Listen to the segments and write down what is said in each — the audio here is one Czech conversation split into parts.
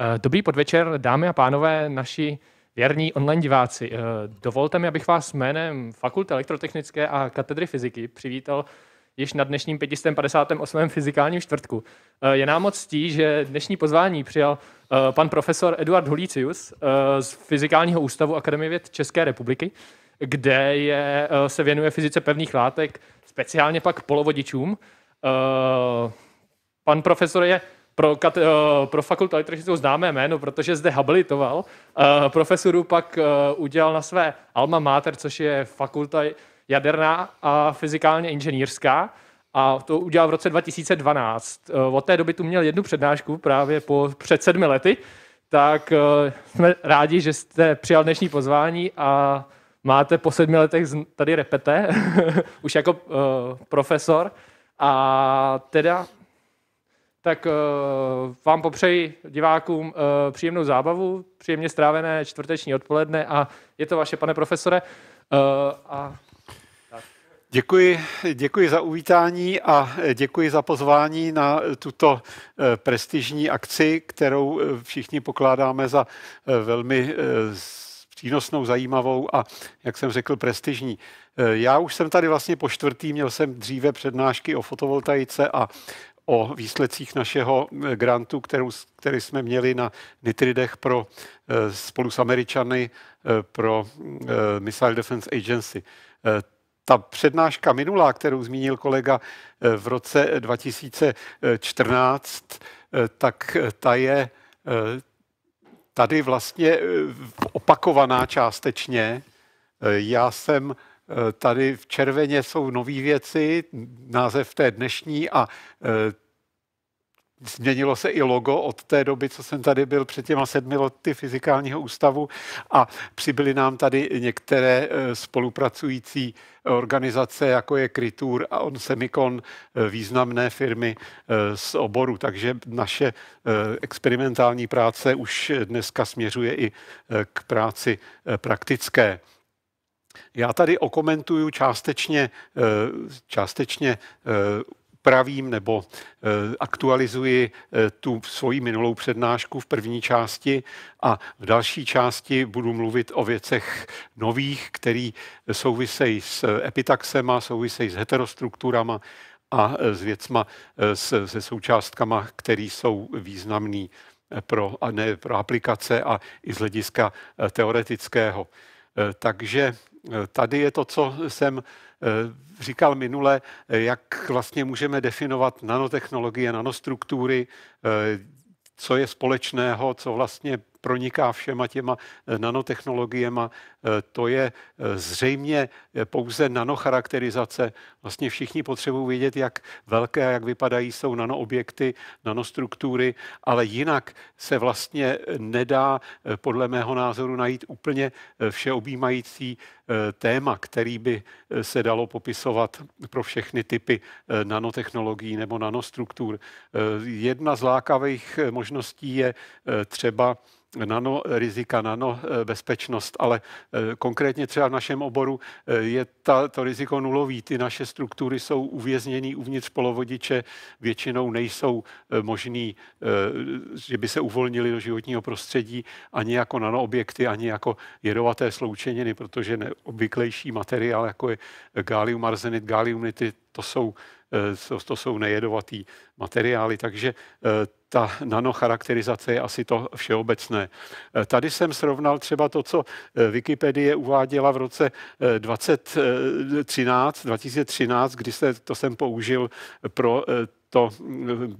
Eh, dobrý podvečer, dámy a pánové, naši věrní online diváci. Eh, dovolte mi, abych vás jménem Fakulty elektrotechnické a katedry fyziky přivítal již na dnešním 558. fyzikálním čtvrtku. Eh, je nám moc tí, že dnešní pozvání přijal pan profesor Eduard Hulícius z Fyzikálního ústavu Akademie věd České republiky, kde je, se věnuje fyzice pevných látek, speciálně pak polovodičům. Pan profesor je pro, kat, eh, pro fakultu elektrickou známé jméno, protože zde habilitoval. Eh, profesoru pak eh, udělal na své alma mater, což je fakulta jaderná a fyzikálně inženýrská. A to udělal v roce 2012. Od té doby tu měl jednu přednášku právě po, před sedmi lety. Tak jsme rádi, že jste přijal dnešní pozvání a máte po sedmi letech tady repete, už jako profesor. A teda tak uh, vám popřeji divákům uh, příjemnou zábavu, příjemně strávené čtvrteční odpoledne a je to vaše, pane profesore. Uh, a tak. Děkuji, děkuji za uvítání a děkuji za pozvání na tuto prestižní akci, kterou všichni pokládáme za velmi přínosnou, zajímavou a, jak jsem řekl, prestižní. Já už jsem tady vlastně po čtvrtý, měl jsem dříve přednášky o fotovoltaice a o výsledcích našeho eh, grantu, kterou, který jsme měli na Nitridech pro, eh, spolu s Američany eh, pro Missile Defense Agency. Ta přednáška minulá, kterou zmínil kolega v roce 2014, tak ta je tady vlastně opakovaná částečně. Já jsem Eh, tady v červeně jsou nové věci, název té dnešní a eh, Změnilo se i logo od té doby, co jsem tady byl před těma sedmi lety fyzikálního ústavu a přibyly nám tady některé eh, spolupracující organizace, jako je Kritur a On Semikon, významné firmy z oboru. Takže naše experimentální práce už dneska směřuje i k práci praktické. Já tady okomentuju částečně, eh, částečně upravím eh, nebo eh, aktualizuji tu svoji minulou přednášku v první části a v další části budu mluvit o věcech nových, které souvisejí s epitaxema, souvisejí s heterostrukturama a s věcma, se součástkama, které jsou významné pro, ne, pro aplikace a i z hlediska teoretického. Takže tady je to, co jsem eh, říkal minule, eh, jak vlastně můžeme definovat nanotechnologie, nanostruktury, eh, co je společného, co vlastně proniká všema těma nanotechnologiema, to je zřejmě pouze nanocharakterizace. Vlastně všichni potřebují vědět, jak velké a jak vypadají jsou nanoobjekty, nanostruktury, ale jinak se vlastně nedá podle mého názoru najít úplně všeobjímající Eh, téma, který by eh, se dalo popisovat pro všechny typy eh, nanotechnologií nebo nanostruktur. Jedna z lákavých možností je třeba nano rizika, nano bezpečnost, ale konkrétně třeba v našem oboru je ta, to riziko nulový. Ty naše struktury jsou uvězněny uvnitř polovodiče, většinou nejsou možný, že by se uvolnili do životního prostředí ani jako nanoobjekty, ani jako jedovaté sloučeniny, protože ne, obvyklejší materiál, jako je gallium arzenit, gallium nitrit, to jsou, eh, to, to jsou nejedovatý materiály, takže eh, ta nanocharakterizace je asi to všeobecné. Eh, tady jsem srovnal třeba to, co Wikipedie uváděla v roce 2013, 2013 kdy se, to jsem použil pro to eh,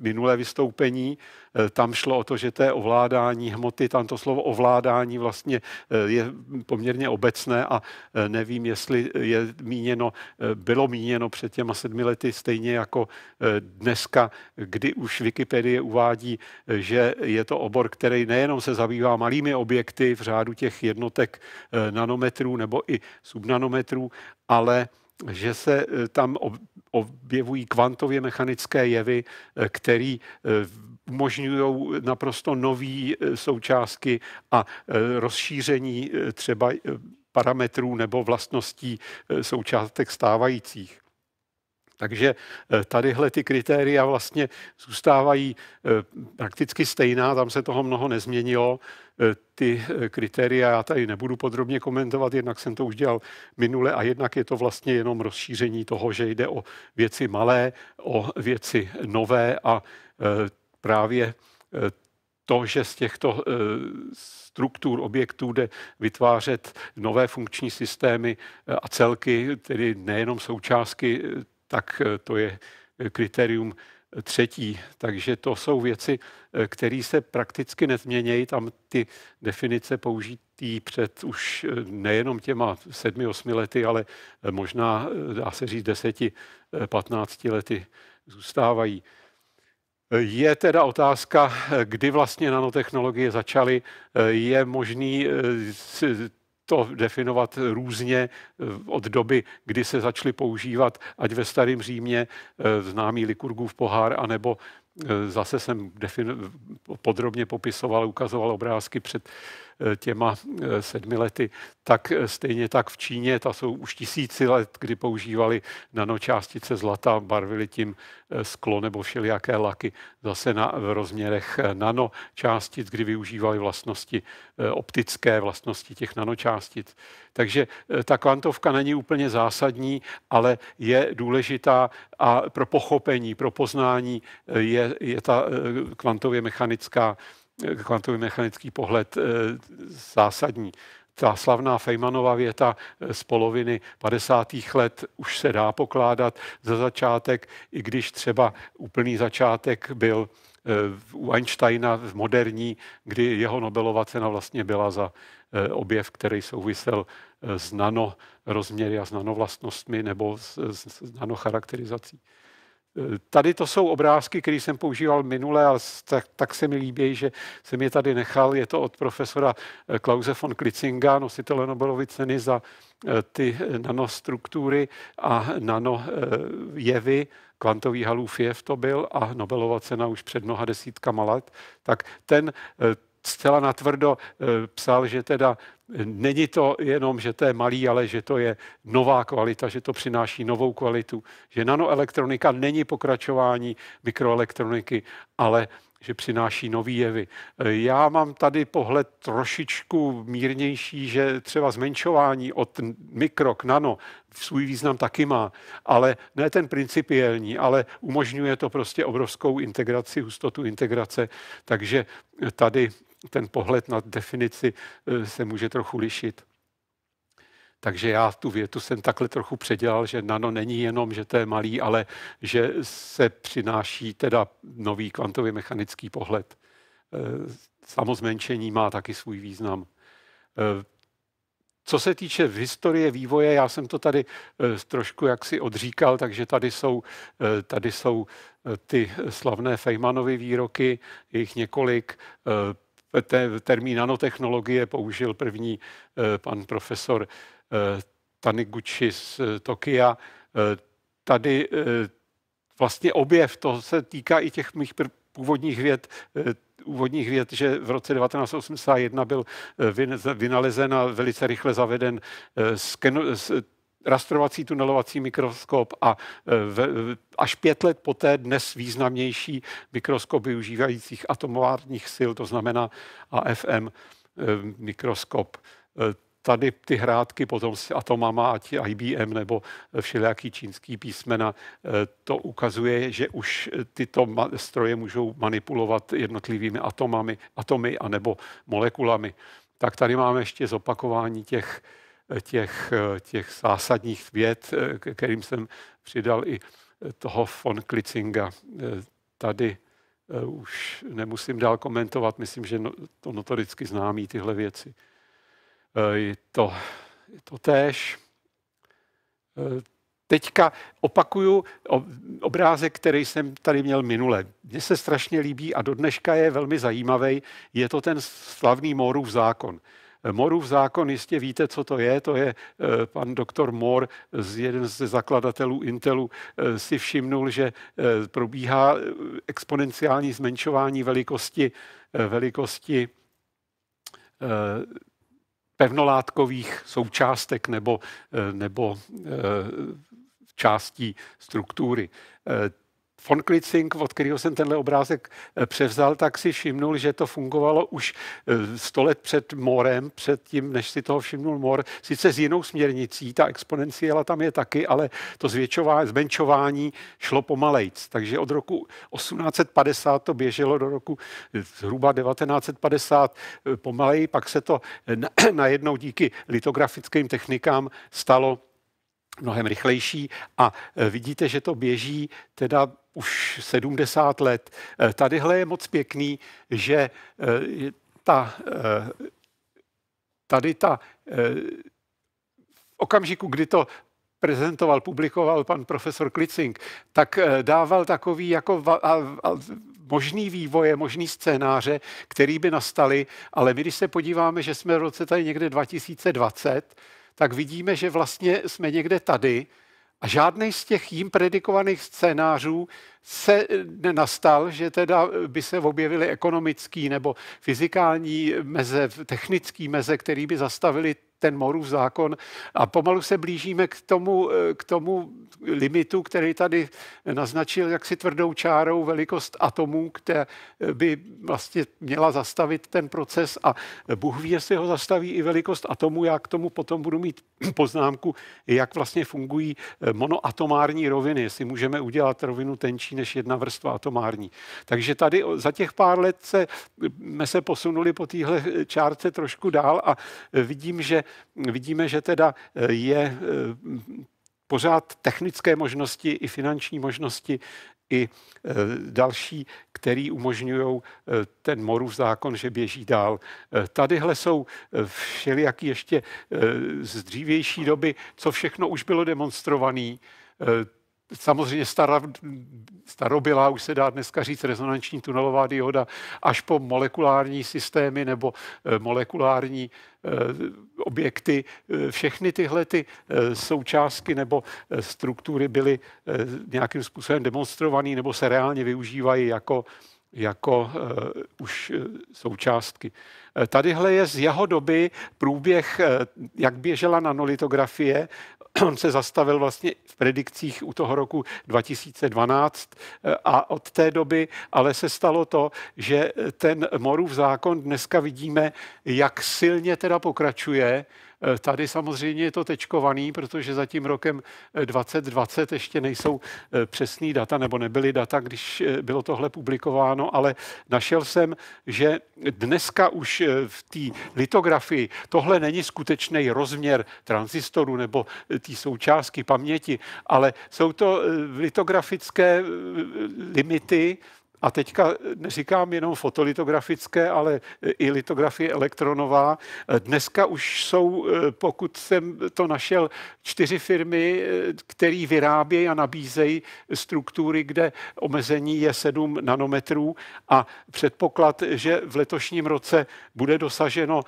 minulé vystoupení, eh, tam šlo o to, že to je ovládání hmoty, tam to slovo ovládání vlastně eh, je poměrně obecné a nevím, jestli je míněno, bylo míněno před těma sedmi lety stejně jako dneska, kdy už Wikipedie uvádí, že je to obor, který nejenom se zabývá malými objekty v řádu těch jednotek nanometrů nebo i subnanometrů, ale že se eh, tam objevují kvantově mechanické jevy, eh, které eh, umožňují naprosto nové součástky a rozšíření třeba parametrů nebo vlastností součástek stávajících. Takže eh, tadyhle ty kritéria vlastně zůstávají eh, prakticky stejná, tam se toho mnoho nezměnilo. Eh, ty kritéria já tady nebudu podrobně komentovat, jednak jsem to už dělal minule a jednak je to vlastně jenom rozšíření toho, že jde o věci malé, o věci nové a právě to, že z těchto struktur objektů jde vytvářet nové funkční systémy a celky, tedy nejenom součástky tak eh, to je eh, kritérium eh, třetí. Takže to jsou věci, které se prakticky nezměnějí. Tam ty definice použitý před už nejenom těma sedmi, osmi lety, ale možná dá se říct deseti, patnácti lety zůstávají. Je teda otázka, kdy vlastně nanotechnologie začaly. Je možný to definovat různě eh, od doby, kdy se začaly používat, ať ve starém Římě eh, známý likurgův pohár, anebo eh, zase jsem defin- podrobně popisoval, ukazoval obrázky před Eh, těma eh, sedmi lety, tak eh, stejně tak v Číně, ta jsou už tisíci let, kdy používali nanočástice zlata, barvili tím sklo nebo všelijaké laky zase na, v rozměrech nanočástic, kdy využívali vlastnosti optické, vlastnosti těch nanočástic. Takže ta kvantovka není úplně zásadní, ale je důležitá a pro pochopení, pro poznání je, je ta kvantově mechanická Eh, kvantový mechanický pohled eh, zásadní. Ta slavná Feynmanova věta eh, z poloviny 50. let už se dá pokládat za začátek, i když třeba úplný začátek byl u Einsteina v moderní, kdy jeho Nobelová cena vlastně byla za objev, který souvisel s nanorozměry a s nanovlastnostmi nebo s nanocharakterizací. Tady to jsou obrázky, které jsem používal minule, ale tak, tak se mi líbí, že jsem je tady nechal. Je to od profesora eh, Klause von Klitzinga, nositele Nobelovy ceny za eh, ty eh, nanostruktury a nanojevy, kvantový halův jev to byl a Nobelova cena už před mnoha desítkama let, tak ten zcela natvrdo eh, psal, že teda eh, není to jenom, že to je malý, ale že to je nová kvalita, že to přináší novou kvalitu, že nanoelektronika není pokračování mikroelektroniky, ale že přináší nový jevy. Eh, já mám tady pohled trošičku mírnější, že třeba zmenšování od mikro k nano svůj význam taky má, ale ne ten principiální, ale umožňuje to prostě obrovskou integraci, hustotu integrace, takže tady ten pohled na definici eh, se může trochu lišit. Takže já tu větu jsem takhle trochu předělal, že nano není jenom, že to je malý, ale že se přináší teda nový kvantově mechanický pohled. Eh, samozmenšení má taky svůj význam. Eh, co se týče historie vývoje, já jsem to tady trošku jaksi odříkal, takže tady jsou, tady jsou ty slavné Feynmanovy výroky, jejich několik te, termín nanotechnologie použil první eh, pan profesor eh, Taniguchi z eh, Tokia. Tady vlastně objev, to se týká i těch mých původních věd, úvodních věd, že v roce 1981 byl vynalezen a velice rychle zaveden skeno, rastrovací tunelovací mikroskop a e, v, až pět let poté dnes významnější mikroskop využívajících atomovárních sil, to znamená AFM e, mikroskop. E, tady ty hrádky potom s atomama, ať IBM nebo všelijaký čínský písmena, to ukazuje, že už tyto stroje můžou manipulovat jednotlivými atomami, atomy anebo molekulami. Tak tady máme ještě zopakování těch těch, těch zásadních věd, kterým jsem přidal i toho von Klitzinga. Tady eh, už nemusím dál komentovat, myslím, že no, to notoricky známí tyhle věci. Eh, je to, je to též. Eh, teďka opakuju obrázek, který jsem tady měl minule. Mně se strašně líbí a do dneška je velmi zajímavý. Je to ten slavný Morův zákon. Morův zákon, jistě víte, co to je, to je eh, pan doktor Mor, jeden ze zakladatelů Intelu, eh, si všimnul, že eh, probíhá exponenciální zmenšování velikosti, velikosti pevnolátkových součástek nebo, nebo částí struktury von Klitzing, od kterého jsem tenhle obrázek eh, převzal, tak si všimnul, že to fungovalo už eh, sto let před Morem, před tím, než si toho všimnul Mor, sice s jinou směrnicí, ta exponenciála tam je taky, ale to zvětšování, zmenšování šlo pomalejc. Takže od roku 1850 to běželo do roku eh, zhruba 1950 pomalej, pak se to najednou díky litografickým technikám stalo mnohem rychlejší a vidíte, že to běží teda už 70 let. Eh, tadyhle je moc pěkný, že eh, ta, eh, tady ta okamžiku, kdy to prezentoval, publikoval pan profesor Klicink, tak dával takový jako a, a možný vývoje, možný scénáře, který by nastaly, ale my když se podíváme, že jsme v roce tady někde 2020, tak vidíme, že vlastně jsme někde tady, a žádný z těch jim predikovaných scénářů se eh, nenastal, že teda eh, by se objevily ekonomický nebo fyzikální meze, technický meze, který by zastavili ten Morův zákon. A pomalu se blížíme k tomu, eh, k tomu limitu, který tady naznačil jaksi tvrdou čárou velikost atomů, které eh, by vlastně měla zastavit ten proces a Bůh ví, jestli ho zastaví i velikost atomů. Já k tomu potom budu mít poznámku, jak vlastně fungují eh, monoatomární roviny, jestli můžeme udělat rovinu tenčí než jedna vrstva atomární. Takže tady za těch pár let se, jsme se posunuli po téhle čárce trošku dál a vidím, že vidíme, že teda eh, je eh, pořád technické možnosti i finanční možnosti i eh, další, který umožňují ten Morův zákon, že běží dál. Tadyhle jsou všelijaký ještě z dřívější doby, co všechno už bylo demonstrované, samozřejmě stará, starobylá, už se dá dneska říct, rezonanční tunelová dioda, až po molekulární systémy nebo eh, molekulární eh, objekty. Eh, všechny tyhle ty součástky nebo struktury byly nějakým způsobem demonstrované nebo se reálně využívají jako, jako uh, už součástky. Tadyhle je z jeho doby průběh, jak běžela nanolitografie on se zastavil vlastně v predikcích u toho roku 2012 eh, a od té doby ale se stalo to, že eh, ten Morův zákon dneska vidíme, jak silně teda pokračuje Eh, tady samozřejmě je to tečkovaný, protože za tím rokem 2020 eh, ještě nejsou eh, přesný data, nebo nebyly data, když bylo tohle publikováno, ale našel jsem, že dneska už v té litografii tohle není skutečný rozměr transistoru nebo té součástky paměti, ale jsou to litografické limity, a teďka neříkám jenom fotolitografické, ale i litografie elektronová. Dneska už jsou, eh, pokud jsem to našel, čtyři firmy, eh, které vyrábějí a nabízejí struktury, kde omezení je 7 nanometrů a předpoklad, že v letošním roce bude dosaženo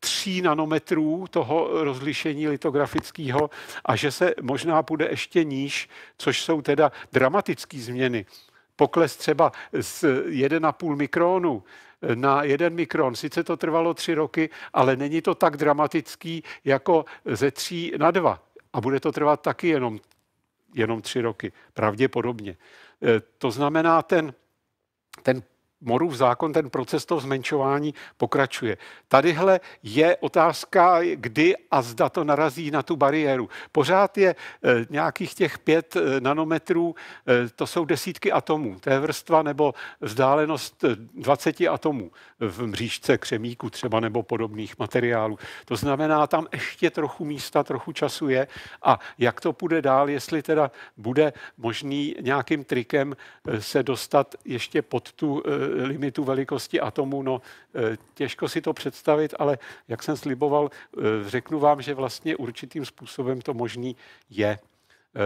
3 eh, nanometrů toho rozlišení litografického a že se možná bude ještě níž, což jsou teda dramatické změny pokles třeba z 1,5 mikronu eh, na 1 mikron. Sice to trvalo 3 roky, ale není to tak dramatický jako ze 3 na 2. A bude to trvat taky jenom, jenom 3 roky, pravděpodobně. Eh, to znamená, ten, ten Morův zákon, ten proces toho zmenšování pokračuje. Tadyhle je otázka, kdy a zda to narazí na tu bariéru. Pořád je eh, nějakých těch pět eh, nanometrů, eh, to jsou desítky atomů. To je vrstva nebo vzdálenost 20 atomů v mřížce křemíku třeba nebo podobných materiálů. To znamená, tam ještě trochu místa, trochu času je a jak to půjde dál, jestli teda bude možný nějakým trikem se dostat ještě pod tu limitu velikosti atomu. No, eh, těžko si to představit, ale jak jsem sliboval, eh, řeknu vám, že vlastně určitým způsobem to možný je.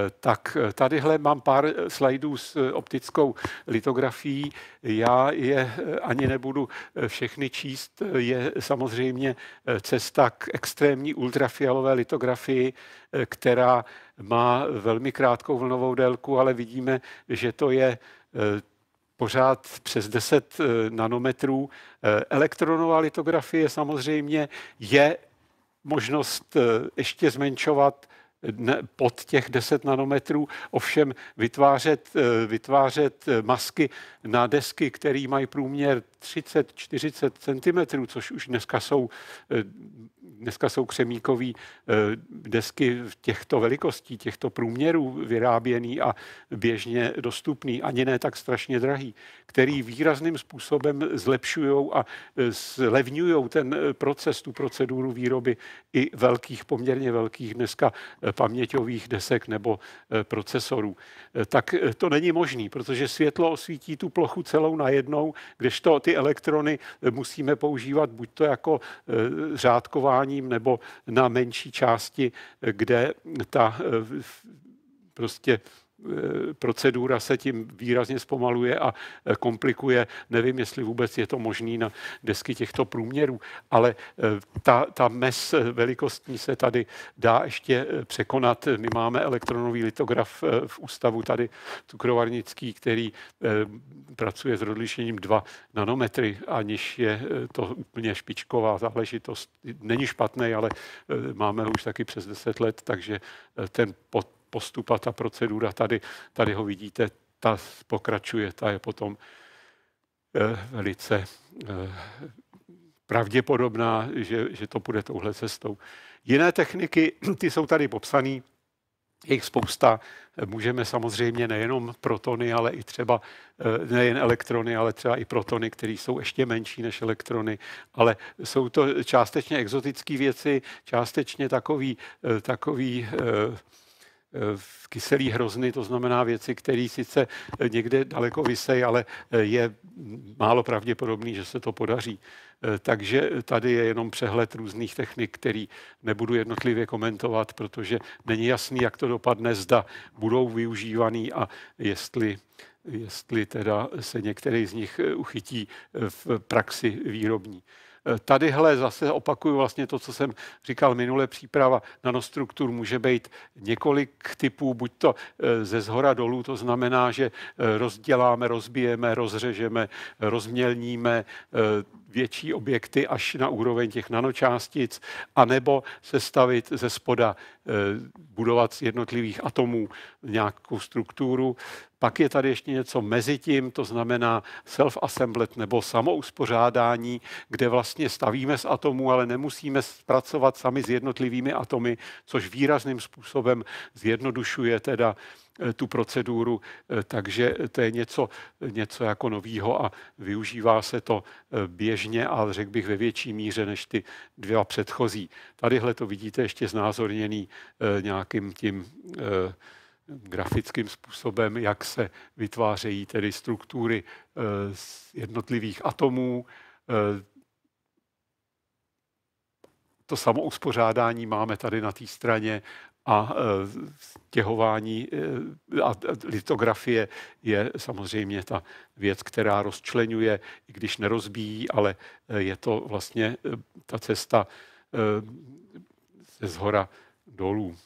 Eh, tak tadyhle mám pár slajdů s optickou litografií. Já je ani nebudu všechny číst. Je samozřejmě cesta k extrémní ultrafialové litografii, která má velmi krátkou vlnovou délku, ale vidíme, že to je pořád přes 10 eh, nanometrů. Eh, elektronová litografie samozřejmě je možnost eh, ještě zmenšovat pod těch 10 nanometrů, ovšem vytvářet, vytvářet masky na desky, které mají průměr 30-40 cm, což už dneska jsou dneska jsou křemíkové eh, desky těchto velikostí, těchto průměrů vyráběný a běžně dostupný, ani ne tak strašně drahý, který výrazným způsobem zlepšují a eh, zlevňují ten eh, proces, tu proceduru výroby i velkých, poměrně velkých dneska paměťových desek nebo procesorů. Tak to není možný, protože světlo osvítí tu plochu celou najednou, kdežto ty elektrony musíme používat buď to jako řádková posláním nebo na menší části, kde ta eh, prostě Eh, procedura se tím výrazně zpomaluje a eh, komplikuje. Nevím, jestli vůbec je to možné na desky těchto průměrů, ale eh, ta, ta mes velikostní se tady dá ještě překonat. My máme elektronový litograf v ústavu tady cukrovarnický, který pracuje s rozlišením 2 nanometry, aniž je to úplně špičková záležitost. Není špatný, ale máme ho už taky přes 10 let, takže ten pod postup a ta procedura, tady, tady ho vidíte, ta pokračuje, ta je potom eh, velice eh, pravděpodobná, že, že to půjde touhle cestou. Jiné techniky, ty jsou tady popsané, jejich spousta. Můžeme samozřejmě nejenom protony, ale i třeba eh, nejen elektrony, ale třeba i protony, které jsou ještě menší než elektrony. Ale jsou to částečně exotické věci, částečně takový, takový v kyselý hrozny, to znamená věci, které sice někde daleko vysejí, ale eh, je málo pravděpodobný, že se to podaří. Eh, takže tady je jenom přehled různých technik, který nebudu jednotlivě komentovat, protože není jasný, jak to dopadne, zda budou využívaný a jestli jestli teda se některý z nich eh, uchytí v praxi výrobní. Eh, tadyhle zase opakuju vlastně to, co jsem říkal minule, příprava nanostruktur může být několik typů, buď to eh, ze zhora dolů, to znamená, že eh, rozděláme, rozbijeme, rozřežeme, rozmělníme, větší objekty až na úroveň těch nanočástic, anebo se stavit ze spoda, eh, budovat z jednotlivých atomů nějakou strukturu. Pak je tady ještě něco mezi tím, to znamená self assemblet nebo samouspořádání, kde vlastně stavíme z atomů, ale nemusíme pracovat sami s jednotlivými atomy, což výrazným způsobem zjednodušuje teda Eh, tu proceduru, eh, takže to je něco, něco jako novýho a využívá se to eh, běžně, ale řekl bych ve větší míře než ty dva předchozí. Tadyhle to vidíte ještě znázorněný nějakým tím grafickým způsobem, jak se vytvářejí tedy struktury z jednotlivých atomů. To samouspořádání máme tady na té straně a stěhování e, e, a litografie je samozřejmě ta věc, která rozčlenuje, i když nerozbíjí, ale e, je to vlastně ta cesta ze zhora dolů.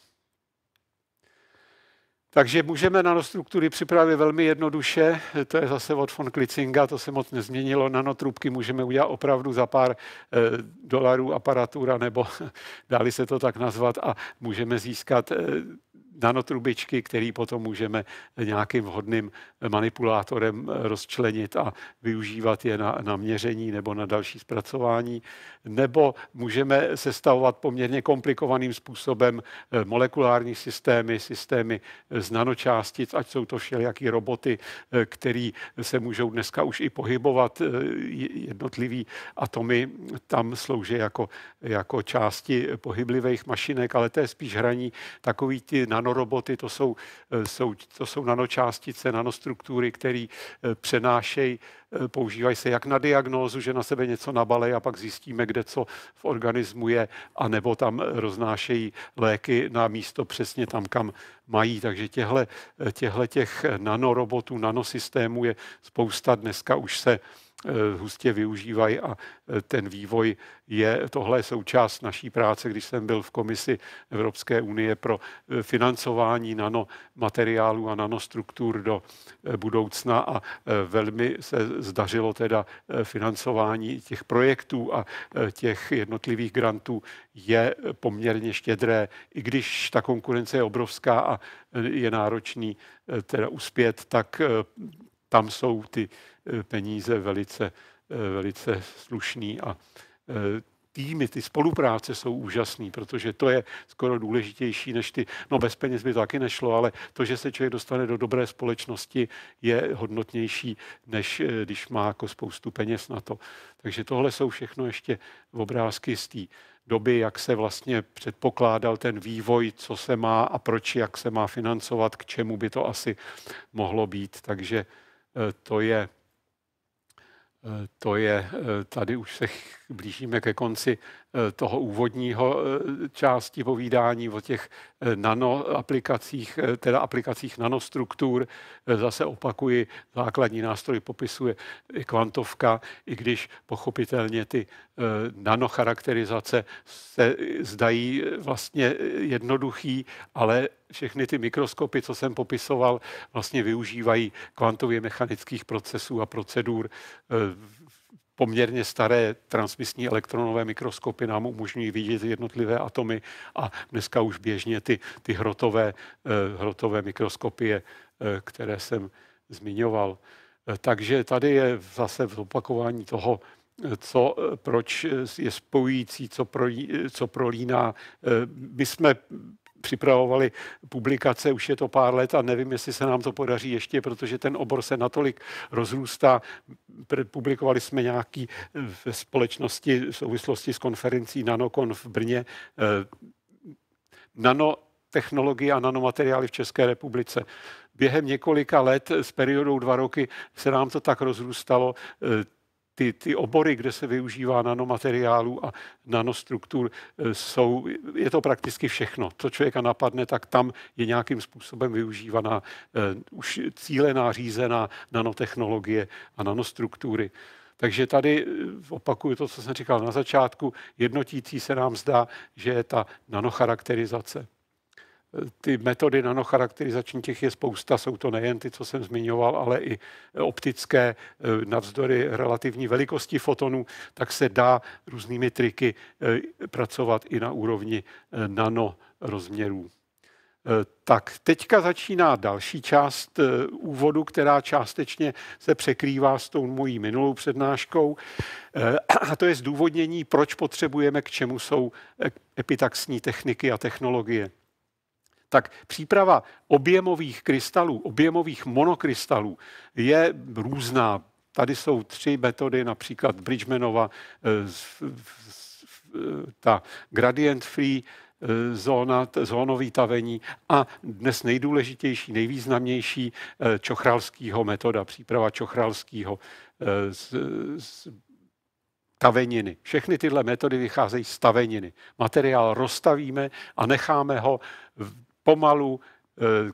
Takže můžeme nanostruktury připravit velmi jednoduše, to je zase od von Klicinga, to se moc nezměnilo, nanotrubky můžeme udělat opravdu za pár e, dolarů aparatura, nebo dáli se to tak nazvat a můžeme získat e, nanotrubičky, které potom můžeme nějakým vhodným manipulátorem rozčlenit a využívat je na, na měření nebo na další zpracování. Nebo můžeme sestavovat poměrně komplikovaným způsobem eh, molekulární systémy, systémy eh, z nanočástic, ať jsou to všelijaký roboty, eh, který se můžou dneska už i pohybovat. Jednotlivý atomy tam slouží jako, jako části pohyblivých mašinek, ale to je spíš hraní takový ty nanotrubičky, nanoroboty, to jsou, eh, jsou, to jsou nanočástice, nanostruktury, které eh, přenášejí, eh, používají se jak na diagnózu, že na sebe něco nabalej a pak zjistíme, kde co v organismu je, anebo tam roznášejí léky na místo přesně tam, kam mají. Takže těchto těch nanorobotů, nanosystémů je spousta. Dneska už se Eh, hustě využívají a eh, ten vývoj je, tohle je součást naší práce, když jsem byl v komisi Evropské unie pro eh, financování nanomateriálů a nanostruktur do budoucna a velmi se zdařilo teda financování těch projektů a těch jednotlivých grantů je poměrně štědré, i když ta konkurence je obrovská a je náročný teda uspět, tak tam jsou ty Eh, peníze velice, eh, velice slušný a eh, týmy, ty spolupráce jsou úžasné, protože to je skoro důležitější než ty, no bez peněz by to taky nešlo, ale to, že se člověk dostane do dobré společnosti, je hodnotnější, než když má jako spoustu peněz na to. Takže tohle jsou všechno ještě obrázky z té doby, jak se vlastně předpokládal ten vývoj, co se má a proč, jak se má financovat, k čemu by to asi mohlo být. Takže to je Eh, to je, eh, tady už se blížíme ke konci eh, toho úvodního eh, části povídání o těch eh, nanoaplikacích, teda aplikacích nanostruktur. Zase opakuji, základní nástroj popisuje i kvantovka, i když pochopitelně ty nanocharakterizace se zdají vlastně jednoduchý, ale všechny ty mikroskopy, co jsem popisoval, vlastně využívají kvantově mechanických procesů a procedur poměrně staré transmisní elektronové mikroskopy nám umožňují vidět jednotlivé atomy a dneska už běžně ty, ty hrotové, eh, hrotové mikroskopie, eh, které jsem zmiňoval. Eh, takže tady je zase v opakování toho, co, proč je spojující, co, pro, co prolíná. My jsme připravovali publikace, už je to pár let a nevím, jestli se nám to podaří ještě, protože ten obor se natolik rozrůstá. Publikovali jsme nějaký eh, ve společnosti v souvislosti s konferencí Nanokon v Brně eh, nano technologie a nanomateriály v České republice. Během několika let, s periodou dva roky, se nám to tak rozrůstalo. Eh, ty, ty obory, kde se využívá nanomateriálů a nanostruktur, eh, jsou, je to prakticky všechno. Co člověka napadne, tak tam je nějakým způsobem využívaná uh, už cílená, řízená nanotechnologie a nanostruktury. Takže tady eh, opakuju to, co jsem říkal na začátku, jednotící se nám zdá, že je ta nanocharakterizace ty metody nanocharakterizační, těch je spousta, jsou to nejen ty, co jsem zmiňoval, ale i optické eh, navzdory relativní velikosti fotonů, tak se dá různými triky eh, pracovat i na úrovni eh, nanorozměrů. Tak teďka začíná další část úvodu, která částečně se překrývá s tou mojí minulou přednáškou. A to je zdůvodnění, proč potřebujeme, k čemu jsou epitaxní techniky a technologie tak příprava objemových krystalů, objemových monokrystalů je různá. Tady jsou tři metody, například Bridgmanova eh, eh, ta gradient free eh, zóna, zónový tavení a dnes nejdůležitější, nejvýznamnější čochralskýho metoda, příprava čochralskýho z, z taveniny. Všechny tyhle metody vycházejí z taveniny. Materiál rozstavíme a necháme ho pomalu, eh,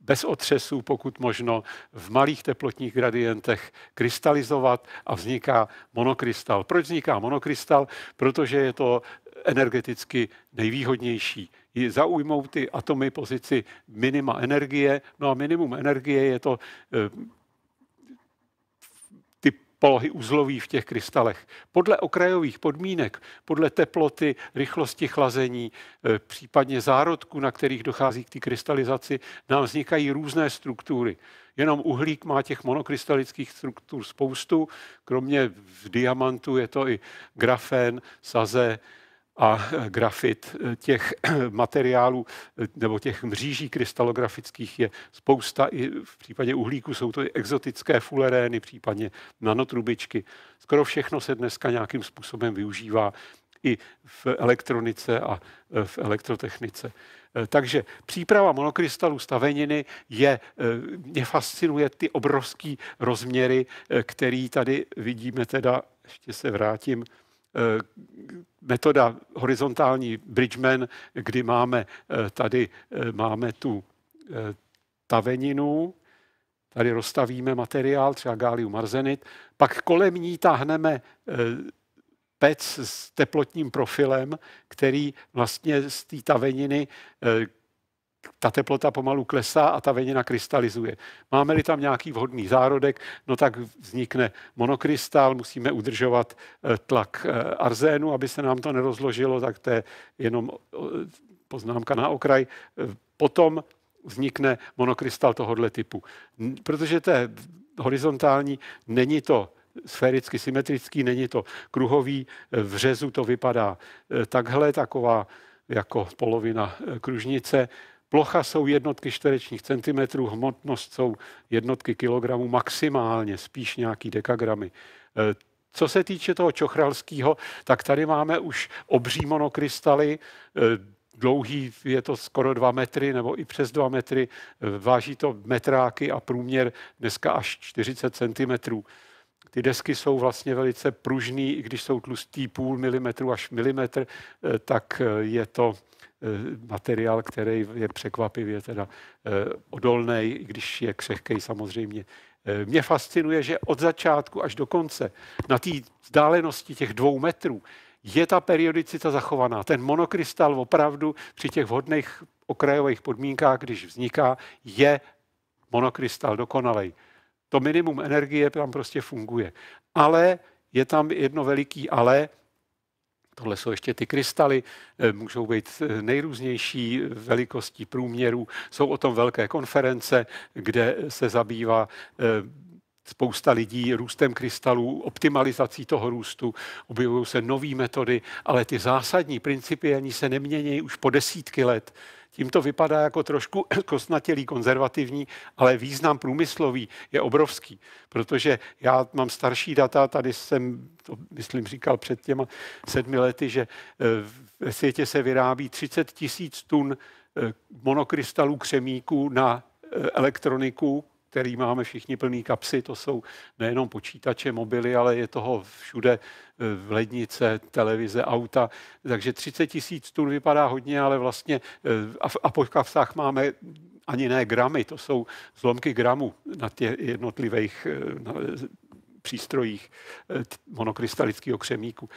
bez otřesů, pokud možno, v malých teplotních gradientech krystalizovat a vzniká monokrystal. Proč vzniká monokrystal? Protože je to energeticky nejvýhodnější. Zaujmou ty atomy pozici minima energie, no a minimum energie je to eh, polohy uzloví v těch krystalech. Podle okrajových podmínek, podle teploty, rychlosti chlazení, eh, případně zárodku, na kterých dochází k té krystalizaci, nám vznikají různé struktury. Jenom uhlík má těch monokrystalických struktur spoustu, kromě v diamantu je to i grafén, saze, a grafit. Těch materiálů nebo těch mříží krystalografických je spousta. I v případě uhlíku jsou to i exotické fulerény, případně nanotrubičky. Skoro všechno se dneska nějakým způsobem využívá i v elektronice a e, v elektrotechnice. E, takže příprava monokrystalů staveniny je, e, mě fascinuje ty obrovské rozměry, které tady vidíme teda, ještě se vrátím, Eh, metoda horizontální Bridgman, kdy máme eh, tady eh, máme tu taveninu, tady rozstavíme materiál, třeba gálium arzenit, pak kolem ní táhneme pec s teplotním profilem, který vlastně z té taveniny ta teplota pomalu klesá a ta venina krystalizuje. Máme-li tam nějaký vhodný zárodek, no tak vznikne monokrystal, musíme udržovat eh, tlak eh, arzénu, aby se nám to nerozložilo, tak to je jenom poznámka na okraj. Eh, potom vznikne monokrystal tohohle typu. Protože to je horizontální, není to sféricky symetrický, není to kruhový, v řezu to vypadá takhle, taková jako polovina kružnice Plocha jsou jednotky čtverečních centimetrů, hmotnost jsou jednotky kilogramů maximálně, spíš nějaký dekagramy. E, co se týče toho čochralského, tak tady máme už obří monokrystaly, e, dlouhý, je to skoro 2 metry nebo i přes 2 metry, e, váží to metráky a průměr dneska až 40 centimetrů. Ty desky jsou vlastně velice pružný, i když jsou tlustý půl milimetru až milimetr, eh, tak eh, je to eh, materiál, který je překvapivě teda odolný, i když je křehký samozřejmě. Mě fascinuje, že od začátku až do konce, na té vzdálenosti těch dvou metrů, je ta periodicita zachovaná. Ten monokrystal opravdu při těch vhodných okrajových podmínkách, když vzniká, je monokrystal dokonalej. To minimum energie tam prostě funguje. Ale je tam jedno veliký ale, Tohle jsou ještě ty krystaly, eh, můžou být eh, nejrůznější velikostí průměrů. Jsou o tom velké konference, kde se zabývá eh, spousta lidí růstem krystalů, optimalizací toho růstu, objevují se nové metody, ale ty zásadní principy ani se nemění už po desítky let. Tím to vypadá jako trošku kostnatělý, konzervativní, ale význam průmyslový je obrovský, protože já mám starší data, tady jsem to, myslím, říkal před těma sedmi lety, že e, ve světě se vyrábí 30 tisíc tun e, monokrystalů křemíků na e, elektroniku, který máme všichni plný kapsy, to jsou nejenom počítače, mobily, ale je toho všude e, v lednice, televize, auta. Takže 30 tisíc tun vypadá hodně, ale vlastně e, a po kapsách máme ani ne gramy, to jsou zlomky gramů na těch jednotlivých e, na přístrojích monokrystalického křemíku.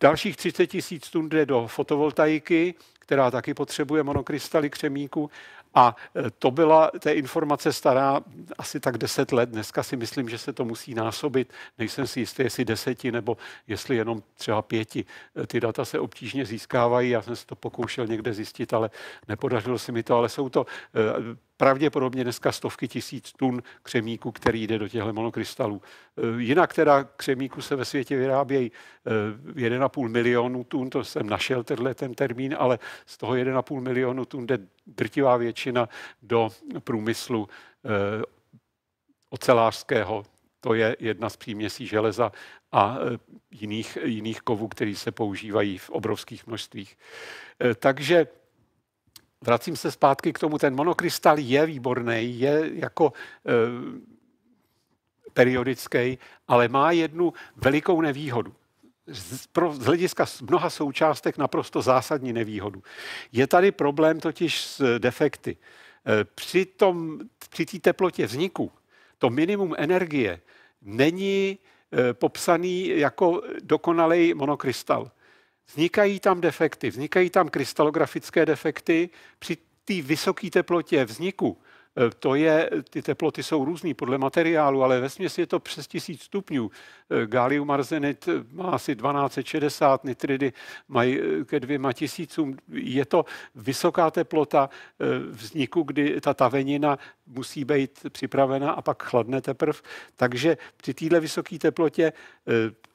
Dalších 30 tisíc tun jde do fotovoltaiky, která taky potřebuje monokrystaly křemíku a e, to byla té informace stará asi tak 10 let. Dneska si myslím, že se to musí násobit. Nejsem si jistý, jestli deseti nebo jestli jenom třeba pěti. E, ty data se obtížně získávají. Já jsem se to pokoušel někde zjistit, ale nepodařilo se mi to. Ale jsou to e, pravděpodobně dneska stovky tisíc tun křemíku, který jde do těchto monokrystalů. Eh, jinak teda křemíku se ve světě vyrábějí 1,5 eh, milionu tun, to jsem našel tenhle ten termín, ale z toho 1,5 milionu tun jde drtivá většina do průmyslu eh, ocelářského, to je jedna z příměsí železa a jiných, jiných kovů, které se používají v obrovských množstvích. Takže vracím se zpátky k tomu, ten monokrystal je výborný, je jako e, periodický, ale má jednu velikou nevýhodu. Z, pro, z hlediska mnoha součástek naprosto zásadní nevýhodu. Je tady problém totiž s defekty. E, při té při teplotě vzniku to minimum energie není e, popsaný jako dokonalý monokrystal. Vznikají tam defekty, vznikají tam krystalografické defekty při té vysoké teplotě vzniku. Eh, to je, ty teploty jsou různé podle materiálu, ale ve směs je to přes 1000 stupňů. Eh, Galium arzenit eh, má asi 1260, nitridy mají ke dvěma tisícům. Je to vysoká teplota vzniku, kdy ta tavenina musí být připravena a pak chladne teprv. Takže při této vysoké teplotě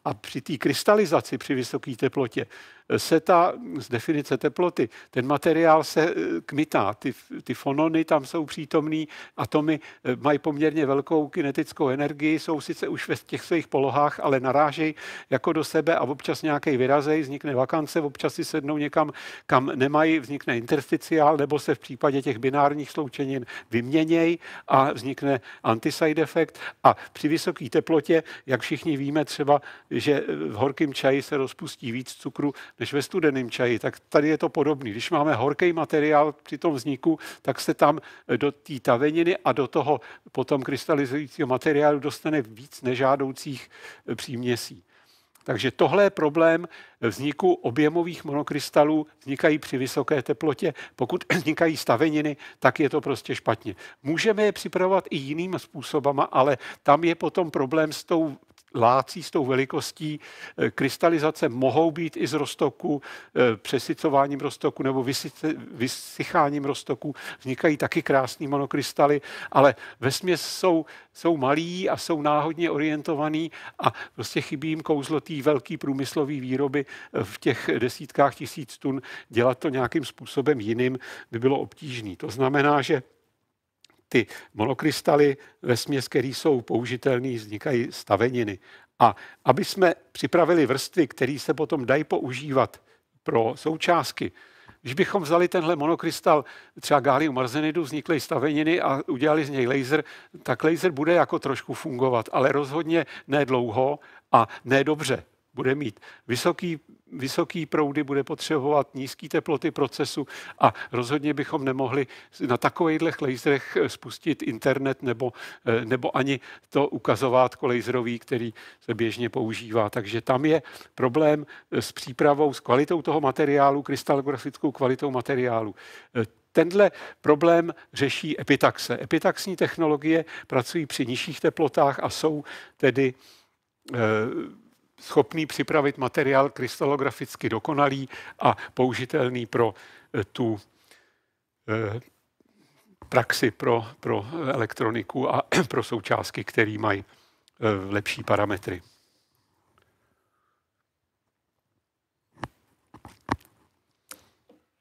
a při té krystalizaci při vysoké teplotě eh, se ta, z definice teploty, ten materiál se eh, kmitá. Ty, ty fonony tam jsou přítomný, atomy eh, mají poměrně velkou kinetickou energii, jsou sice už ve těch svých polohách, ale narážejí jako do sebe a občas nějaký vyrazej, vznikne vakance, občas si sednou někam, kam nemají, vznikne intersticiál, nebo se v případě těch binárních sloučenin vyměněj a vznikne antiside efekt. A při vysoké teplotě, jak všichni víme, třeba že v horkém čaji se rozpustí víc cukru než ve studeném čaji. Tak tady je to podobné. Když máme horký materiál při tom vzniku, tak se tam do té taveniny a do toho potom krystalizujícího materiálu dostane víc nežádoucích e, příměsí. Takže tohle je problém vzniku objemových monokrystalů, vznikají při vysoké teplotě. Pokud vznikají staveniny, tak je to prostě špatně. Můžeme je připravovat i jiným způsobama, ale tam je potom problém s tou lácí s tou velikostí. E, krystalizace mohou být i z roztoku, e, přesycováním roztoku nebo vysycháním roztoku. Vznikají taky krásné monokrystaly, ale ve směs jsou, jsou malí a jsou náhodně orientovaný a prostě chybí jim kouzlo té velké průmyslové výroby e, v těch desítkách tisíc tun. Dělat to nějakým způsobem jiným by bylo obtížné. To znamená, že ty monokrystaly ve směs, které jsou použitelné, vznikají staveniny. A aby jsme připravili vrstvy, které se potom dají používat pro součástky, když bychom vzali tenhle monokrystal třeba gálium arzenidu, vznikly staveniny a udělali z něj laser, tak laser bude jako trošku fungovat, ale rozhodně ne dlouho a ne dobře. Bude mít vysoký vysoký proudy bude potřebovat nízké teploty procesu a rozhodně bychom nemohli na takovýchhle laserech eh, spustit internet nebo, eh, nebo ani to ukazovat laserový, který se běžně používá. Takže tam je problém eh, s přípravou, s kvalitou toho materiálu, krystalografickou kvalitou materiálu. Tenhle problém řeší epitaxe. Epitaxní technologie pracují při nižších teplotách a jsou tedy schopný připravit materiál krystalograficky dokonalý a použitelný pro eh, tu eh, praxi pro, pro elektroniku a pro součástky, které mají eh, lepší parametry.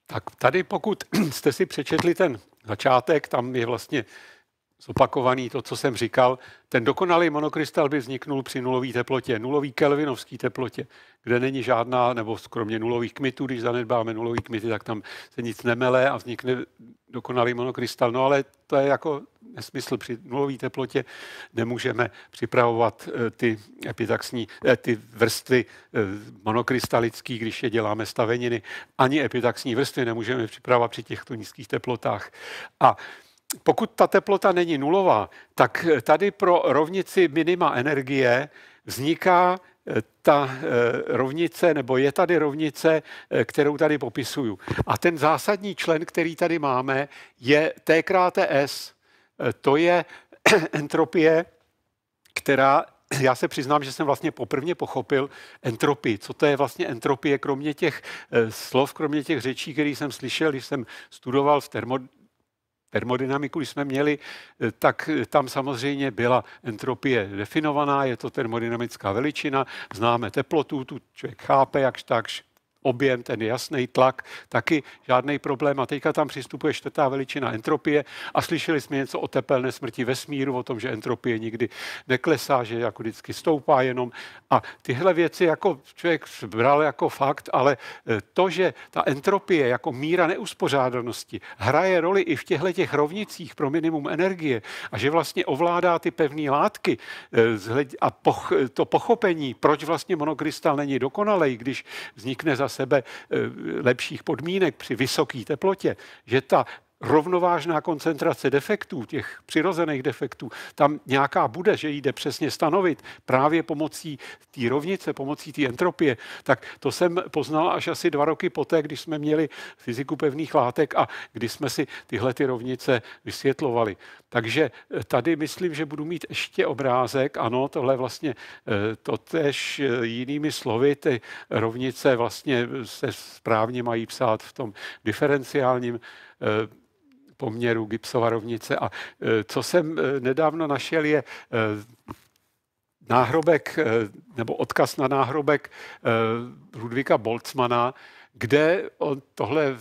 Tak tady, pokud jste si přečetli ten začátek, tam je vlastně zopakovaný to, co jsem říkal, ten dokonalý monokrystal by vzniknul při nulové teplotě, nulový kelvinovské teplotě, kde není žádná, nebo kromě nulových kmitů, když zanedbáme nulový kmity, tak tam se nic nemele a vznikne dokonalý monokrystal. No ale to je jako nesmysl při nulové teplotě, nemůžeme připravovat eh, ty epitaxní, eh, ty vrstvy eh, monokrystalické, když je děláme staveniny, ani epitaxní vrstvy nemůžeme připravovat při těchto nízkých teplotách. A pokud ta teplota není nulová, tak tady pro rovnici minima energie vzniká eh, ta eh, rovnice, nebo je tady rovnice, eh, kterou tady popisuju. A ten zásadní člen, který tady máme, je T krát S. To je entropie, která já se přiznám, že jsem vlastně poprvně pochopil entropii. Co to je vlastně entropie, kromě těch slov, kromě těch řečí, které jsem slyšel, když jsem studoval v termo, termodynamiku jsme měli, eh, tak eh, tam samozřejmě byla entropie definovaná, je to termodynamická veličina, známe teplotu, tu člověk chápe, jakž takž objem, ten jasný tlak, taky žádný problém. A teďka tam přistupuje čtvrtá veličina entropie a slyšeli jsme něco o tepelné smrti vesmíru, o tom, že entropie nikdy neklesá, že jako vždycky stoupá jenom. A tyhle věci jako člověk bral jako fakt, ale eh, to, že ta entropie jako míra neuspořádanosti hraje roli i v těchto těch rovnicích pro minimum energie a že vlastně ovládá ty pevné látky eh, a to pochopení, proč vlastně monokrystal není dokonalej, když vznikne zase sebe eh, lepších podmínek při vysoké teplotě, že ta rovnovážná koncentrace defektů, těch přirozených defektů, tam nějaká bude, že jde přesně stanovit právě pomocí té rovnice, pomocí té entropie, tak to jsem poznal až asi dva roky poté, když jsme měli fyziku pevných látek a když jsme si tyhle ty rovnice vysvětlovali. Takže eh, tady myslím, že budu mít ještě obrázek, ano, tohle vlastně eh, to tež eh, jinými slovy, ty rovnice vlastně se správně mají psát v tom diferenciálním poměrů Gipsova rovnice. A co jsem nedávno našel, je náhrobek nebo odkaz na náhrobek Ludvíka Boltzmana, kde on tohle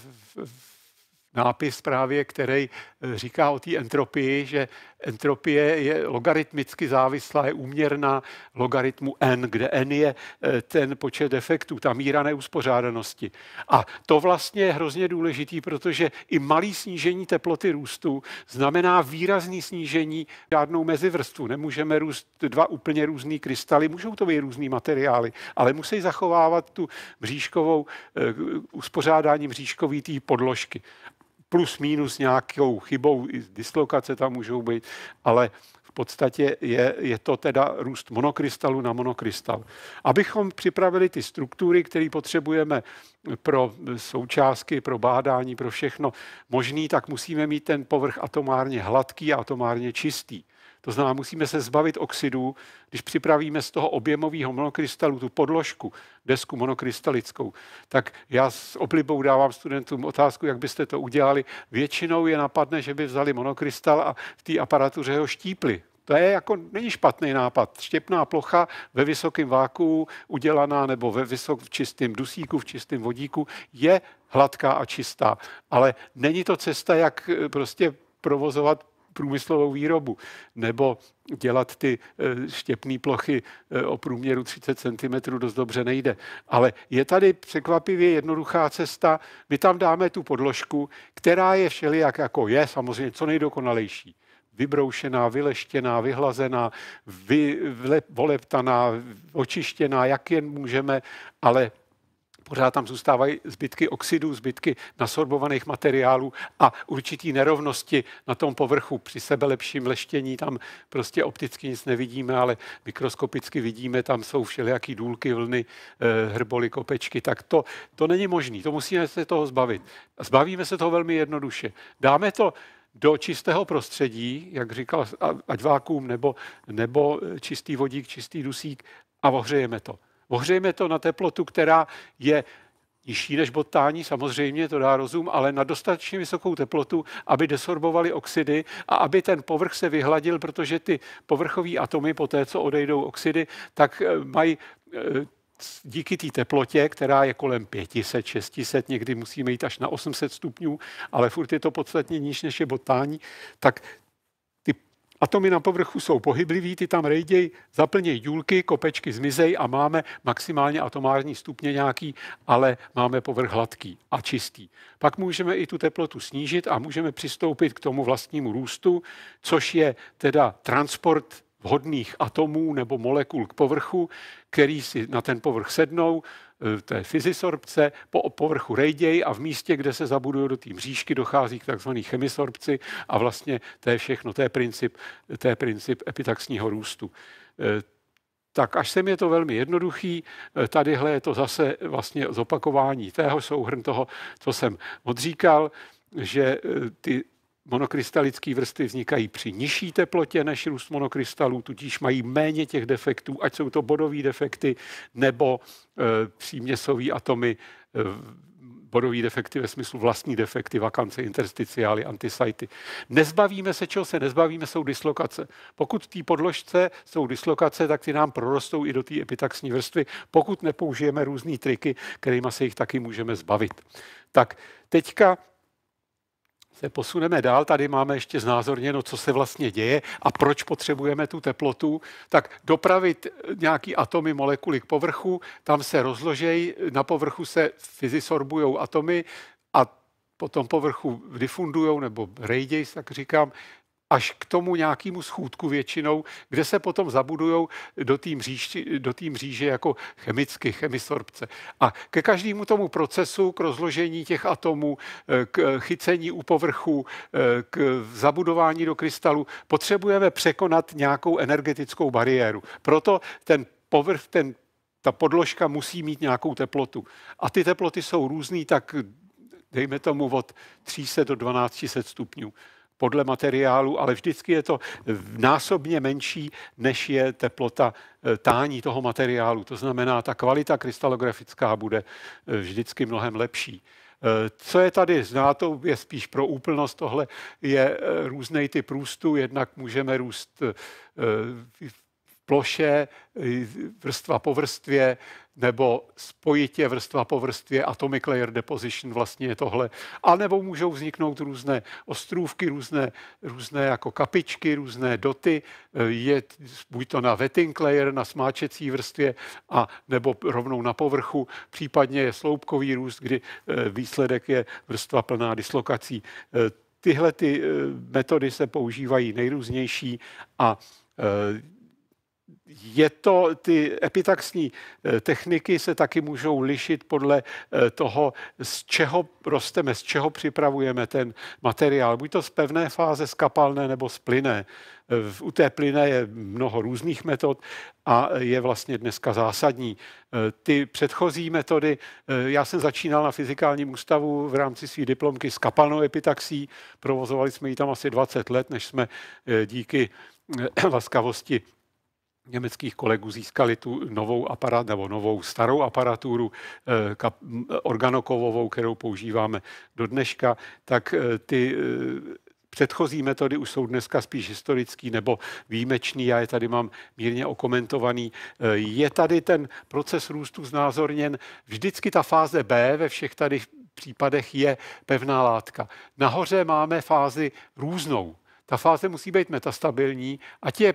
nápis právě, který říká o té entropii, že Entropie je logaritmicky závislá, je úměrná logaritmu n, kde n je e, ten počet efektů, ta míra neuspořádanosti. A to vlastně je hrozně důležitý, protože i malý snížení teploty růstu znamená výrazný snížení žádnou mezivrstvu. Nemůžeme růst dva úplně různý krystaly, můžou to být různý materiály, ale musí zachovávat tu mřížkovou, e, uspořádání mřížkový té podložky plus minus nějakou chybou, i dislokace tam můžou být, ale v podstatě je, je to teda růst monokrystalu na monokrystal. Abychom připravili ty struktury, které potřebujeme pro součástky, pro bádání, pro všechno možný, tak musíme mít ten povrch atomárně hladký a atomárně čistý. To znamená, musíme se zbavit oxidů, když připravíme z toho objemového monokrystalu tu podložku, desku monokrystalickou, tak já s oblibou dávám studentům otázku, jak byste to udělali. Většinou je napadne, že by vzali monokrystal a v té aparatuře ho štípli. To je jako, není špatný nápad. Štěpná plocha ve vysokém váku udělaná nebo ve vysok, v čistém dusíku, v čistém vodíku je hladká a čistá. Ale není to cesta, jak eh, prostě provozovat průmyslovou výrobu, nebo dělat ty eh, štěpné plochy eh, o průměru 30 cm dost dobře nejde. Ale je tady překvapivě jednoduchá cesta. My tam dáme tu podložku, která je všelijak jako je, samozřejmě co nejdokonalejší vybroušená, vyleštěná, vyhlazená, vy, vle, voleptaná, očištěná, jak jen můžeme, ale pořád tam zůstávají zbytky oxidů, zbytky nasorbovaných materiálů a určitý nerovnosti na tom povrchu. Při sebelepším leštění tam prostě opticky nic nevidíme, ale mikroskopicky vidíme, tam jsou všelijaký důlky, vlny, eh, hrboly, kopečky. Tak to, to není možné, to musíme se toho zbavit. Zbavíme se toho velmi jednoduše. Dáme to do čistého prostředí, jak říkal, ať vákuum nebo, nebo eh, čistý vodík, čistý dusík a ohřejeme to. Ohřejme to na teplotu, která je nižší než botání, samozřejmě to dá rozum, ale na dostatečně vysokou teplotu, aby desorbovali oxidy a aby ten povrch se vyhladil, protože ty povrchové atomy po té, co odejdou oxidy, tak eh, mají eh, díky té teplotě, která je kolem 500, 600, někdy musíme jít až na 800 stupňů, ale furt je to podstatně níž než je botání, tak Atomy na povrchu jsou pohybliví, ty tam rejděj, zaplněj důlky, kopečky zmizej a máme maximálně atomární stupně nějaký, ale máme povrch hladký a čistý. Pak můžeme i tu teplotu snížit a můžeme přistoupit k tomu vlastnímu růstu, což je teda transport vhodných atomů nebo molekul k povrchu, který si na ten povrch sednou, Eh, té fyzisorpce po povrchu rejděj a v místě, kde se zabudují do té mřížky, dochází k tzv. chemisorpci a vlastně to je všechno, to je princip, to je princip epitaxního růstu. Eh, tak až sem je to velmi jednoduchý, eh, tadyhle je to zase vlastně zopakování tého souhrn toho, co jsem odříkal, že ty Monokrystalické vrstvy vznikají při nižší teplotě než růst monokrystalů, tudíž mají méně těch defektů, ať jsou to bodové defekty nebo e, eh, příměsové atomy, e, bodové defekty ve smyslu vlastní defekty, vakance, intersticiály, antisajty. Nezbavíme se, čeho se nezbavíme, jsou dislokace. Pokud v té podložce jsou dislokace, tak ty nám prorostou i do té epitaxní vrstvy, pokud nepoužijeme různé triky, kterými se jich taky můžeme zbavit. Tak teďka se posuneme dál, tady máme ještě znázorněno, co se vlastně děje a proč potřebujeme tu teplotu, tak dopravit nějaký atomy, molekuly k povrchu, tam se rozložejí, na povrchu se fyzisorbují atomy a potom povrchu difundují nebo rejdějí, tak říkám, až k tomu nějakému schůdku většinou, kde se potom zabudujou do té mříži, do té mříže jako chemicky, chemisorbce. A ke každému tomu procesu, k rozložení těch atomů, eh, k eh, chycení u povrchu, eh, k zabudování do krystalu, potřebujeme překonat nějakou energetickou bariéru. Proto ten povrch, ten ta podložka musí mít nějakou teplotu. A ty teploty jsou různé, tak dejme tomu od 300 do 1200 stupňů podle materiálu, ale vždycky je to násobně menší, než je teplota eh, tání toho materiálu. To znamená, ta kvalita krystalografická bude eh, vždycky mnohem lepší. Eh, co je tady znáto, je spíš pro úplnost tohle, je různý typ růstu. Jednak můžeme růst ploše, vrstva po vrstvě, nebo spojitě vrstva po vrstvě, atomic layer deposition vlastně je tohle. A nebo můžou vzniknout různé ostrůvky, různé, různé jako kapičky, různé doty, je buď to na wetting layer, na smáčecí vrstvě, a nebo rovnou na povrchu, případně je sloupkový růst, kdy eh, výsledek je vrstva plná dislokací. Eh, tyhle ty eh, metody se používají nejrůznější a je to, ty epitaxní eh, techniky se taky můžou lišit podle eh, toho, z čeho rosteme, z čeho připravujeme ten materiál. Buď to z pevné fáze, z kapalné nebo z plyné. Eh, u té plyné je mnoho různých metod a je vlastně dneska zásadní. Ty předchozí metody, já jsem začínal na fyzikálním ústavu v rámci své diplomky s kapalnou epitaxí, provozovali jsme ji tam asi 20 let, než jsme díky laskavosti německých kolegů získali tu novou aparat nebo novou starou aparaturu eh, organokovovou, kterou používáme do dneška, tak eh, ty eh, předchozí metody už jsou dneska spíš historický nebo výjimečný, já je tady mám mírně okomentovaný. Je tady ten proces růstu znázorněn, vždycky ta fáze B ve všech tady případech je pevná látka. Nahoře máme fázi různou. Ta fáze musí být metastabilní, ať je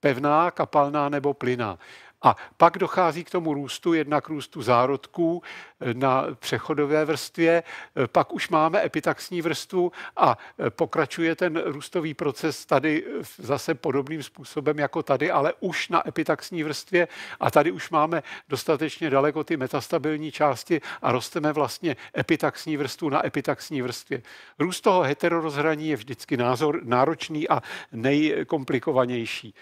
pevná, kapalná nebo plyná. A pak dochází k tomu růstu, jednak růstu zárodků eh, na přechodové vrstvě, eh, pak už máme epitaxní vrstvu a eh, pokračuje ten růstový proces tady zase podobným způsobem jako tady, ale už na epitaxní vrstvě a tady už máme dostatečně daleko ty metastabilní části a rosteme vlastně epitaxní vrstvu na epitaxní vrstvě. Růst toho heterorozhraní je vždycky názor náročný a nejkomplikovanější.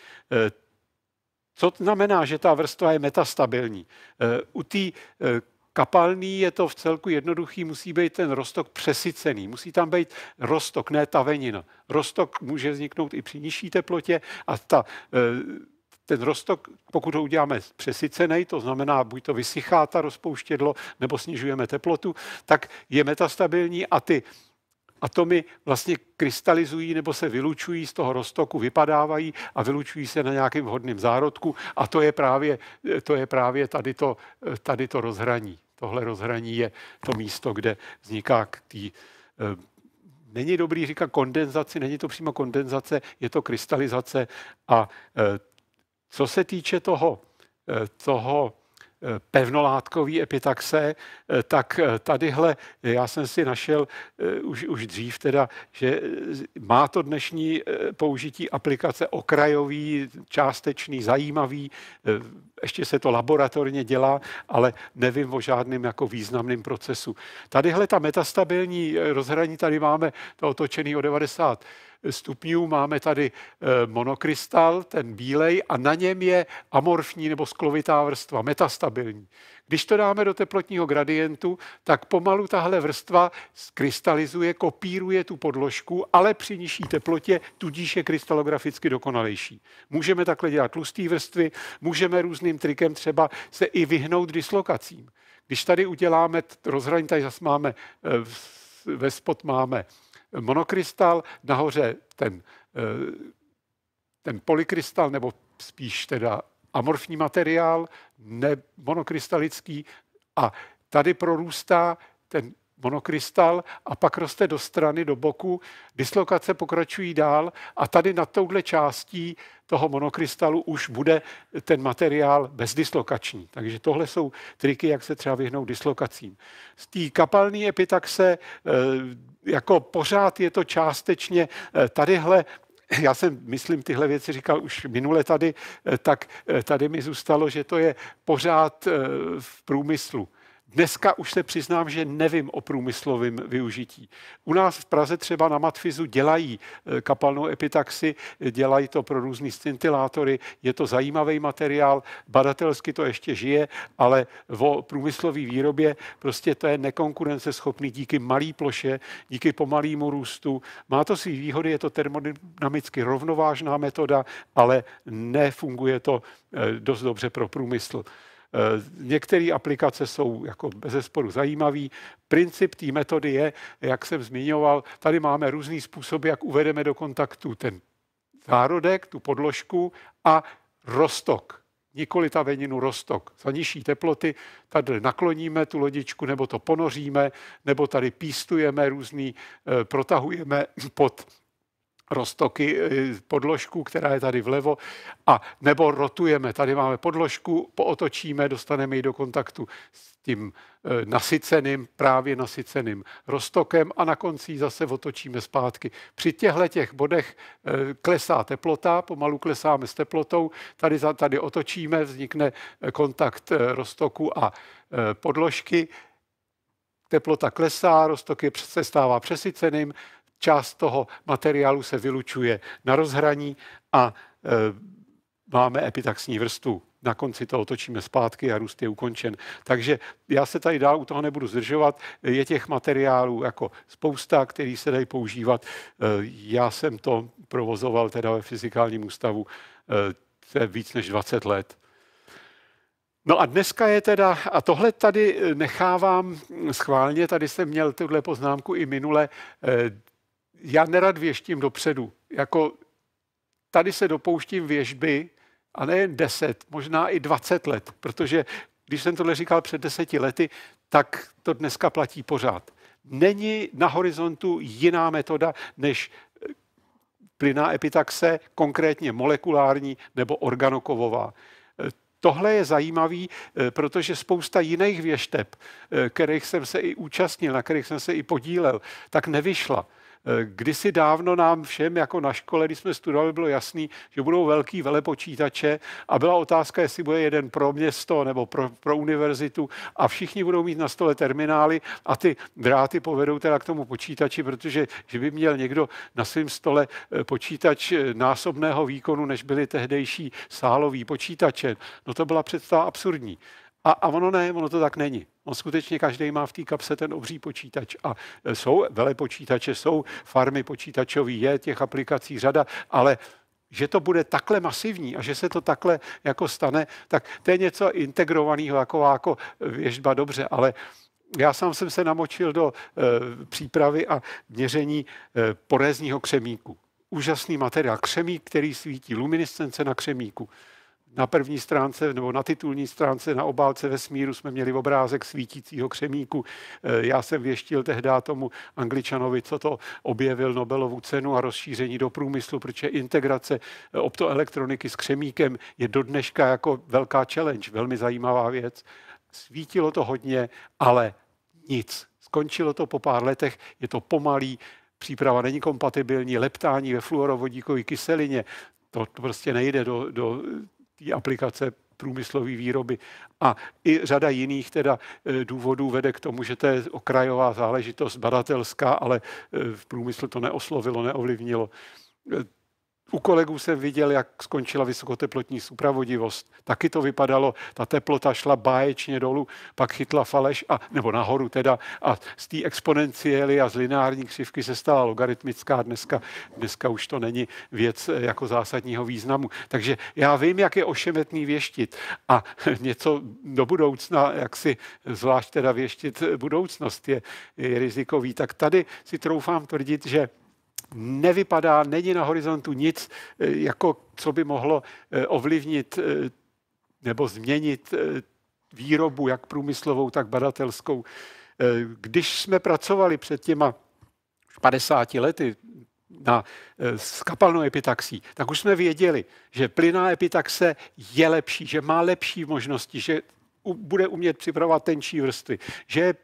Co to znamená, že ta vrstva je metastabilní? Eh, u té eh, kapalný je to v celku jednoduchý, musí být ten rostok přesycený, musí tam být rostok, ne tavenina. Rostok může vzniknout i při nižší teplotě a ta eh, ten rostok, pokud ho uděláme přesycený, to znamená, buď to vysychá ta rozpouštědlo, nebo snižujeme teplotu, tak je metastabilní a ty Atomy vlastně krystalizují nebo se vylučují z toho roztoku, vypadávají a vylučují se na nějakém vhodném zárodku a to je právě, to je právě tady, to, tady to rozhraní. Tohle rozhraní je to místo, kde vzniká k tý, eh, není dobrý říkat kondenzaci, není to přímo kondenzace, je to krystalizace a eh, co se týče toho, eh, toho Eh, pevnolátkový epitaxe, eh, tak eh, tadyhle já jsem si našel už, už dřív teda, že má to dnešní použití aplikace okrajový, částečný, zajímavý, ještě se to laboratorně dělá, ale nevím o žádném jako významným procesu. Tadyhle ta metastabilní rozhraní, tady máme to otočený o 90 stupňů. Máme tady eh, monokrystal, ten bílej, a na něm je amorfní nebo sklovitá vrstva, metastabilní. Když to dáme do teplotního gradientu, tak pomalu tahle vrstva krystalizuje, kopíruje tu podložku, ale při nižší teplotě, tudíž je krystalograficky dokonalejší. Můžeme takhle dělat tlusté vrstvy, můžeme různým trikem třeba se i vyhnout dislokacím. Když tady uděláme rozhraní, tady zase máme, eh, ve spod máme monokrystal, nahoře ten, eh, ten polikrystal, nebo spíš teda amorfní materiál, ne monokrystalický, a tady prorůstá ten monokrystal a pak roste do strany, do boku, dislokace pokračují dál a tady nad touhle částí toho monokrystalu už bude ten materiál bezdislokační. Takže tohle jsou triky, jak se třeba vyhnout dislokacím. Z té kapalné epitaxe eh, jako pořád je to částečně eh, tadyhle já jsem, myslím, tyhle věci říkal už minule tady, eh, tak tady mi zůstalo, že to je pořád v průmyslu. Dneska už se přiznám, že nevím o průmyslovém využití. U nás v Praze třeba na Matfizu dělají eh, kapalnou epitaxi, dělají to pro různý scintilátory, je to zajímavý materiál, badatelsky to ještě žije, ale o průmyslové výrobě prostě to je nekonkurenceschopný díky malý ploše, díky pomalému růstu. Má to své výhody, je to termodynamicky rovnovážná metoda, ale nefunguje to eh, dost dobře pro průmysl. Eh, některé aplikace jsou jako zesporu zajímavé. Princip té metody je, jak jsem zmiňoval, tady máme různý způsoby, jak uvedeme do kontaktu ten zárodek, tu podložku a rostok. nikoli ta veninu rostok Za nižší teploty tady nakloníme tu lodičku, nebo to ponoříme, nebo tady pístujeme různý, eh, protahujeme pod roztoky, eh, podložku, která je tady vlevo, a nebo rotujeme. Tady máme podložku, pootočíme, dostaneme ji do kontaktu s tím eh, nasyceným, právě nasyceným roztokem a na konci zase otočíme zpátky. Při těchto těch bodech eh, klesá teplota, pomalu klesáme s teplotou, tady, tady otočíme, vznikne kontakt roztoku a podložky, teplota klesá, roztok je přestává přesyceným, část toho materiálu se vylučuje na rozhraní a e, máme epitaxní vrstvu. Na konci to otočíme zpátky a růst je ukončen. Takže já se tady dál u toho nebudu zdržovat. Je těch materiálů jako spousta, který se dají používat. E, já jsem to provozoval teda ve fyzikálním ústavu e, víc než 20 let. No a dneska je teda, a tohle tady e, nechávám schválně, tady jsem měl tuhle poznámku i minule, e, já nerad věštím dopředu. Jako tady se dopouštím věžby a nejen 10, možná i 20 let, protože když jsem tohle říkal před deseti lety, tak to dneska platí pořád. Není na horizontu jiná metoda, než eh, plyná epitaxe, konkrétně molekulární nebo organokovová. Eh, tohle je zajímavý, eh, protože spousta jiných věšteb, kterých jsem se i účastnil, na kterých jsem se i podílel, tak nevyšla. Eh, kdysi dávno nám všem jako na škole, když jsme studovali, bylo jasný, že budou velký velepočítače a byla otázka, jestli bude jeden pro město nebo pro, pro univerzitu a všichni budou mít na stole terminály a ty dráty povedou teda k tomu počítači, protože že by měl někdo na svém stole eh, počítač eh, násobného výkonu, než byly tehdejší sálový počítače. No to byla představa absurdní. A, a ono ne, ono to tak není. On skutečně každý má v té kapse ten obří počítač a e, jsou počítače, jsou farmy počítačový, je těch aplikací řada, ale že to bude takhle masivní a že se to takhle jako stane, tak to je něco integrovaného, jako, jako věžba dobře, ale já sám jsem se namočil do e, přípravy a měření e, porezního křemíku. Úžasný materiál, křemík, který svítí, luminescence na křemíku na první stránce nebo na titulní stránce na obálce vesmíru jsme měli obrázek svítícího křemíku. E, já jsem věštil tehdy tomu angličanovi, co to objevil Nobelovu cenu a rozšíření do průmyslu, protože integrace e, optoelektroniky s křemíkem je do dneška jako velká challenge, velmi zajímavá věc. Svítilo to hodně, ale nic. Skončilo to po pár letech, je to pomalý, příprava není kompatibilní, leptání ve fluorovodíkové kyselině, to prostě nejde do, do té aplikace průmyslové výroby. A i řada jiných teda e, důvodů vede k tomu, že to je okrajová záležitost badatelská, ale e, v průmyslu to neoslovilo, neovlivnilo u kolegů jsem viděl, jak skončila vysokoteplotní supravodivost. Taky to vypadalo, ta teplota šla báječně dolů, pak chytla faleš, a, nebo nahoru teda, a z té exponenciély a z lineární křivky se stala logaritmická. Dneska, dneska už to není věc eh, jako zásadního významu. Takže já vím, jak je ošemetný věštit a něco do budoucna, jak si zvlášť teda věštit eh, budoucnost je, je rizikový. Tak tady si troufám tvrdit, že nevypadá, není na horizontu nic, eh, jako co by mohlo eh, ovlivnit eh, nebo změnit výrobu, jak průmyslovou, tak badatelskou. Když jsme pracovali před těma 50 lety na skapalnou epitaxí, tak už jsme věděli, že plyná epitaxe je lepší, že má lepší možnosti, že bude umět připravovat tenčí vrstvy, že je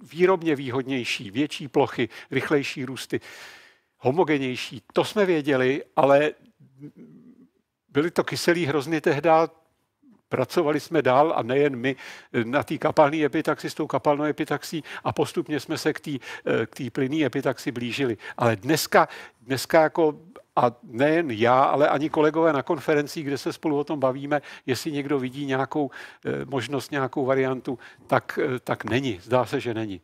výrobně výhodnější, větší plochy, rychlejší růsty homogenější. To jsme věděli, ale byly to kyselý hrozny tehdy, pracovali jsme dál a nejen my na té kapalné epitaxi s tou kapalnou epitaxí a postupně jsme se k té eh, k tý plynné epitaxi blížili. Ale dneska, dneska jako a nejen já, ale ani kolegové na konferenci, kde se spolu o tom bavíme, jestli někdo vidí nějakou eh, možnost, nějakou variantu, tak, eh, tak není. Zdá se, že není.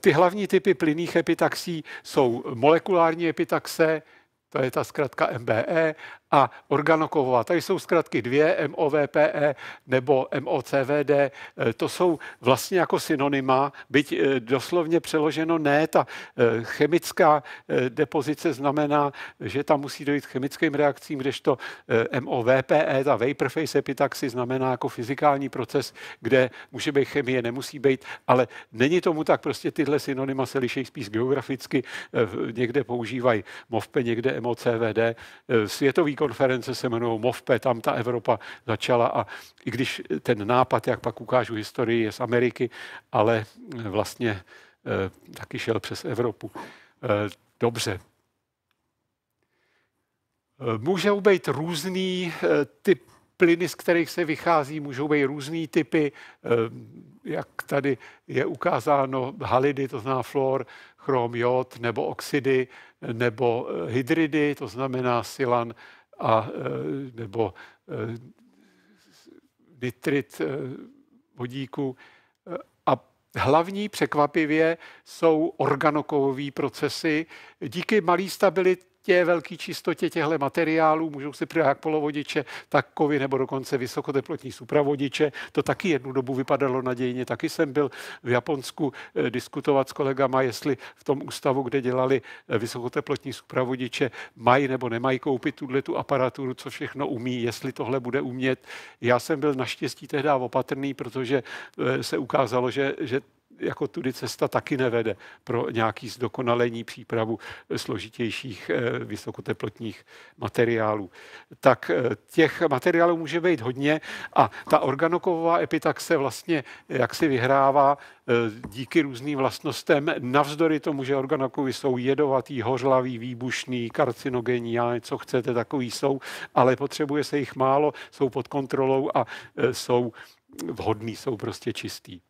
Ty hlavní typy plynných epitaxí jsou molekulární epitaxe, to je ta zkratka MBE, a organokovová. Tady jsou zkrátky dvě, MOVPE nebo MOCVD. E, to jsou vlastně jako synonyma, byť e, doslovně přeloženo ne. Ta e, chemická depozice znamená, že tam musí dojít chemickým reakcím, kdežto MOVPE, ta vapor face epitaxy, znamená jako fyzikální proces, kde může být chemie, nemusí být, ale není tomu tak, prostě tyhle synonyma se liší spíš geograficky, někde používají MOVPE, někde MOCVD. Světový konference se jmenují MOVPE, tam ta Evropa začala a i když ten nápad, jak pak ukážu historii, je z Ameriky, ale eh, vlastně eh, taky šel přes Evropu. Eh, dobře. Můžou být různý typ plyny, z kterých se vychází, můžou být různý typy, jak tady je ukázáno, halidy, to znamená flor, chrom, jod, nebo oxidy, nebo hydridy, to znamená silan, a e, nebo e, nitrit e, vodíku. A hlavní překvapivě jsou organokovové procesy díky malé stabilitě čistotě, velký čistotě těchto materiálů, můžou si přidat jak polovodiče, tak kovy nebo dokonce vysokoteplotní supravodiče. To taky jednu dobu vypadalo nadějně. Taky jsem byl v Japonsku eh, diskutovat s kolegama, jestli v tom ústavu, kde dělali eh, vysokoteplotní supravodiče, mají nebo nemají koupit tuhle tu aparaturu, co všechno umí, jestli tohle bude umět. Já jsem byl naštěstí tehdy opatrný, protože eh, se ukázalo, že, že jako tudy cesta taky nevede pro nějaký zdokonalení přípravu složitějších eh, vysokoteplotních materiálů. Tak eh, těch materiálů může být hodně a ta organokovová epitaxe vlastně jak si vyhrává eh, díky různým vlastnostem, navzdory tomu, že organokovy jsou jedovatý, hořlavý, výbušný, karcinogenní, a co chcete, takový jsou, ale potřebuje se jich málo, jsou pod kontrolou a jsou vhodný, jsou prostě čistý.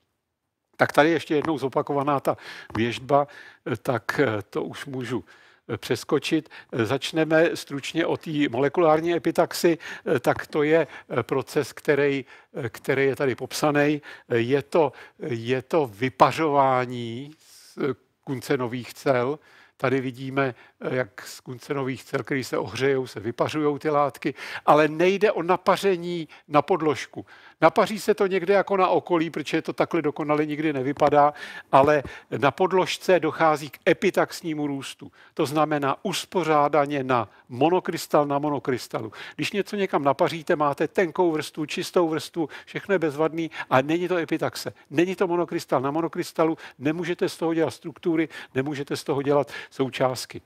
Tak tady ještě jednou zopakovaná ta věžba, eh, tak eh, to už můžu eh, přeskočit. Začneme stručně o té molekulární epitaxi, tak to je proces, který, který je tady popsaný. Je to, je to vypařování kuncenových cel. Tady vidíme jak z kuncenových cel, které se ohřejou, se vypařují ty látky, ale nejde o napaření na podložku. Napaří se to někde jako na okolí, protože to takhle dokonale nikdy nevypadá, ale na podložce dochází k epitaxnímu růstu. To znamená uspořádaně na monokrystal na monokrystalu. Když něco někam napaříte, máte tenkou vrstvu, čistou vrstvu, všechno je bezvadný a není to epitaxe. Není to monokrystal na monokrystalu, nemůžete z toho dělat struktury, nemůžete z toho dělat součástky.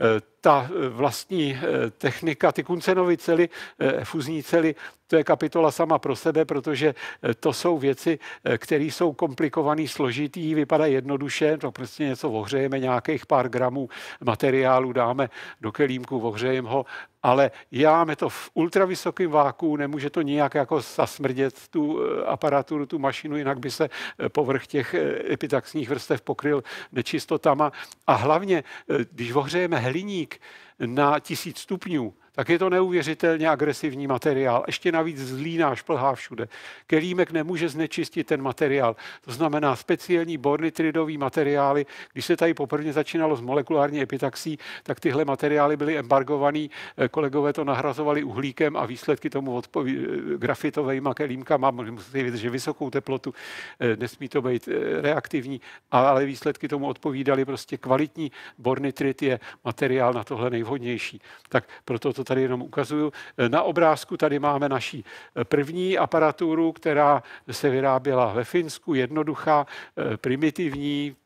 euh, ta e, vlastní e, technika, ty kuncenovy cely, e, fuzní cely, to je kapitola sama pro sebe, protože to jsou věci, které jsou komplikované, složitý, vypadají jednoduše, to no prostě něco ohřejeme, nějakých pár gramů materiálu dáme do kelímku, ohřejeme ho, ale děláme to v ultravysokém váku, nemůže to nijak jako zasmrdět tu aparaturu, tu mašinu, jinak by se povrch těch epitaxních vrstev pokryl nečistotama. A hlavně, když ohřejeme hliník, na tisíc stupňů, tak je to neuvěřitelně agresivní materiál. Ještě navíc zlíná šplhá všude. Kelímek nemůže znečistit ten materiál. To znamená speciální bornitridový materiály. Když se tady poprvé začínalo s molekulární epitaxí, tak tyhle materiály byly embargovaný. Eh, kolegové to nahrazovali uhlíkem a výsledky tomu odpoví eh, grafitovými kelímkama. Musíte vidět, že vysokou teplotu eh, nesmí to být reaktivní, ale výsledky tomu odpovídaly. Prostě kvalitní bornitrit je materiál na tohle nejvhodnější. Tak proto to tady jenom ukazuju. Na obrázku tady máme naší eh, první aparaturu, která se vyráběla ve Finsku, jednoduchá, eh, primitivní.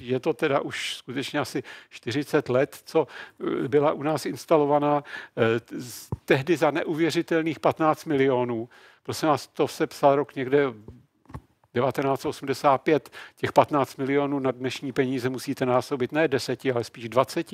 Je to teda už skutečně asi 40 let, co eh, byla u nás instalovaná tehdy za neuvěřitelných 15 milionů. Prosím vás, to se psal rok někde 1985, těch 15 milionů na dnešní peníze musíte násobit ne 10, ale spíš 20.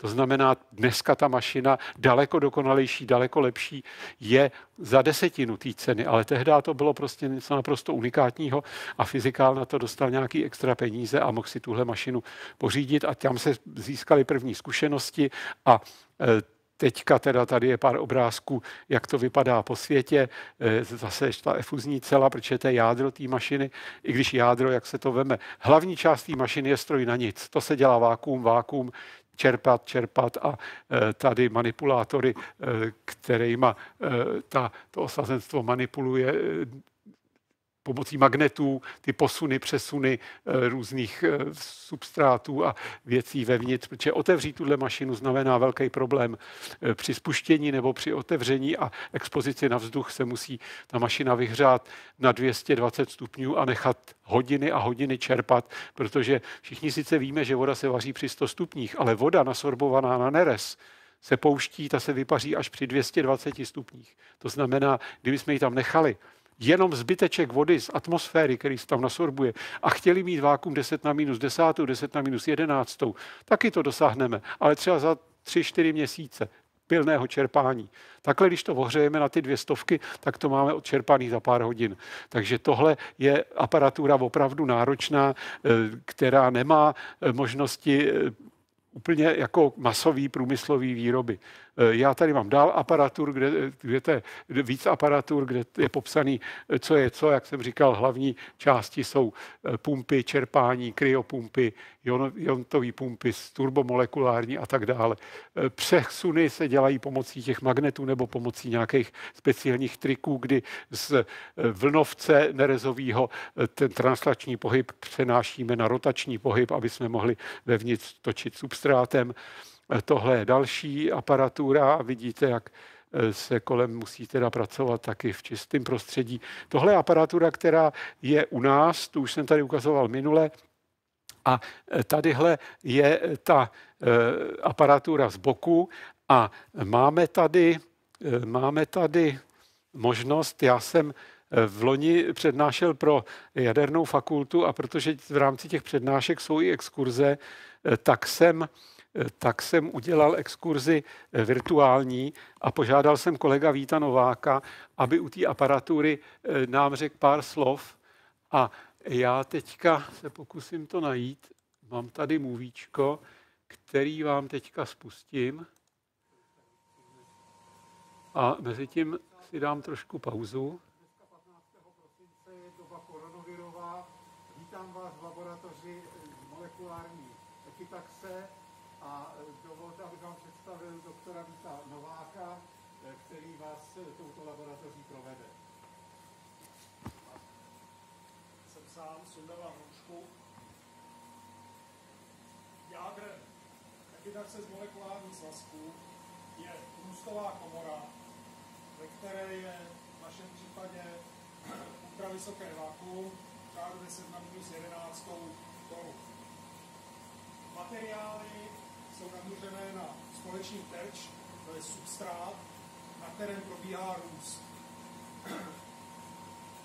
To znamená, dneska ta mašina daleko dokonalejší, daleko lepší je za desetinu té ceny, ale tehdy to bylo prostě něco naprosto unikátního a fyzikál na to dostal nějaký extra peníze a mohl si tuhle mašinu pořídit a tam se získali první zkušenosti a e, Teďka teda tady je pár obrázků, jak to vypadá po světě. E, zase ta efuzní cela, protože to je jádro té mašiny, i když jádro, jak se to veme. Hlavní část té mašiny je stroj na nic. To se dělá vákuum, vákuum, čerpat, čerpat a eh, tady manipulátory, eh, kterýma eh, ta, to osazenstvo manipuluje, pomocí magnetů ty posuny, přesuny eh, různých eh, substrátů a věcí vevnitř, protože otevřít tuhle mašinu znamená velký problém eh, při spuštění nebo při otevření a expozici na vzduch se musí ta mašina vyhřát na 220 stupňů a nechat hodiny a hodiny čerpat, protože všichni sice víme, že voda se vaří při 100 stupních, ale voda nasorbovaná na nerez se pouští, ta se vypaří až při 220 stupních. To znamená, kdybychom ji tam nechali, jenom zbyteček vody z atmosféry, který se tam nasorbuje, a chtěli mít vákum 10 na minus 10, 10 na minus 11, taky to dosáhneme, ale třeba za 3-4 měsíce pilného čerpání. Takhle, když to ohřejeme na ty dvě stovky, tak to máme odčerpaný za pár hodin. Takže tohle je aparatura opravdu náročná, eh, která nemá eh, možnosti eh, úplně jako masový průmyslový výroby. Eh, já tady mám dál aparatur, kde, kde je víc aparatur, kde je popsaný, eh, co je co, jak jsem říkal, hlavní části jsou eh, pumpy, čerpání, kryopumpy, jontové pumpy, turbomolekulární a tak dále. Přesuny se dělají pomocí těch magnetů nebo pomocí nějakých speciálních triků, kdy z vlnovce nerezového ten translační pohyb přenášíme na rotační pohyb, aby jsme mohli vevnitř točit substrátem. Tohle je další aparatura a vidíte, jak eh, se kolem musí teda pracovat taky v čistém prostředí. Tohle je aparatura, která je u nás, tu už jsem tady ukazoval minule, a eh, tadyhle je eh, ta aparatura z boku a máme tady, máme tady možnost, já jsem v loni přednášel pro jadernou fakultu a protože v rámci těch přednášek jsou i exkurze, tak jsem tak jsem udělal exkurzi eh, virtuální a požádal jsem kolega Víta Nováka, aby u té aparatury eh, nám řekl pár slov. A já teďka se pokusím to najít. Mám tady mluvíčko, který vám teďka spustím. A mezi tím si dám trošku pauzu. Vítám vás v laboratoři eh, molekulární epitaxe. A e, dovolte, abych vám představil doktora Víta Nováka, e, který vás e, touto laboratoří provede. Jsem sám sundala hrušku. Jádrem se z molekulárních svazků je růstová komora, ve které je v našem případě ultravysoké vakuum, řádu 10 na minus 11 tonu. Materiály jsou namířené na společný terč, to je substrát, na kterém probíhá růst.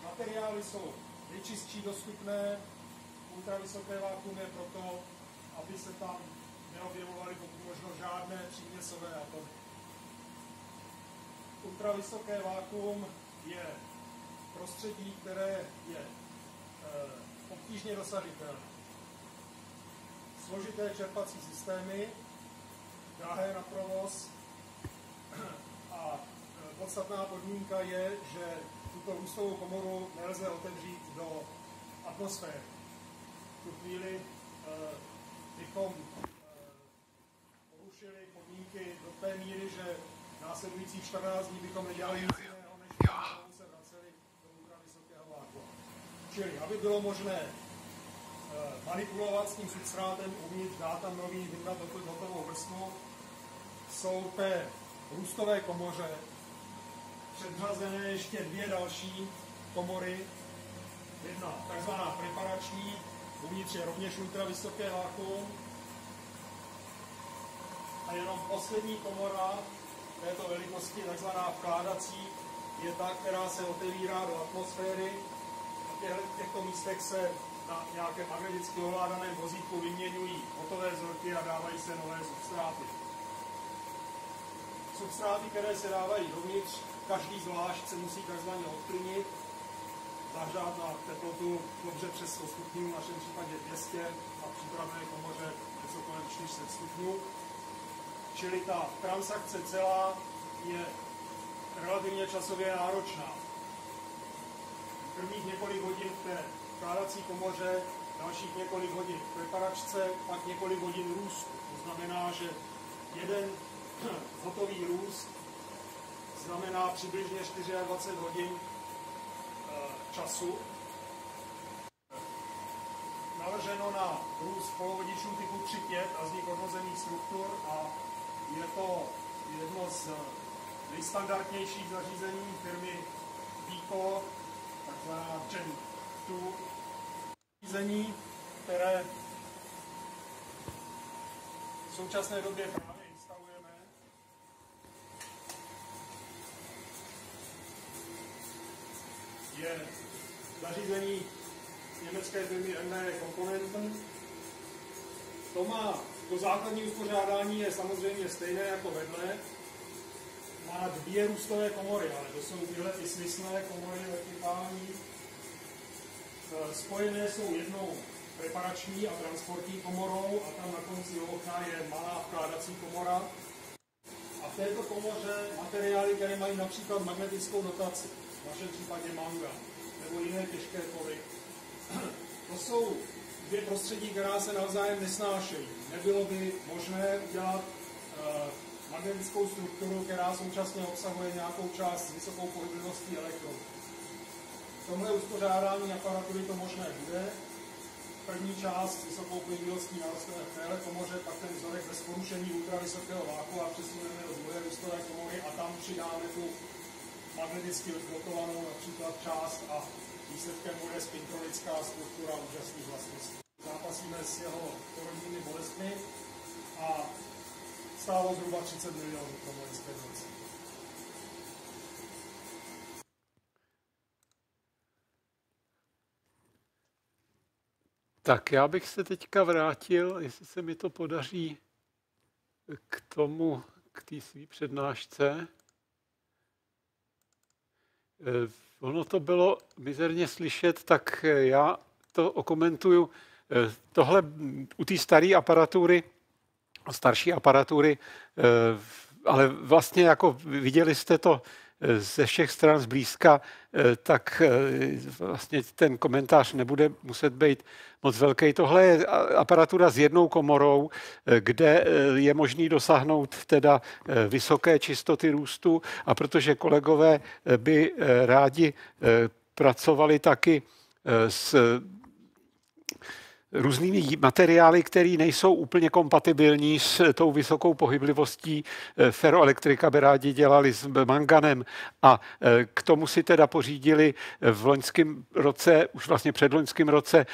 Materiály jsou nejčistší dostupné, ultravysoké vákuum je proto, aby se tam neobjevovaly pokud možno žádné příměsové atomy. Ultravysoké vákuum je prostředí, které je e, obtížně dosažitelné. Složité čerpací systémy drahé na provoz a e, podstatná podmínka je, že tuto růstovou komoru nelze otevřít do atmosféry. V tu chvíli e, bychom e, porušili podmínky do té míry, že následujících 14 dní bychom nedělali nic jiného, než bychom se vraceli do úra vysokého váku. Čili, aby bylo možné manipulovat s tím substrátem uvnitř, dát tam nový, vyndat hotovou vrstvu, jsou v té růstové komoře předhrazené ještě dvě další komory. Jedna takzvaná preparační, uvnitř je rovněž ultravysoké vákuum. A jenom poslední komora této velikosti, takzvaná vkládací, je ta, která se otevírá do atmosféry. Na těchto místech se na nějaké magneticky ovládaném vozíku vyměňují hotové vzorky a dávají se nové substráty substráty, které se dávají dovnitř, každý zvlášť se musí takzvaně odplynit, zahřát na teplotu dobře přes 100 stupňů, v našem případě 200 a připravené komoře něco kolem 400 stupňů. Čili ta transakce celá je relativně časově náročná. Prvních několik hodin v té vkládací komoře, dalších několik hodin v preparačce, pak několik hodin růstu. To znamená, že jeden hotový růst znamená přibližně 24 hodin eh, času. Navrženo na růst polovodičů typu 3.5 a z nich odhozených struktur a je to jedno z nejstandardnějších zařízení firmy Vico, takzvaná Gen 2. Zařízení, které v současné době právě je zařízení německé firmy ME Komponenten. To má, to základní uspořádání je samozřejmě stejné jako vedle. Má dvě růstové komory, ale to jsou tyhle ty smyslné komory vertikální. E, spojené jsou jednou preparační a transportní komorou a tam na konci okna je malá vkládací komora. A v této komoře materiály, které mají například magnetickou notaci v našem případě manga, nebo jiné těžké kovy. To jsou dvě prostředí, která se navzájem nesnášejí. Nebylo by možné udělat uh, magnetickou strukturu, která současně obsahuje nějakou část s vysokou pohyblivostí elektronů. V tomhle uspořádání aparatury to možné bude. První část s vysokou pohyblivostí na v téhle komoře, pak ten vzorek bez porušení ultravysokého váku a přesuneme do druhé růstové komory a tam přidáme tu magneticky odblokovanou například část a výsledkem bude spintronická struktura úžasných vlastností. Zápasíme s jeho porodními bolestmi a stálo zhruba 30 milionů pro vojenské věci. Tak já bych se teďka vrátil, jestli se mi to podaří, k tomu, k té své přednášce. Eh, ono to bylo mizerně slyšet, tak eh, já to okomentuju. Eh, tohle mm, u té staré aparatury, starší aparatury, ale vlastně jako viděli jste to ze všech stran zblízka, eh, tak eh, vlastně ten komentář nebude muset být moc velký. Tohle je aparatura s jednou komorou, eh, kde je možný dosáhnout teda vysoké čistoty růstu a protože kolegové by rádi pracovali taky s různými materiály, které nejsou úplně kompatibilní s tou vysokou pohyblivostí eh, ferroelektrika by rádi dělali s manganem a eh, k tomu si teda pořídili eh, v loňském roce, už vlastně před loňským roce,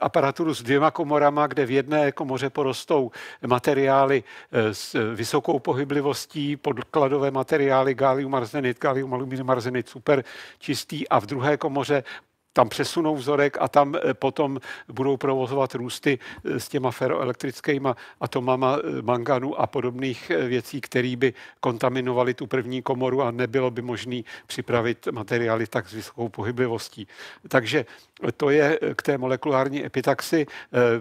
aparaturu s dvěma komorama, kde v jedné komoře porostou materiály s vysokou pohyblivostí, podkladové materiály, gallium arzenit, gallium aluminium arzenit, super čistý a v druhé komoře tam přesunou vzorek a tam eh, potom budou provozovat růsty eh, s těma ferroelektrickýma atomama eh, manganu a podobných věcí, které by kontaminovaly tu první komoru a nebylo by možné připravit materiály tak s vysokou pohyblivostí. Takže to je k té molekulární epitaxi.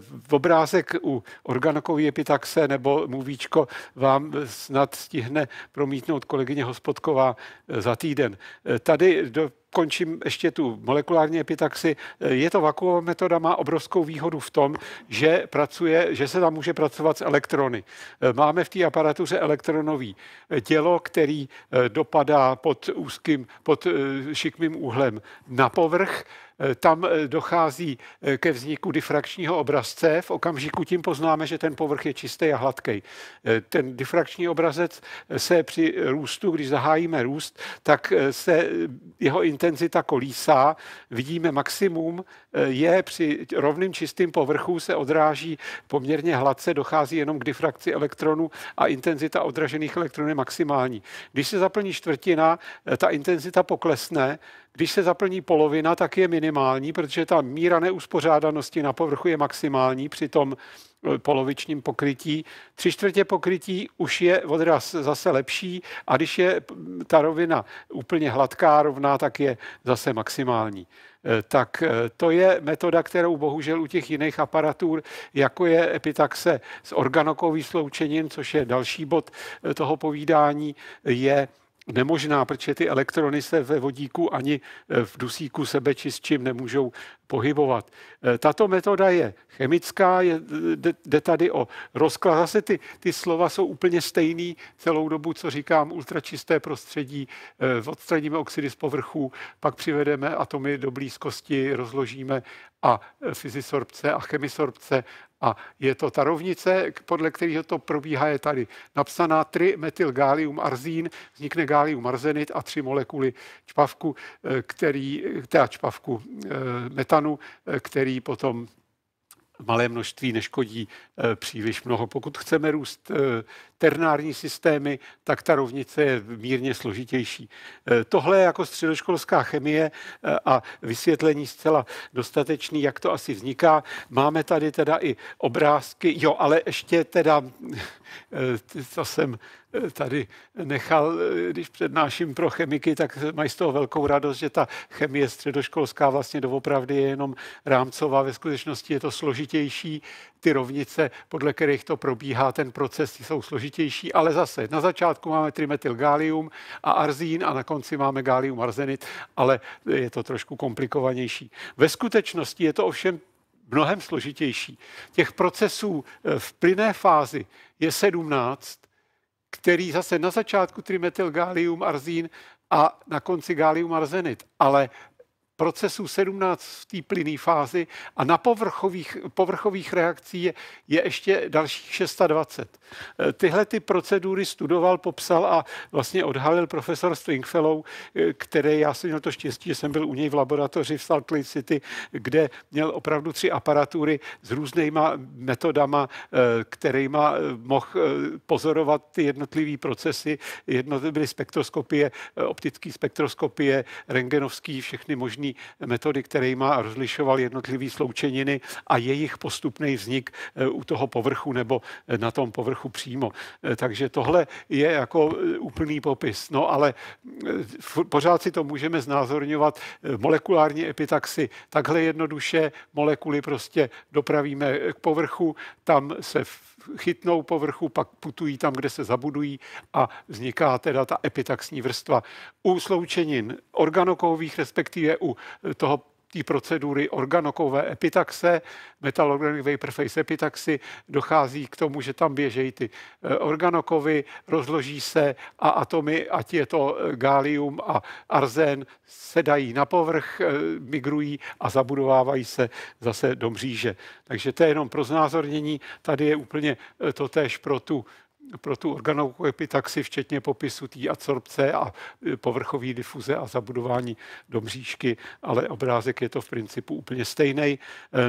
V obrázek u organokové epitaxe nebo mluvíčko vám snad stihne promítnout kolegyně Hospodková za týden. Tady do končím ještě tu molekulární epitaxi. Eh, je to vakuová metoda, má obrovskou výhodu v tom, že pracuje, že se tam může pracovat s elektrony. Eh, máme v té aparatuře elektronový eh, tělo, který dopadá pod úzkým, pod šikmým úhlem na povrch Eh, tam eh, dochází eh, ke vzniku difrakčního obrazce. V okamžiku tím poznáme, že ten povrch je čistý a hladký. Ten difrakční obrazec se při růstu, když zahájíme růst, tak se jeho intenzita kolísá. Vidíme maximum je při rovným čistým povrchu se odráží poměrně hladce, dochází jenom k difrakci elektronu a intenzita odražených elektronů je maximální. Když se zaplní čtvrtina, ta intenzita poklesne, když se zaplní polovina, tak je minimální, protože ta míra neuspořádanosti na povrchu je maximální při tom e, polovičním pokrytí. Tři čtvrtě pokrytí už je odraz zase lepší a když je ta rovina úplně hladká, rovná, tak je zase maximální. E, tak e, to je metoda, kterou bohužel u těch jiných aparatur, jako je epitaxe s organokový sloučením, což je další bod toho povídání, je nemožná, protože ty elektrony se ve vodíku ani v dusíku sebe čistčím nemůžou pohybovat. Eh, tato metoda je chemická, je, jde tady o rozklad. Zase ty, ty slova jsou úplně stejný celou dobu, co říkám, ultračisté prostředí, eh, odstraníme oxidy z povrchu, pak přivedeme atomy do blízkosti, rozložíme a eh, fyzisorbce a chemisorbce a je to ta rovnice, podle kterého to probíhá, je tady napsaná 3 metyl gálium arzín, vznikne gálium arzenit a tři molekuly čpavku, který, teda čpavku metal metanu, eh, který potom malé množství neškodí eh, příliš mnoho. Pokud chceme růst eh, ternární systémy, tak ta rovnice je mírně složitější. Eh, tohle je jako středoškolská chemie eh, a vysvětlení zcela dostatečný, jak to asi vzniká. Máme tady teda i obrázky, jo, ale ještě teda, eh, to jsem tady nechal, když přednáším pro chemiky, tak mají z toho velkou radost, že ta chemie středoškolská vlastně doopravdy je jenom rámcová, ve skutečnosti je to složitější ty rovnice, podle kterých to probíhá, ten proces, jsou složitější, ale zase na začátku máme trimetylgálium a arzín a na konci máme gálium arzenit, ale je to trošku komplikovanější. Ve skutečnosti je to ovšem mnohem složitější. Těch procesů eh, v plyné fázi je 17, který zase na začátku trimetylgálium arzín a na konci gálium arzenit. Ale procesů 17 v té plynné fázi a na povrchových, povrchových reakcí je, je ještě dalších 620. Eh, tyhle ty procedury studoval, popsal a vlastně odhalil profesor Stringfellow, eh, který já jsem měl to štěstí, že jsem byl u něj v laboratoři v Salt Lake City, kde měl opravdu tři aparatury s různýma metodama, eh, kterýma mohl pozorovat ty jednotlivé procesy. Jedno byly spektroskopie, optické spektroskopie, rengenovské, všechny možné různé metody, které má a rozlišoval jednotlivé sloučeniny a jejich postupný vznik eh, u toho povrchu nebo eh, na tom povrchu přímo. Eh, takže tohle je jako úplný popis. No ale pořád si to můžeme znázorňovat. Molekulární epitaxy takhle jednoduše molekuly prostě dopravíme k povrchu, tam se chytnou povrchu, pak putují tam, kde se zabudují a vzniká teda ta epitaxní vrstva. U sloučenin organokových, respektive u toho té procedury organokové epitaxe, metal organic vapor phase epitaxy, dochází k tomu, že tam běžejí ty eh, organokovy, rozloží se a atomy, ať je to eh, gálium a arzen, se dají na povrch, eh, migrují a zabudovávají se zase do mříže. Takže to je jenom pro znázornění. Tady je úplně to též pro tu pro tu organovou epitaxi, včetně popisu té adsorpce a e, povrchové difuze a zabudování do mřížky, ale obrázek je to v principu úplně stejný. E,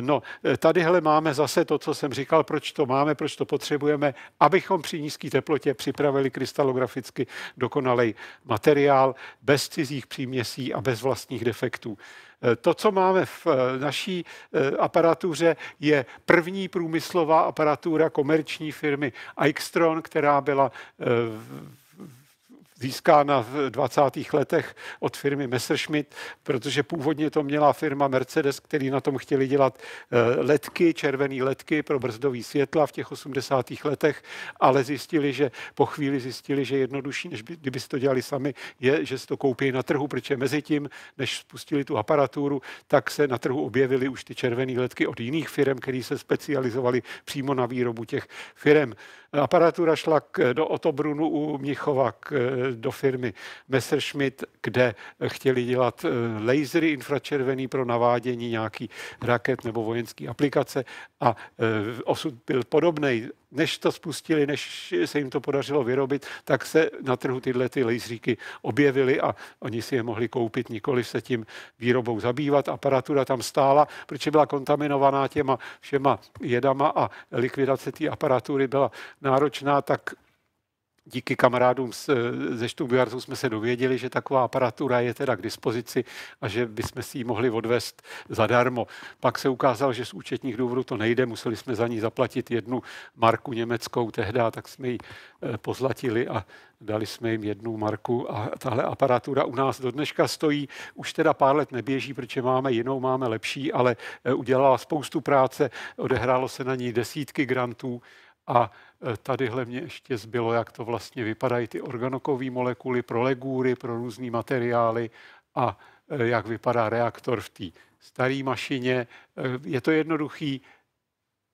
no, e, tady máme zase to, co jsem říkal, proč to máme, proč to potřebujeme, abychom při nízké teplotě připravili krystalograficky dokonalý materiál bez cizích příměsí a bez vlastních defektů. Eh, to, co máme v eh, naší eh, aparatuře, je první průmyslová aparatura komerční firmy Aixtron, která byla v získána v 20. letech od firmy Messerschmitt, protože původně to měla firma Mercedes, který na tom chtěli dělat eh, letky, červené letky pro brzdový světla v těch 80. letech, ale zjistili, že po chvíli zjistili, že jednodušší, než by, kdyby si to dělali sami, je, že si to koupí na trhu, protože mezi tím, než spustili tu aparaturu, tak se na trhu objevily už ty červené letky od jiných firm, které se specializovali přímo na výrobu těch firm. Aparatura šla k, do Otobrunu u Mnichova k do firmy Messerschmitt, kde chtěli dělat eh, lasery infračervený pro navádění nějaký raket nebo vojenský aplikace a eh, osud byl podobný. Než to spustili, než se jim to podařilo vyrobit, tak se na trhu tyhle ty laseríky objevily a oni si je mohli koupit, nikoli se tím výrobou zabývat. Aparatura tam stála, protože byla kontaminovaná těma všema jedama a likvidace té aparatury byla náročná, tak díky kamarádům z, eh, ze Stubiartu jsme se dověděli, že taková aparatura je teda k dispozici a že bychom si ji mohli odvést zadarmo. Pak se ukázalo, že z účetních důvodů to nejde, museli jsme za ní zaplatit jednu marku německou tehdy, tak jsme ji eh, pozlatili a dali jsme jim jednu marku a tahle aparatura u nás do dneška stojí, už teda pár let neběží, protože máme jinou, máme lepší, ale eh, udělala spoustu práce, odehrálo se na ní desítky grantů a Eh, Tadyhle mě ještě zbylo, jak to vlastně vypadají ty organokové molekuly pro legúry, pro různé materiály a eh, jak vypadá reaktor v té staré mašině. Eh, je to jednoduchý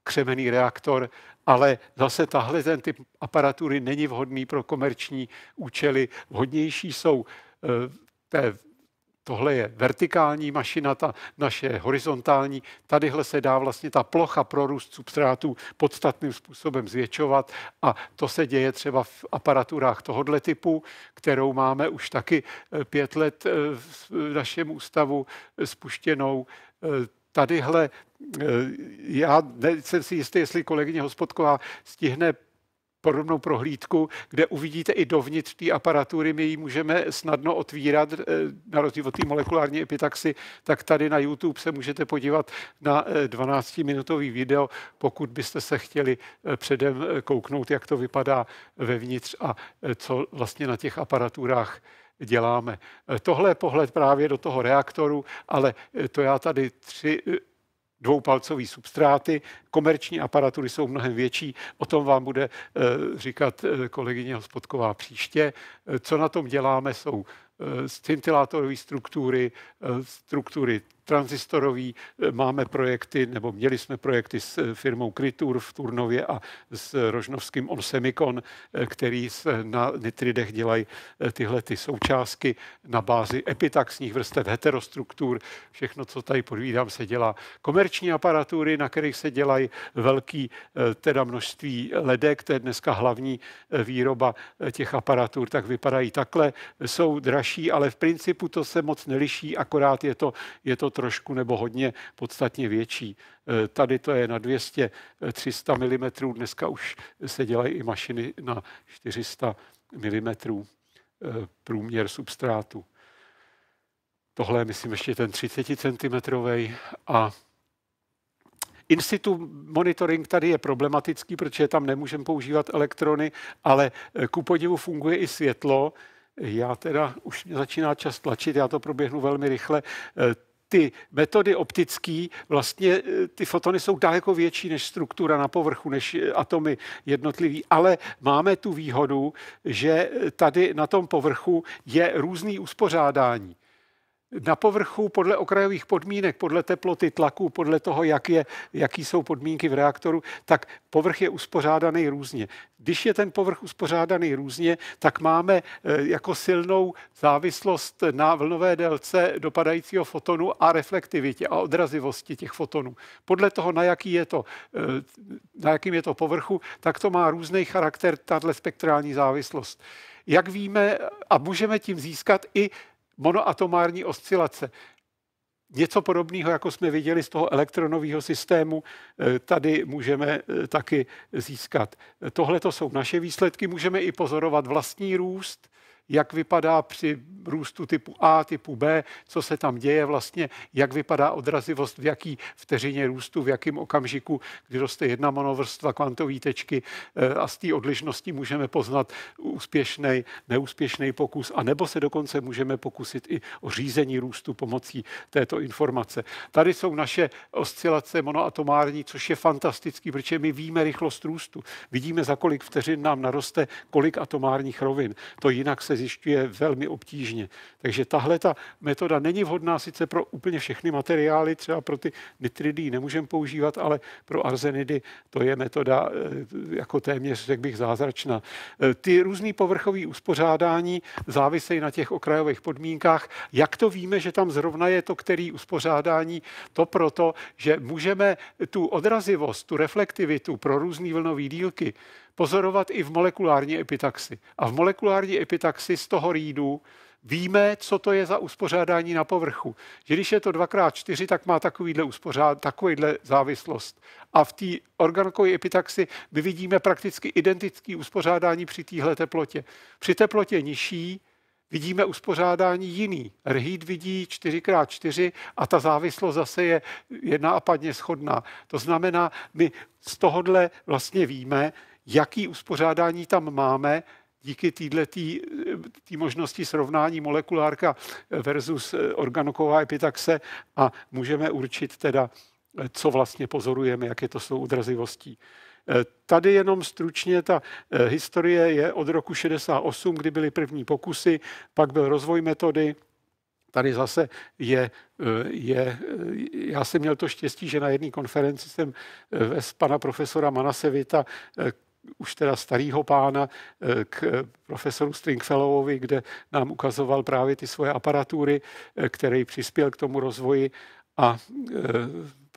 křemený reaktor, ale zase tahle ten typ aparatury není vhodný pro komerční účely. Vhodnější jsou té tohle je vertikální mašina, ta naše je horizontální. Tadyhle se dá vlastně ta plocha pro růst substrátů podstatným způsobem zvětšovat a to se děje třeba v aparaturách tohohle typu, kterou máme už taky eh, pět let eh, v našem ústavu eh, spuštěnou tadyhle, já ne, jsem si jistý, jestli kolegyně Hospodková stihne podobnou prohlídku, kde uvidíte i dovnitř té aparatury, my ji můžeme snadno otvírat, eh, na rozdíl od té molekulární epitaxy, tak tady na YouTube se můžete podívat na 12-minutový eh, video, pokud byste se chtěli eh, předem kouknout, jak to vypadá vevnitř a co vlastně na těch aparaturách děláme. Tohle je pohled právě do toho reaktoru, ale to já tady tři dvoupalcový substráty. Komerční aparatury jsou mnohem větší, o tom vám bude eh, říkat eh, kolegyně Hospodková příště. Eh, co na tom děláme, jsou scintilátorové eh, struktury, eh, struktury tranzistorové. Eh, máme projekty, nebo měli jsme projekty s firmou Kritur v Turnově a s Rožnovským On Semicon, který se na nitridech dělají tyhle ty součástky na bázi epitaxních vrstev heterostruktur. Všechno, co tady podvídám, se dělá komerční aparatury, na kterých se dělají velký teda množství ledek, to je dneska hlavní výroba těch aparatur, tak vypadají takhle, jsou dražší starší, ale v principu to se moc neliší, akorát je to, je to trošku nebo hodně podstatně větší. E, tady to je na 200, 300 mm, dneska už se dělají i mašiny na 400 mm e, průměr substrátu. Tohle je, myslím, ještě ten 30 cm a Institut monitoring tady je problematický, protože tam nemůžeme používat elektrony, ale e, ku podivu funguje i světlo, já teda už mě začíná čas tlačit, já to proběhnu velmi rychle eh, ty metody optické, vlastně eh, ty fotony jsou daleko větší než struktura na povrchu, než eh, atomy jednotlivý, ale máme tu výhodu, že tady na tom povrchu je různý uspořádání na povrchu podle okrajových podmínek, podle teploty tlaku, podle toho, jak je, jaký jsou podmínky v reaktoru, tak povrch je uspořádaný různě. Když je ten povrch uspořádaný různě, tak máme eh, jako silnou závislost na vlnové délce dopadajícího fotonu a reflektivitě a odrazivosti těch fotonů. Podle toho, na, jaký je to, eh, na jakým je to povrchu, tak to má různý charakter tahle spektrální závislost. Jak víme, a můžeme tím získat i monoatomární oscilace. Něco podobného, jako jsme viděli z toho elektronového systému, eh, tady můžeme eh, taky získat. Tohle to jsou naše výsledky, můžeme i pozorovat vlastní růst, jak vypadá při růstu typu A, typu B, co se tam děje vlastně, jak vypadá odrazivost, v jaký vteřině růstu, v jakém okamžiku, kdy roste jedna monovrstva kvantové tečky eh, a z té odlišnosti můžeme poznat úspěšný, neúspěšný pokus, a nebo se dokonce můžeme pokusit i o řízení růstu pomocí této informace. Tady jsou naše oscilace monoatomární, což je fantastický, protože my víme rychlost růstu. Vidíme, za kolik vteřin nám naroste kolik atomárních rovin. To jinak se zjišťuje velmi obtížně. Takže tahle ta metoda není vhodná sice pro úplně všechny materiály, třeba pro ty nitridy nemůžeme používat, ale pro arzenidy to je metoda eh, jako téměř, řekl bych, zázračná. Eh, ty různý povrchové uspořádání závisejí na těch okrajových podmínkách. Jak to víme, že tam zrovna je to, který uspořádání? To proto, že můžeme tu odrazivost, tu reflektivitu pro různé vlnové dílky pozorovat i v molekulární epitaxi. A v molekulární epitaxi z toho rýdu víme, co to je za uspořádání na povrchu. Že když je to 2x4, tak má takovýhle, uspořád, takovýhle závislost. A v té organkové epitaxi my vidíme prakticky identické uspořádání při téhle teplotě. Při teplotě nižší vidíme uspořádání jiný. Rhyd vidí 4x4 a ta závislost zase je jedna a padně schodná. To znamená, my z tohohle vlastně víme, jaký uspořádání tam máme díky té možnosti srovnání molekulárka versus eh, organoková epitaxe a můžeme určit teda, eh, co vlastně pozorujeme, jak je to s tou udrazivostí. Eh, tady jenom stručně ta historie je od roku 68, kdy byly první pokusy, pak byl rozvoj metody, tady zase je, je, já jsem měl to štěstí, že na jedné konferenci jsem s pana profesora Manasevita, už teda starého pána eh, k eh, profesoru Stringfellowovi, kde nám ukazoval právě ty svoje aparatury, eh, který přispěl k tomu rozvoji a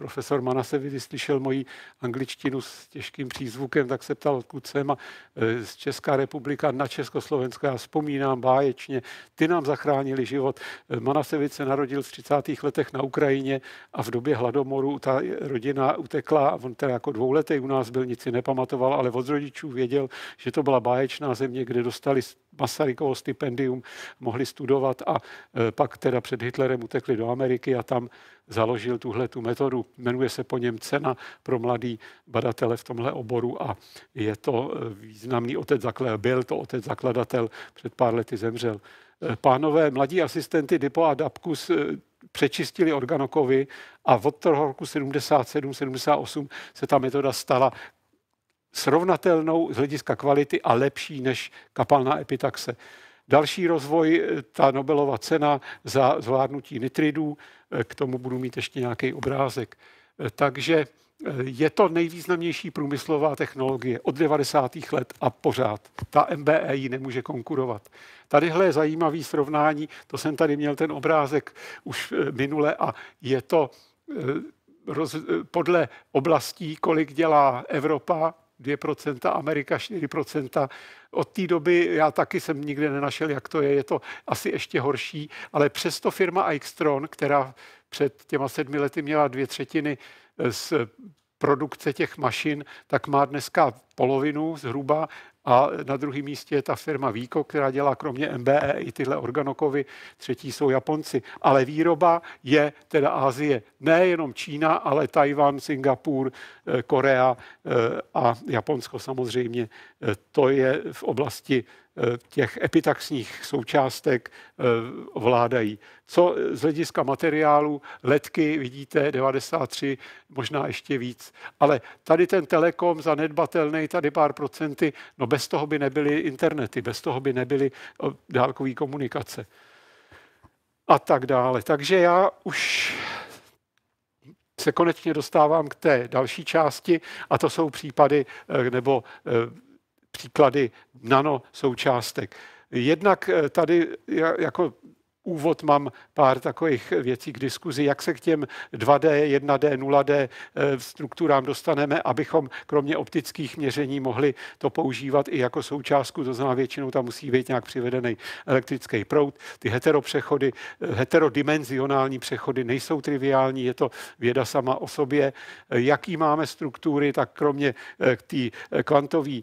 profesor Manase slyšel moji angličtinu s těžkým přízvukem, tak se ptal, odkud jsem a e, z Česká republika na Československo. Já vzpomínám báječně, ty nám zachránili život. E, Manasevic se narodil v 30. letech na Ukrajině a v době hladomoru ta rodina utekla a on teda jako dvouletý u nás byl, nic si nepamatoval, ale od rodičů věděl, že to byla báječná země, kde dostali Masarykovo stipendium, mohli studovat a e, pak teda před Hitlerem utekli do Ameriky a tam založil tuhle tu metodu. Jmenuje se po něm cena pro mladý badatele v tomhle oboru a je to eh, významný otec zakladatel, byl to otec zakladatel, před pár lety zemřel. Eh, pánové, mladí asistenty Dipo a Dabkus eh, přečistili organokovy a od toho roku 77-78 se ta metoda stala srovnatelnou z hlediska kvality a lepší než kapalná epitaxe. Další rozvoj, eh, ta Nobelova cena za zvládnutí nitridů, eh, k tomu budu mít ještě nějaký obrázek. Eh, takže je to nejvýznamnější průmyslová technologie od 90. let a pořád. Ta MBE ji nemůže konkurovat. Tadyhle je zajímavý srovnání, to jsem tady měl ten obrázek už minule a je to roz, podle oblastí, kolik dělá Evropa, 2%, Amerika 4%. Od té doby já taky jsem nikde nenašel, jak to je, je to asi ještě horší, ale přesto firma Aixtron, která před těma sedmi lety měla dvě třetiny eh, z produkce těch mašin, tak má dneska polovinu zhruba a na druhém místě je ta firma Víko, která dělá kromě MBE i tyhle organokovy. Třetí jsou Japonci. Ale výroba je teda Asie. Ne jenom Čína, ale Tajvan, Singapur, eh, Korea eh, a Japonsko samozřejmě. Eh, to je v oblasti Eh, těch epitaxních součástek eh, ovládají. Co eh, z hlediska materiálu, letky vidíte 93, možná ještě víc. Ale tady ten telekom zanedbatelný, tady pár procenty, no bez toho by nebyly internety, bez toho by nebyly dálkové komunikace. A tak dále. Takže já už se konečně dostávám k té další části a to jsou případy nebo příklady nanosoučástek. Jednak eh, tady jako úvod mám pár takových věcí k diskuzi, jak se k těm 2D, 1D, 0D strukturám dostaneme, abychom kromě optických měření mohli to používat i jako součástku, to znamená většinou tam musí být nějak přivedený elektrický proud. Ty heteropřechody, eh, heterodimenzionální přechody nejsou triviální, je to věda sama o sobě. Eh, jaký máme struktury, tak kromě eh, té kvantové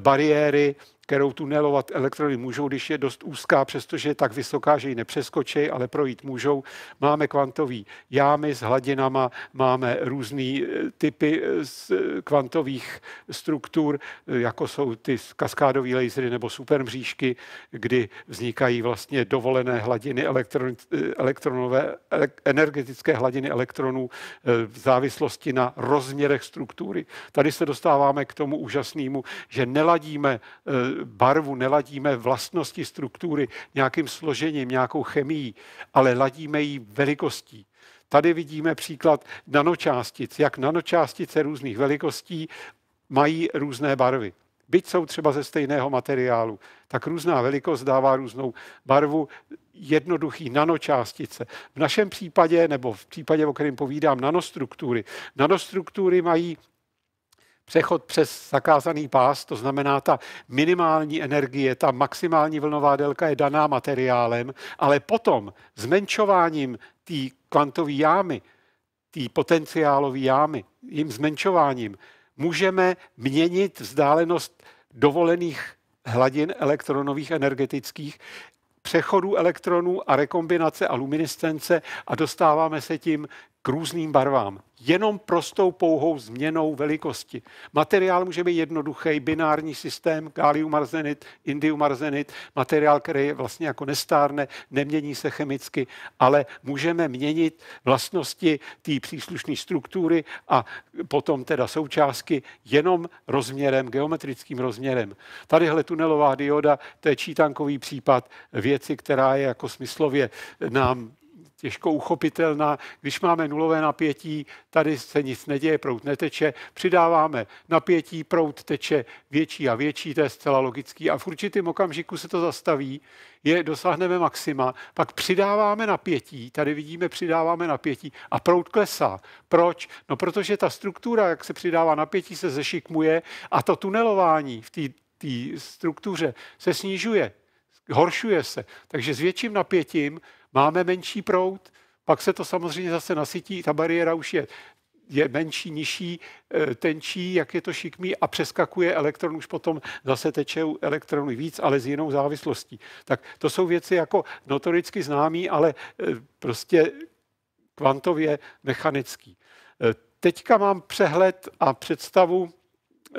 bariéry, kterou tunelovat elektrody můžou, když je dost úzká, přestože je tak vysoká, že ji nepřeskočí, ale projít můžou. Máme kvantový jámy s hladinama, máme různé e, typy e, z kvantových struktur, e, jako jsou ty kaskádové lasery nebo supermřížky, kdy vznikají vlastně dovolené hladiny elektron, elektronové, energetické hladiny elektronů v závislosti na rozměrech struktury. Tady se dostáváme k tomu úžasnému, že neladíme barvu, neladíme vlastnosti struktury nějakým složením, nějakou chemií, ale ladíme ji velikostí. Tady vidíme příklad nanočástic, jak nanočástice různých velikostí mají různé barvy. Byť jsou třeba ze stejného materiálu, tak různá velikost dává různou barvu jednoduchý nanočástice. V našem případě, nebo v případě, o kterém povídám, nanostruktury. Nanostruktury mají přechod přes zakázaný pás, to znamená ta minimální energie, ta maximální vlnová délka je daná materiálem, ale potom zmenšováním té kvantové jámy, té potenciálové jámy, jim zmenšováním, můžeme měnit vzdálenost dovolených hladin elektronových energetických, přechodu elektronů a rekombinace a luminiscence a dostáváme se tím různým barvám. Jenom prostou pouhou změnou velikosti. Materiál může být jednoduchý, binární systém, gálium arzenit, indium arzenit, materiál, který je vlastně jako nestárne, nemění se chemicky, ale můžeme měnit vlastnosti té příslušné struktury a potom teda součástky jenom rozměrem, geometrickým rozměrem. Tadyhle tunelová dioda, to je čítankový případ věci, která je jako smyslově nám těžko uchopitelná. Když máme nulové napětí, tady se nic neděje, prout neteče. Přidáváme napětí, prout teče větší a větší, to je zcela logický. A v určitém okamžiku se to zastaví, je dosáhneme maxima, pak přidáváme napětí, tady vidíme, přidáváme napětí a prout klesá. Proč? No protože ta struktura, jak se přidává napětí, se zešikmuje a to tunelování v té struktuře se snižuje horšuje se. Takže s větším napětím máme menší prout, pak se to samozřejmě zase nasytí, ta bariéra už je je menší, nižší, eh, tenčí, jak je to šikmý a přeskakuje elektron, už potom zase teče elektronu víc, ale s jinou závislostí. Tak to jsou věci jako notoricky známý, ale eh, prostě kvantově mechanický. Eh, teďka mám přehled a představu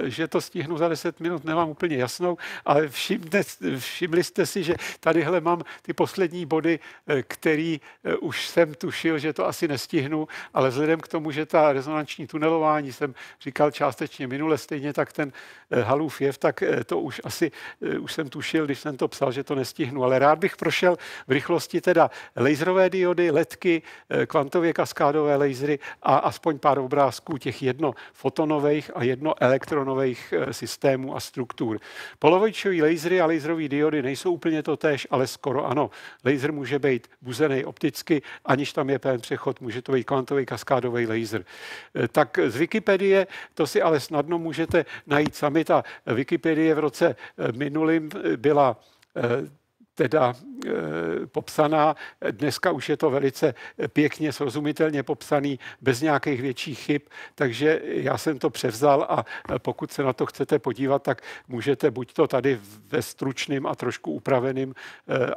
že to stihnu za 10 minut, nemám úplně jasnou, ale všimne, všimli jste si, že tadyhle mám ty poslední body, eh, který eh, už jsem tušil, že to asi nestihnu, ale vzhledem k tomu, že ta rezonanční tunelování jsem říkal částečně minule, stejně tak ten eh, halův jev, tak to už asi už jsem tušil, když jsem to psal, že to nestihnu. Ale rád bych prošel v rychlosti teda laserové diody, ledky, kvantově kaskádové lasery a aspoň pár obrázků těch jedno fotonových a jedno elektro mikronových eh, systémů a struktur. Polovičový lasery a laserové diody nejsou úplně to tež, ale skoro ano. Laser může být buzený opticky, aniž tam je PN přechod, může to být kvantový kaskádový laser. Eh, tak z Wikipedie to si ale snadno můžete najít sami. Ta Wikipedie v roce eh, minulým byla teda eh, popsaná. Dneska už je to velice eh, pěkně, srozumitelně popsaný, bez nějakých větších chyb, takže já jsem to převzal a eh, pokud se na to chcete podívat, tak můžete buď to tady ve stručným a trošku upraveným,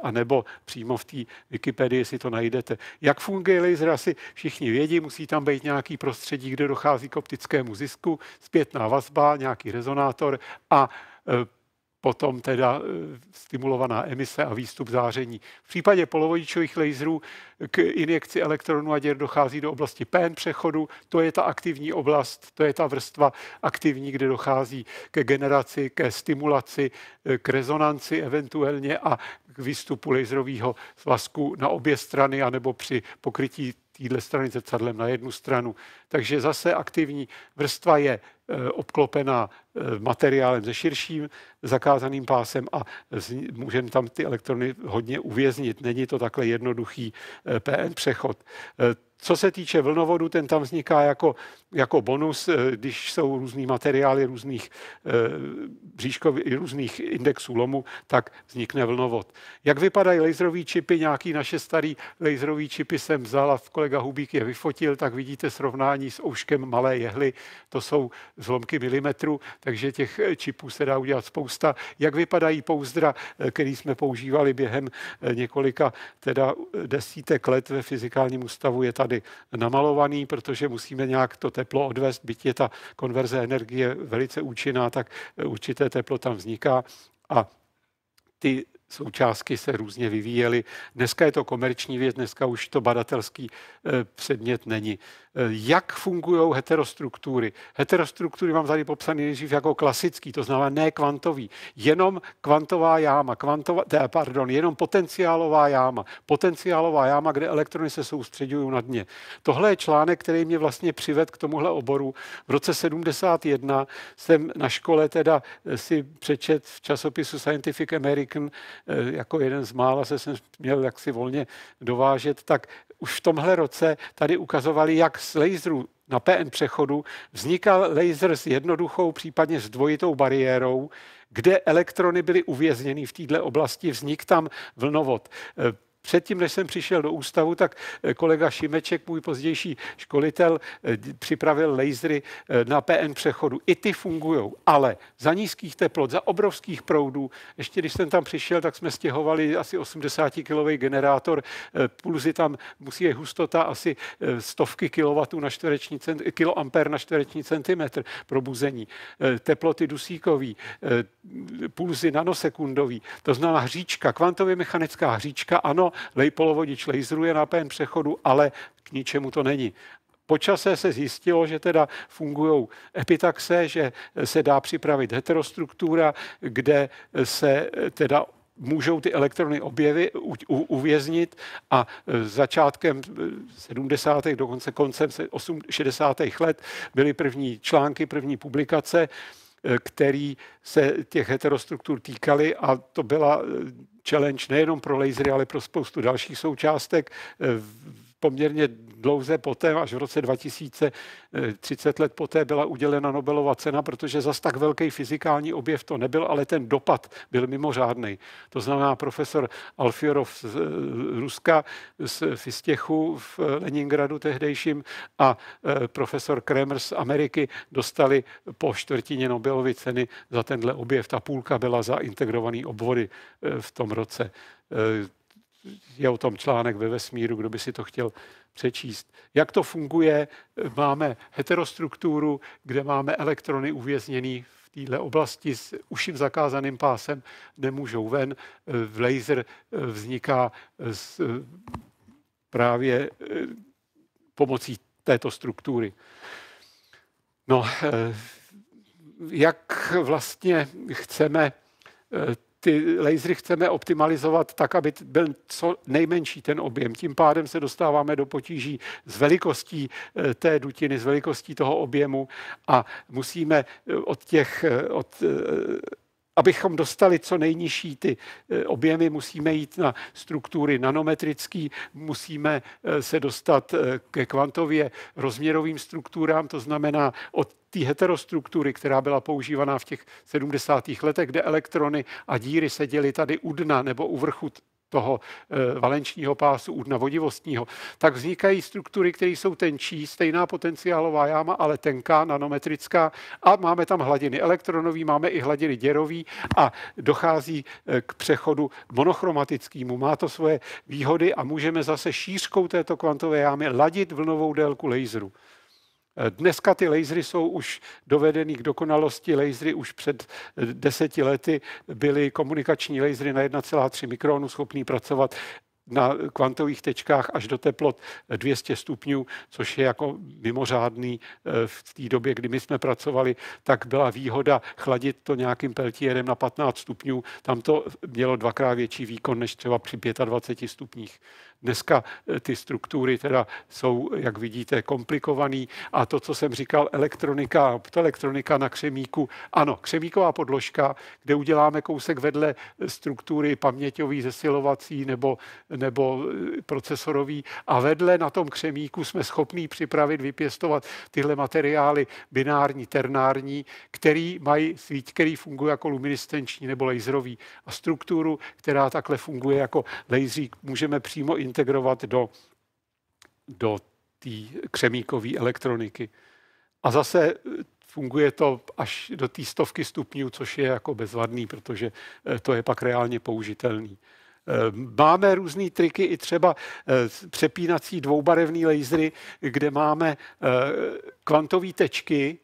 anebo přímo v té Wikipedii si to najdete. Jak funguje laser, asi všichni vědí, musí tam být nějaký prostředí, kde dochází k optickému zisku, zpětná vazba, nějaký rezonátor a potom teda eh, stimulovaná emise a výstup záření. V případě polovodičových laserů k injekci elektronů a děr dochází do oblasti PN přechodu, to je ta aktivní oblast, to je ta vrstva aktivní, kde dochází ke generaci, ke stimulaci, eh, k rezonanci eventuálně a k výstupu laserového svazku na obě strany anebo při pokrytí téhle strany zrcadlem na jednu stranu. Takže zase aktivní vrstva je Eh, obklopena eh, materiálem ze širším zakázaným pásem a můžeme tam ty elektrony hodně uvěznit. Není to takhle jednoduchý eh, PN přechod. Co se týče vlnovodu, ten tam vzniká jako, jako bonus, eh, když jsou různý materiály různých, eh, bříškov, různých indexů lomu, tak vznikne vlnovod. Jak vypadají laserové čipy? Nějaký naše starý laserové čipy jsem vzal a kolega Hubík je vyfotil, tak vidíte srovnání s ouškem malé jehly. To jsou zlomky milimetru, takže těch eh, čipů se dá udělat spousta. Jak vypadají pouzdra, který jsme používali během několika teda desítek let ve fyzikálním ústavu, je tady tady namalovaný, protože musíme nějak to teplo odvést, byť je ta konverze energie velice účinná, tak eh, určité teplo tam vzniká a ty součástky se různě vyvíjely. Dneska je to komerční věc, dneska už to badatelský eh, předmět není. Eh, jak fungují heterostruktury. Heterostruktury mám tady popsané nejdřív jako klasický, to znamená ne kvantový. Jenom kvantová jáma, kvantová, ne, pardon, jenom potenciálová jáma. Potenciálová jáma, kde elektrony se soustředují na dně. Tohle je článek, který mě vlastně přived k tomuhle oboru. V roce 71 jsem na škole teda eh, si přečet v časopisu Scientific American, eh, jako jeden z mála se jsem měl jaksi volně dovážet, tak už v tomhle roce tady ukazovali, jak z laserů na PN přechodu vznikal laser s jednoduchou, případně s dvojitou bariérou, kde elektrony byly uvězněny v této oblasti, vznik tam vlnovod předtím, než jsem přišel do ústavu, tak eh, kolega Šimeček, můj pozdější školitel, eh, připravil lasery eh, na PN přechodu. I ty fungují, ale za nízkých teplot, za obrovských proudů, ještě když jsem tam přišel, tak jsme stěhovali asi 80-kilový generátor, pulzy tam musí je hustota asi stovky kW na čtvereční, kiloamper na čtvereční centimetr probuzení, teploty dusíkový, pulzy nanosekundový, to znamená hříčka, kvantově mechanická hříčka, ano, lejpolovodič laseruje na pén přechodu, ale k ničemu to není. Počase se zjistilo, že teda fungují epitaxe, že se dá připravit heterostruktura, kde se teda můžou ty elektrony objevy u, uvěznit a e, začátkem 70. E, dokonce koncem 60. let byly první články, první publikace, e, který se těch heterostruktur týkaly a to byla challenge nejenom pro lasery, ale pro spoustu dalších součástek. Eh, poměrně dlouze poté, až v roce 2000, 30 let poté byla udělena Nobelova cena, protože zas tak velký fyzikální objev to nebyl, ale ten dopad byl mimořádný. To znamená profesor Alfiorov z eh, Ruska, z Fistěchu v Leningradu tehdejším a eh, profesor Kremer z Ameriky dostali po čtvrtině Nobelovy ceny za tenhle objev. Ta půlka byla za integrovaný obvody eh, v tom roce je o tom článek ve vesmíru, kdo by si to chtěl přečíst. Jak to funguje? Máme heterostrukturu, kde máme elektrony uvězněný v této oblasti s uším zakázaným pásem, nemůžou ven. V laser vzniká z, právě e, pomocí této struktury. No, e, jak vlastně chceme e, ty lasery chceme optimalizovat tak, aby byl co nejmenší ten objem. Tím pádem se dostáváme do potíží s velikostí eh, té dutiny, s velikostí toho objemu a musíme eh, od těch eh, od abychom dostali co nejnižší ty eh, objemy, musíme jít na struktury nanometrické, musíme eh, se dostat eh, ke kvantově rozměrovým strukturám, to znamená od té heterostruktury, která byla používaná v těch 70. letech, kde elektrony a díry seděly tady u dna nebo u vrchu toho eh, valenčního pásu, údna vodivostního, tak vznikají struktury, které jsou tenčí, stejná potenciálová jáma, ale tenká, nanometrická a máme tam hladiny elektronový, máme i hladiny děrový a dochází eh, k přechodu monochromatickému. Má to svoje výhody a můžeme zase šířkou této kvantové jámy ladit vlnovou délku laseru. Eh, dneska ty lasery jsou už dovedeny k dokonalosti. Lasery už před eh, deseti lety byly komunikační lasery na 1,3 mikronu schopný pracovat na kvantových tečkách až do teplot 200 eh, stupňů, což je jako mimořádný v té době, kdy my jsme pracovali, tak byla výhoda chladit to nějakým peltierem na 15 stupňů. Tam to mělo dvakrát větší výkon než třeba při 25 stupních. Dneska eh, ty struktury teda jsou, jak vidíte, komplikovaný a to, co jsem říkal, elektronika optoelektronika na křemíku, ano, křemíková podložka, kde uděláme kousek vedle eh, struktury paměťový, zesilovací nebo, nebo eh, procesorový a vedle na tom křemíku jsme schopní připravit, vypěstovat tyhle materiály binární, ternární, který mají svít, který funguje jako luminescenční nebo laserový a strukturu, která takhle funguje jako laserík, můžeme přímo integrovat do, do té křemíkové elektroniky. A zase funguje to až do té stovky stupňů, což je jako bezvadný, protože eh, to je pak reálně použitelný. Eh, máme různé triky, i třeba eh, přepínací dvoubarevné lasery, kde máme kvantové tečky,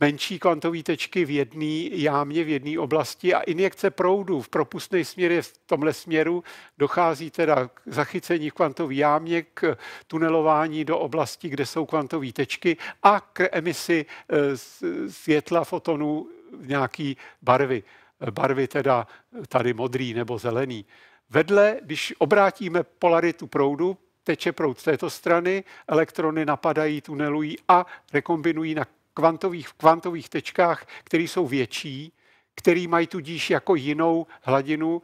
menší kvantové tečky v jedné jámě, v jedné oblasti a injekce proudu v propustné směry v tomhle směru dochází teda k zachycení kvantové jámě, k tunelování do oblasti, kde jsou kvantové tečky a k emisi eh, světla fotonů nějaké barvy. Eh, barvy teda eh, tady modrý nebo zelený. Vedle, když obrátíme polaritu proudu, teče proud z této strany, elektrony napadají, tunelují a rekombinují na kvantových, v kvantových tečkách, které jsou větší, které mají tudíž jako jinou hladinu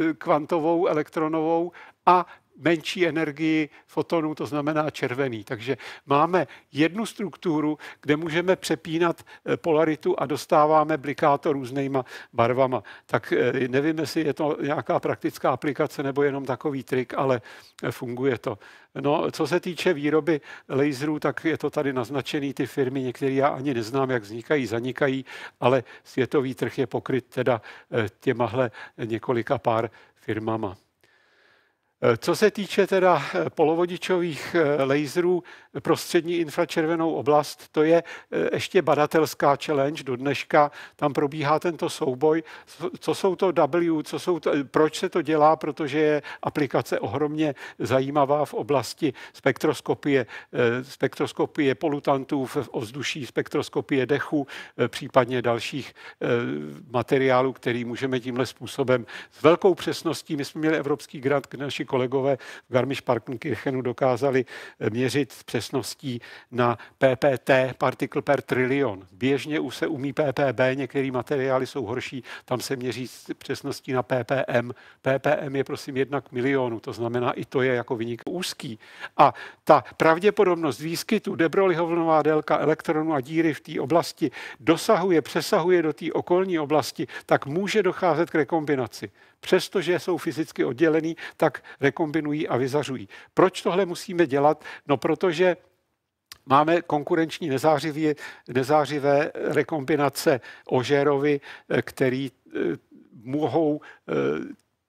eh, kvantovou, elektronovou a menší energii fotonů, to znamená červený. Takže máme jednu strukturu, kde můžeme přepínat eh, polaritu a dostáváme blikáto různýma barvama. Tak eh, nevím, jestli je to nějaká praktická aplikace nebo jenom takový trik, ale eh, funguje to. No, co se týče výroby laserů, tak je to tady naznačený ty firmy, některé já ani neznám, jak vznikají, zanikají, ale světový trh je pokryt teda těmahle několika pár firmama. Eh, co se týče teda eh, polovodičových eh, laserů pro střední infračervenou oblast, to je ještě badatelská challenge do dneška. Tam probíhá tento souboj. Co jsou to W, co jsou to, proč se to dělá, protože je aplikace ohromně zajímavá v oblasti spektroskopie, spektroskopie polutantů v ozduší, spektroskopie dechu, případně dalších materiálů, který můžeme tímhle způsobem s velkou přesností. My jsme měli evropský grant k naší kolegové v Garmisch-Partenkirchenu dokázali eh, měřit s přesností na PPT, particle per trilion. Běžně už se umí PPB, některé materiály jsou horší, tam se měří s přesností na PPM. PPM je prosím jednak milionu, to znamená i to je jako vynik úzký. A ta pravděpodobnost výskytu Broglieho-vlnová délka elektronu a díry v té oblasti dosahuje, přesahuje do té okolní oblasti, tak může docházet k rekombinaci přestože jsou fyzicky oddělený, tak rekombinují a vyzařují. Proč tohle musíme dělat? No protože Máme konkurenční nezářivé, nezářivé rekombinace ožerovy, eh, který eh, mohou eh,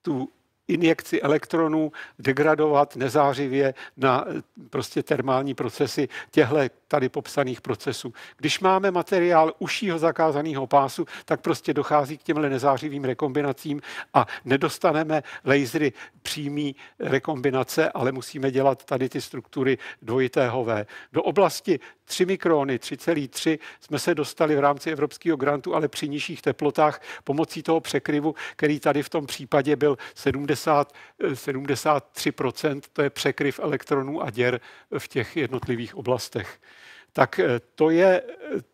tu injekci elektronů degradovat nezářivě na eh, prostě termální procesy těchto tady popsaných procesů. Když máme materiál užšího zakázaného pásu, tak prostě dochází k těmhle nezářivým rekombinacím a nedostaneme lasery přímý rekombinace, ale musíme dělat tady ty struktury dvojitého V. Do oblasti 3 mikrony, 3,3 jsme se dostali v rámci evropského grantu, ale při nižších teplotách pomocí toho překryvu, který tady v tom případě byl 70 70, 73%, eh, to je překryv elektronů a děr v těch jednotlivých oblastech. Tak eh, to je, eh,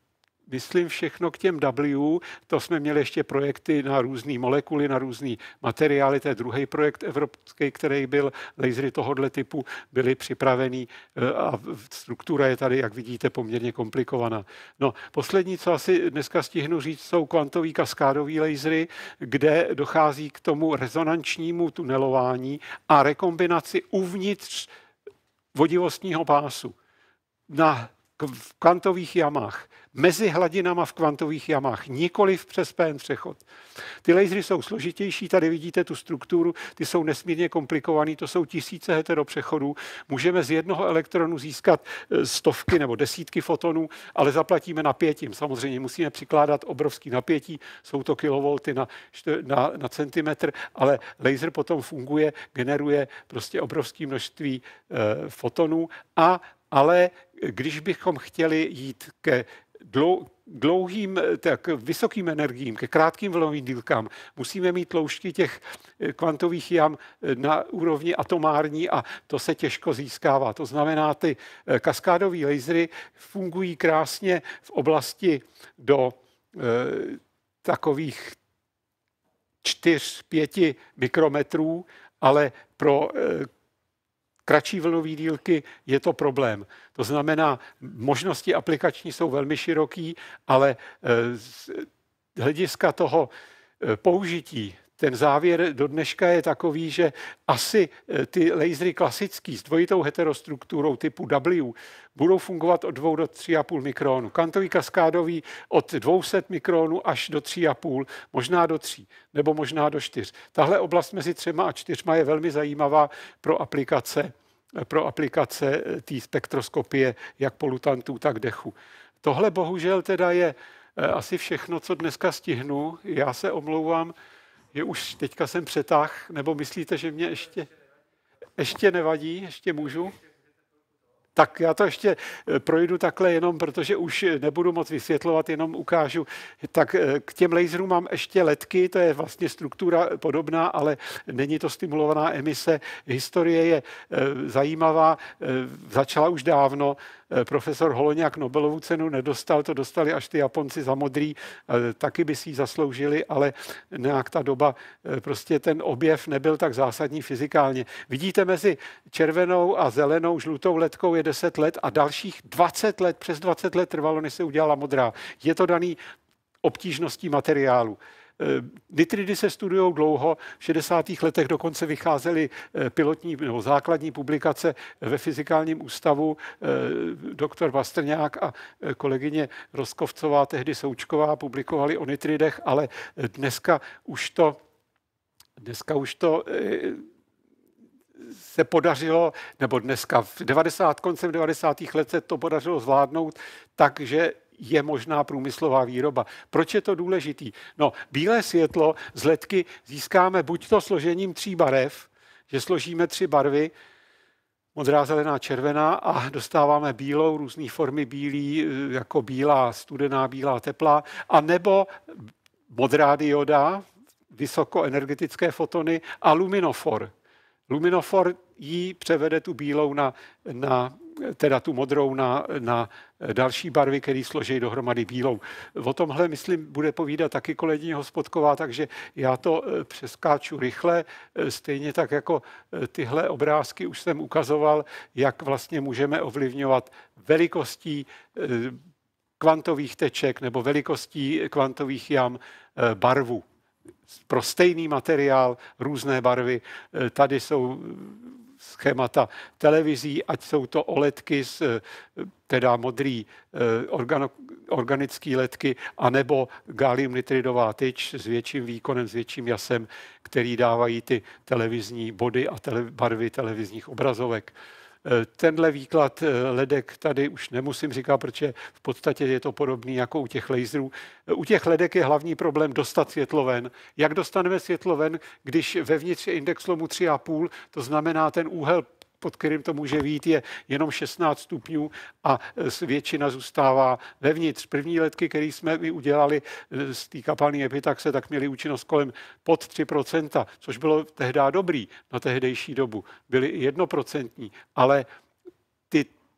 myslím všechno k těm W, to jsme měli ještě projekty na různé molekuly, na různé materiály, to je druhý projekt evropský, který byl, lasery tohohle typu byly připravený eh, a struktura je tady, jak vidíte, poměrně komplikovaná. No, poslední, co asi dneska stihnu říct, jsou kvantový kaskádový lasery, kde dochází k tomu rezonančnímu tunelování a rekombinaci uvnitř vodivostního pásu. Na v kvantových jamách, mezi hladinama v kvantových jamách, nikoli v přes PN přechod. Ty lasery jsou složitější, tady vidíte tu strukturu, ty jsou nesmírně komplikované, to jsou tisíce heteropřechodů. Můžeme z jednoho elektronu získat e, stovky nebo desítky fotonů, ale zaplatíme napětím. Samozřejmě musíme přikládat obrovský napětí, jsou to kilovolty na, na, na centimetr, ale laser potom funguje, generuje prostě obrovské množství e, fotonů a ale když bychom chtěli jít ke dlou, dlouhým, tak vysokým energiím, ke krátkým vlnovým dílkám, musíme mít tloušťky těch eh, kvantových jam eh, na úrovni atomární a to se těžko získává. To znamená, ty eh, kaskádové lasery fungují krásně v oblasti do takových 4-5 mikrometrů, ale pro kratší vlnové dílky je to problém. To znamená, možnosti aplikační jsou velmi široký, ale e, z hlediska toho e, použití ten závěr do dneška je takový, že asi e, ty lasery klasický s dvojitou heterostrukturou typu W budou fungovat od 2 do 3,5 mikronů. Kantový kaskádový od 200 mikronů až do 3,5, možná do 3, nebo možná do 4. Tahle oblast mezi třema a 4 je velmi zajímavá pro aplikace pro aplikace eh, té spektroskopie jak polutantů, tak dechu. Tohle bohužel teda je eh, asi všechno, co dneska stihnu. Já se omlouvám, je už teďka jsem přetah, nebo myslíte, že mě ještě, ještě nevadí, ještě můžu? Tak já to ještě eh, projdu takhle jenom, protože už eh, nebudu moc vysvětlovat, jenom ukážu. Tak eh, k těm laserům mám ještě letky, to je vlastně struktura podobná, ale není to stimulovaná emise. Historie je zajímavá, začala už dávno. Eh, profesor Holoňák Nobelovu cenu nedostal, to dostali až ty Japonci za modrý, eh, taky by si ji zasloužili, ale nějak ta doba, eh, prostě ten objev nebyl tak zásadní fyzikálně. Vidíte, mezi červenou a zelenou, žlutou letkou je 10 let a dalších 20 let, přes 20 let trvalo, než se udělala modrá. Je to daný obtížností materiálu. Nitridy eh, se studují dlouho, v 60. letech dokonce vycházely eh, pilotní nebo základní publikace ve fyzikálním ústavu. Eh, doktor Vastrňák a kolegyně Roskovcová, tehdy Součková, publikovali o nitridech, ale dneska už to, dneska už to se podařilo, nebo dneska v 90, koncem 90. let se to podařilo zvládnout, takže je možná průmyslová výroba. Proč je to důležitý? No, bílé světlo z ledky získáme buď to složením tří barev, že složíme tři barvy, modrá, zelená, červená a dostáváme bílou, různé formy bílý, e, jako bílá, studená, bílá, teplá, a nebo modrá dioda, vysokoenergetické fotony a luminofor. Luminofor jí převede tu bílou na, na teda tu modrou na, na další barvy, které složí dohromady bílou. O tomhle, myslím, bude povídat taky kolegyně Hospodková, takže já to eh, přeskáču rychle, eh, stejně tak jako eh, tyhle obrázky už jsem ukazoval, jak vlastně můžeme ovlivňovat velikostí kvantových teček nebo velikostí kvantových jam barvu pro stejný materiál různé barvy. Tady jsou schémata televizí, ať jsou to OLEDky z eh, teda modrý eh, organo, organický ledky, anebo gallium nitridová tyč s větším výkonem, s větším jasem, který dávají ty televizní body a tele, barvy televizních obrazovek. Eh, tenhle výklad eh, ledek tady už nemusím říkat, protože v podstatě je to podobný jako u těch laserů. Eh, u těch ledek je hlavní problém dostat světlo ven. Jak dostaneme světlo ven, když vevnitř je index lomu 3,5, to znamená ten úhel pod kterým to může být, je jenom 16 stupňů a e, většina zůstává vevnitř. První letky, které jsme my udělali e, z té kapalny Epitaxe, tak měly účinnost kolem pod 3%, což bylo tehdy dobrý na tehdejší dobu. Byly i jednoprocentní, ale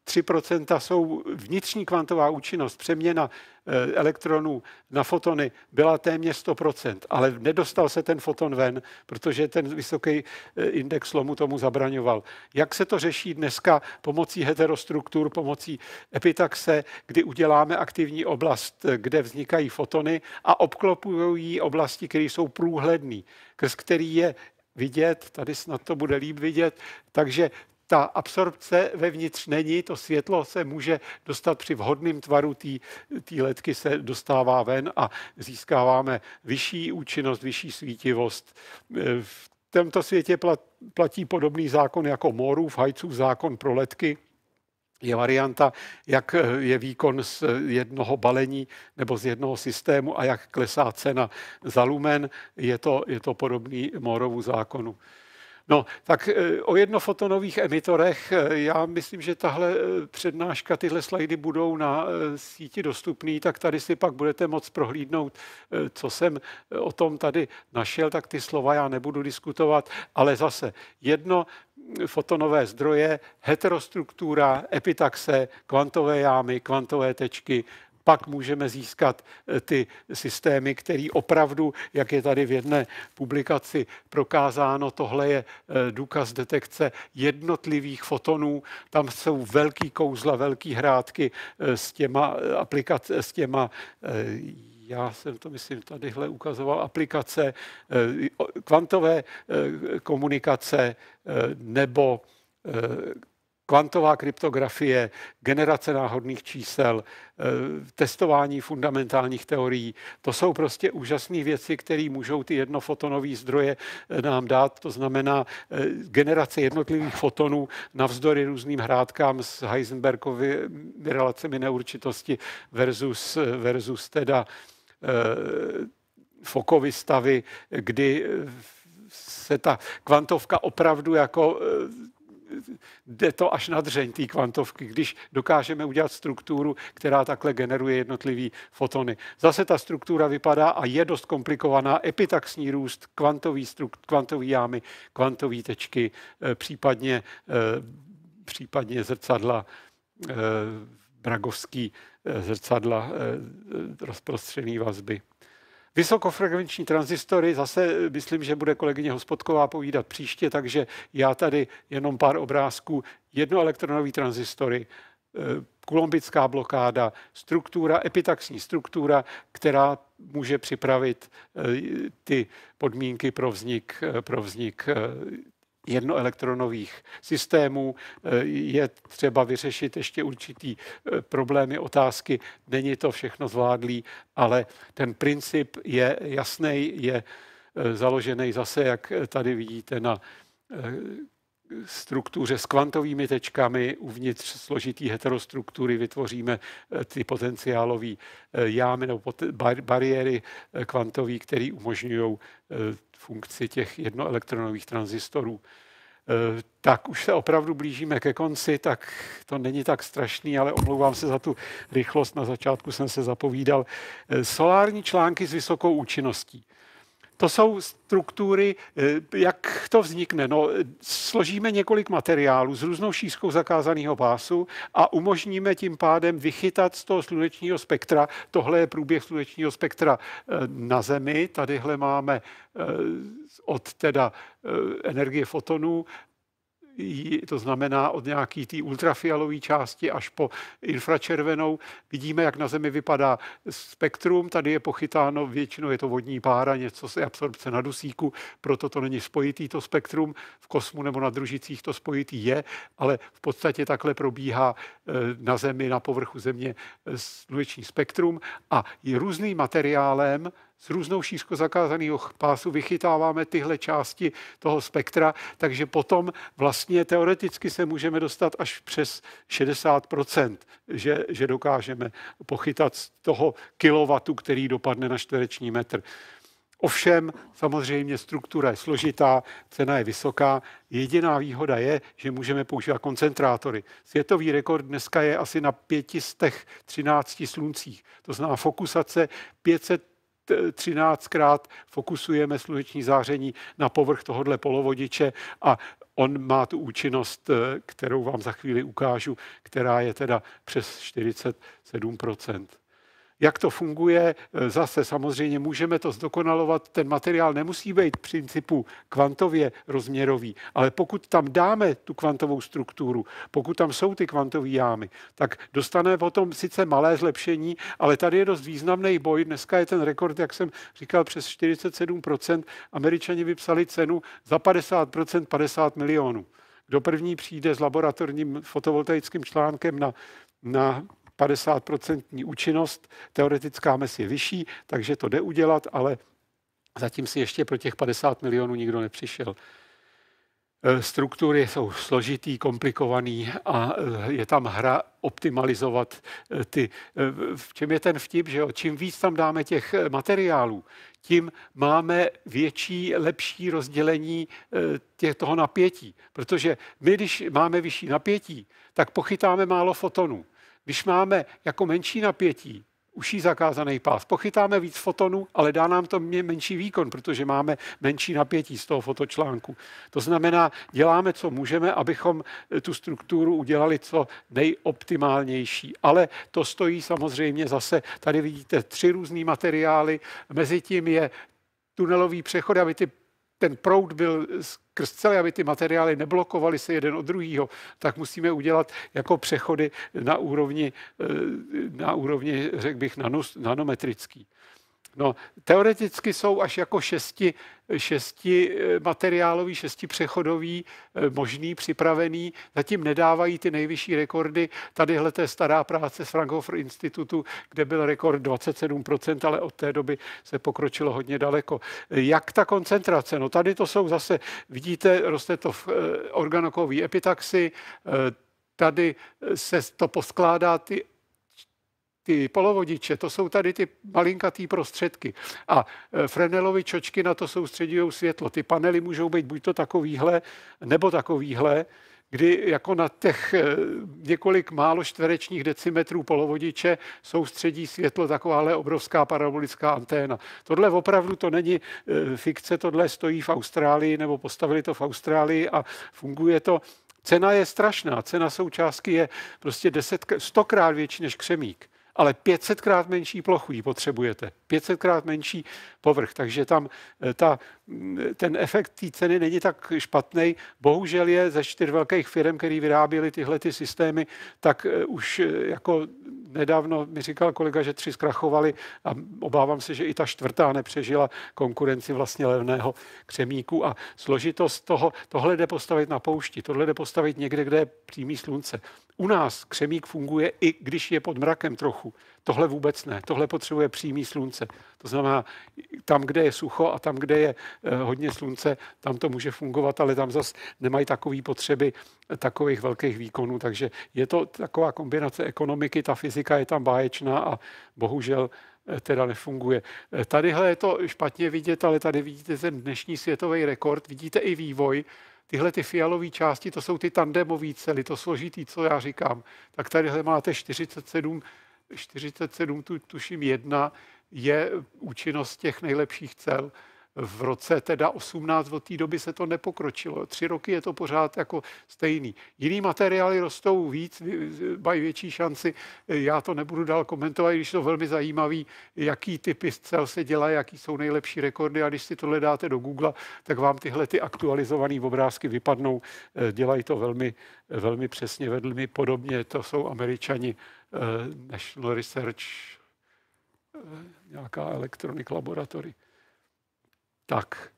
3% jsou vnitřní kvantová účinnost, přeměna eh, elektronů na fotony byla téměř 100%, ale nedostal se ten foton ven, protože ten vysoký eh, index lomu tomu zabraňoval. Jak se to řeší dneska pomocí heterostruktur, pomocí epitaxe, kdy uděláme aktivní oblast, eh, kde vznikají fotony a obklopují oblasti, které jsou průhledné, který je vidět, tady snad to bude líp vidět, takže ta absorpce vevnitř není, to světlo se může dostat při vhodném tvaru té letky, se dostává ven a získáváme vyšší účinnost, vyšší svítivost. E, v tomto světě platí podobný zákon jako Morův, Hajcův zákon pro letky, je varianta, jak je výkon z jednoho balení nebo z jednoho systému a jak klesá cena za lumen. Je to, je to podobný Morovu zákonu. No, tak eh, o jednofotonových emitorech, eh, já myslím, že tahle eh, přednáška, tyhle slajdy budou na síti dostupný, tak tady si pak budete moc prohlídnout, co jsem o tom tady našel, tak ty slova já nebudu diskutovat, ale zase jedno mm, fotonové zdroje, heterostruktura, epitaxe, kvantové jámy, kvantové tečky, pak můžeme získat eh, ty systémy, které opravdu, jak je tady v jedné publikaci prokázáno, tohle je eh, důkaz detekce jednotlivých fotonů. Tam jsou velký kouzla, velký hrátky eh, s těma, aplikace, s těma já jsem to, myslím, tadyhle ukazoval aplikace kvantové komunikace nebo kvantová kryptografie, generace náhodných čísel, eh, testování fundamentálních teorií. To jsou prostě úžasné věci, které můžou ty jednofotonové zdroje eh, nám dát. To znamená eh, generace jednotlivých fotonů navzdory různým hrádkám s Heisenbergovy mm, relacemi neurčitosti versus, versus teda Fokovy stavy, kdy se ta kvantovka opravdu jako jde to až na dřeň té kvantovky, když dokážeme udělat strukturu, která takhle generuje jednotlivé fotony. Zase ta struktura vypadá a je dost komplikovaná. Epitaxní růst, kvantový, strukt, kvantový jámy, kvantové tečky, eh, případně, eh, případně zrcadla bragovský eh, zrcadla rozprostřené vazby. Vysokofrekvenční transistory zase eh, myslím, že bude kolegyně Hospodková povídat příště, takže já tady jenom pár obrázků. Jednoelektronový transistory, eh, kulombická blokáda, struktura, epitaxní struktura, která může připravit eh, ty podmínky pro vznik, pro vznik jednoelektronových systémů. Eh, je třeba vyřešit ještě určitý eh, problémy, otázky. Není to všechno zvládlý, ale ten princip je jasný, je eh, založený zase, jak tady vidíte, na struktuře s kvantovými tečkami uvnitř složitý heterostruktury vytvoříme eh, ty potenciálové eh, jámy nebo bariéry eh, kvantové, které umožňují funkci těch jednoelektronových tranzistorů. Tak už se opravdu blížíme ke konci, tak to není tak strašný, ale omlouvám se za tu rychlost. Na začátku jsem se zapovídal. Solární články s vysokou účinností. To jsou struktury, eh, jak to vznikne. No, složíme několik materiálů s různou šířkou zakázaného pásu a umožníme tím pádem vychytat z toho slunečního spektra. Tohle je průběh slunečního spektra eh, na Zemi. Tadyhle máme eh, od teda energie fotonů to znamená od nějaký té ultrafialové části až po infračervenou. Vidíme, jak na Zemi vypadá spektrum. Tady je pochytáno, většinou je to vodní pára, něco se absorpce na dusíku, proto to není spojitý to spektrum. V kosmu nebo na družicích to spojitý je, ale v podstatě takhle probíhá e, na Zemi, na povrchu Země e, sluneční spektrum a je různým materiálem, s různou šířkou zakázaného pásu vychytáváme tyhle části toho spektra, takže potom vlastně teoreticky se můžeme dostat až přes 60%, že, že dokážeme pochytat z toho kilowattu, který dopadne na čtvereční metr. Ovšem, samozřejmě struktura je složitá, cena je vysoká. Jediná výhoda je, že můžeme používat koncentrátory. Světový rekord dneska je asi na 513 sluncích. To znamená fokusace 500 13krát fokusujeme sluneční záření na povrch tohohle polovodiče a on má tu účinnost, eh, kterou vám za chvíli ukážu, která je teda přes 47 jak to funguje, eh, zase samozřejmě můžeme to zdokonalovat, ten materiál nemusí být principu kvantově rozměrový, ale pokud tam dáme tu kvantovou strukturu, pokud tam jsou ty kvantové jámy, tak dostane potom sice malé zlepšení, ale tady je dost významný boj. Dneska je ten rekord, jak jsem říkal, přes 47%. Američani vypsali cenu za 50% 50 milionů. Kdo první přijde s laboratorním fotovoltaickým článkem na, na 50% účinnost, teoretická mes je vyšší, takže to jde udělat, ale zatím si ještě pro těch 50 milionů nikdo nepřišel. Eh, struktury jsou složitý, komplikovaný a eh, je tam hra optimalizovat eh, ty. V čem je ten vtip, že jo? čím víc tam dáme těch materiálů, tím máme větší, lepší rozdělení těch, toho napětí. Protože my, když máme vyšší napětí, tak pochytáme málo fotonů. Když máme jako menší napětí, uší zakázaný pás, pochytáme víc fotonů, ale dá nám to menší výkon, protože máme menší napětí z toho fotočlánku. To znamená, děláme, co můžeme, abychom eh, tu strukturu udělali co nejoptimálnější. Ale to stojí samozřejmě zase, tady vidíte tři různé materiály, mezi tím je tunelový přechod, aby ty ten proud byl skrz celé, aby ty materiály neblokovaly se jeden od druhého, tak musíme udělat jako přechody na úrovni, eh, na úrovni řekl bych, nanos, nanometrický. No, teoreticky jsou až jako šesti, šesti eh, materiálový, šesti přechodový, eh, možný, připravený. Zatím nedávají ty nejvyšší rekordy. Tadyhle to je stará práce z Frankfurt institutu, kde byl rekord 27%, ale od té doby se pokročilo hodně daleko. Eh, jak ta koncentrace? No tady to jsou zase, vidíte, roste to v organokový epitaxi, tady se to poskládá, ty ty polovodiče, to jsou tady ty malinkatý prostředky. A e, Frenelovi čočky na to soustředují světlo. Ty panely můžou být buď to takovýhle, nebo takovýhle, kdy jako na těch e, několik málo čtverečních decimetrů polovodiče soustředí světlo takováhle obrovská parabolická anténa. Tohle opravdu to není e, fikce, tohle stojí v Austrálii, nebo postavili to v Austrálii a funguje to. Cena je strašná, cena součástky je prostě deset, stokrát větší než křemík ale 500krát menší plochu ji potřebujete, 500krát menší povrch, takže tam eh, ta ten efekt té ceny není tak špatný. Bohužel je ze čtyř velkých firm, které vyráběly tyhle ty systémy, tak eh, už eh, jako nedávno mi říkal kolega, že tři zkrachovali a obávám se, že i ta čtvrtá nepřežila konkurenci vlastně levného křemíku a složitost toho, tohle jde postavit na poušti, tohle jde postavit někde, kde je přímý slunce. U nás křemík funguje i když je pod mrakem trochu. Tohle vůbec ne. Tohle potřebuje přímý slunce. To znamená, tam, kde je sucho a tam, kde je eh, hodně slunce, tam to může fungovat, ale tam zase nemají takové potřeby eh, takových velkých výkonů. Takže je to taková kombinace ekonomiky, ta fyzika je tam báječná a bohužel eh, teda nefunguje. Tadyhle je to špatně vidět, ale tady vidíte ten dnešní světový rekord, vidíte i vývoj. Tyhle ty fialové části, to jsou ty tandemové cely, to složitý, co já říkám. Tak tadyhle máte 47 47, tu, tuším jedna, je účinnost těch nejlepších cel v roce teda 18 od té doby se to nepokročilo. Tři roky je to pořád jako stejný. Jiný materiály rostou víc, mají větší šanci. Já to nebudu dál komentovat, když to velmi zajímavý, jaký typy cel se dělá, jaký jsou nejlepší rekordy a když si tohle dáte do Google, tak vám tyhle ty aktualizované obrázky vypadnou. Eh, dělají to velmi, velmi přesně, velmi podobně. To jsou američani eh, National Research eh, nějaká elektronik Laboratory. Tak,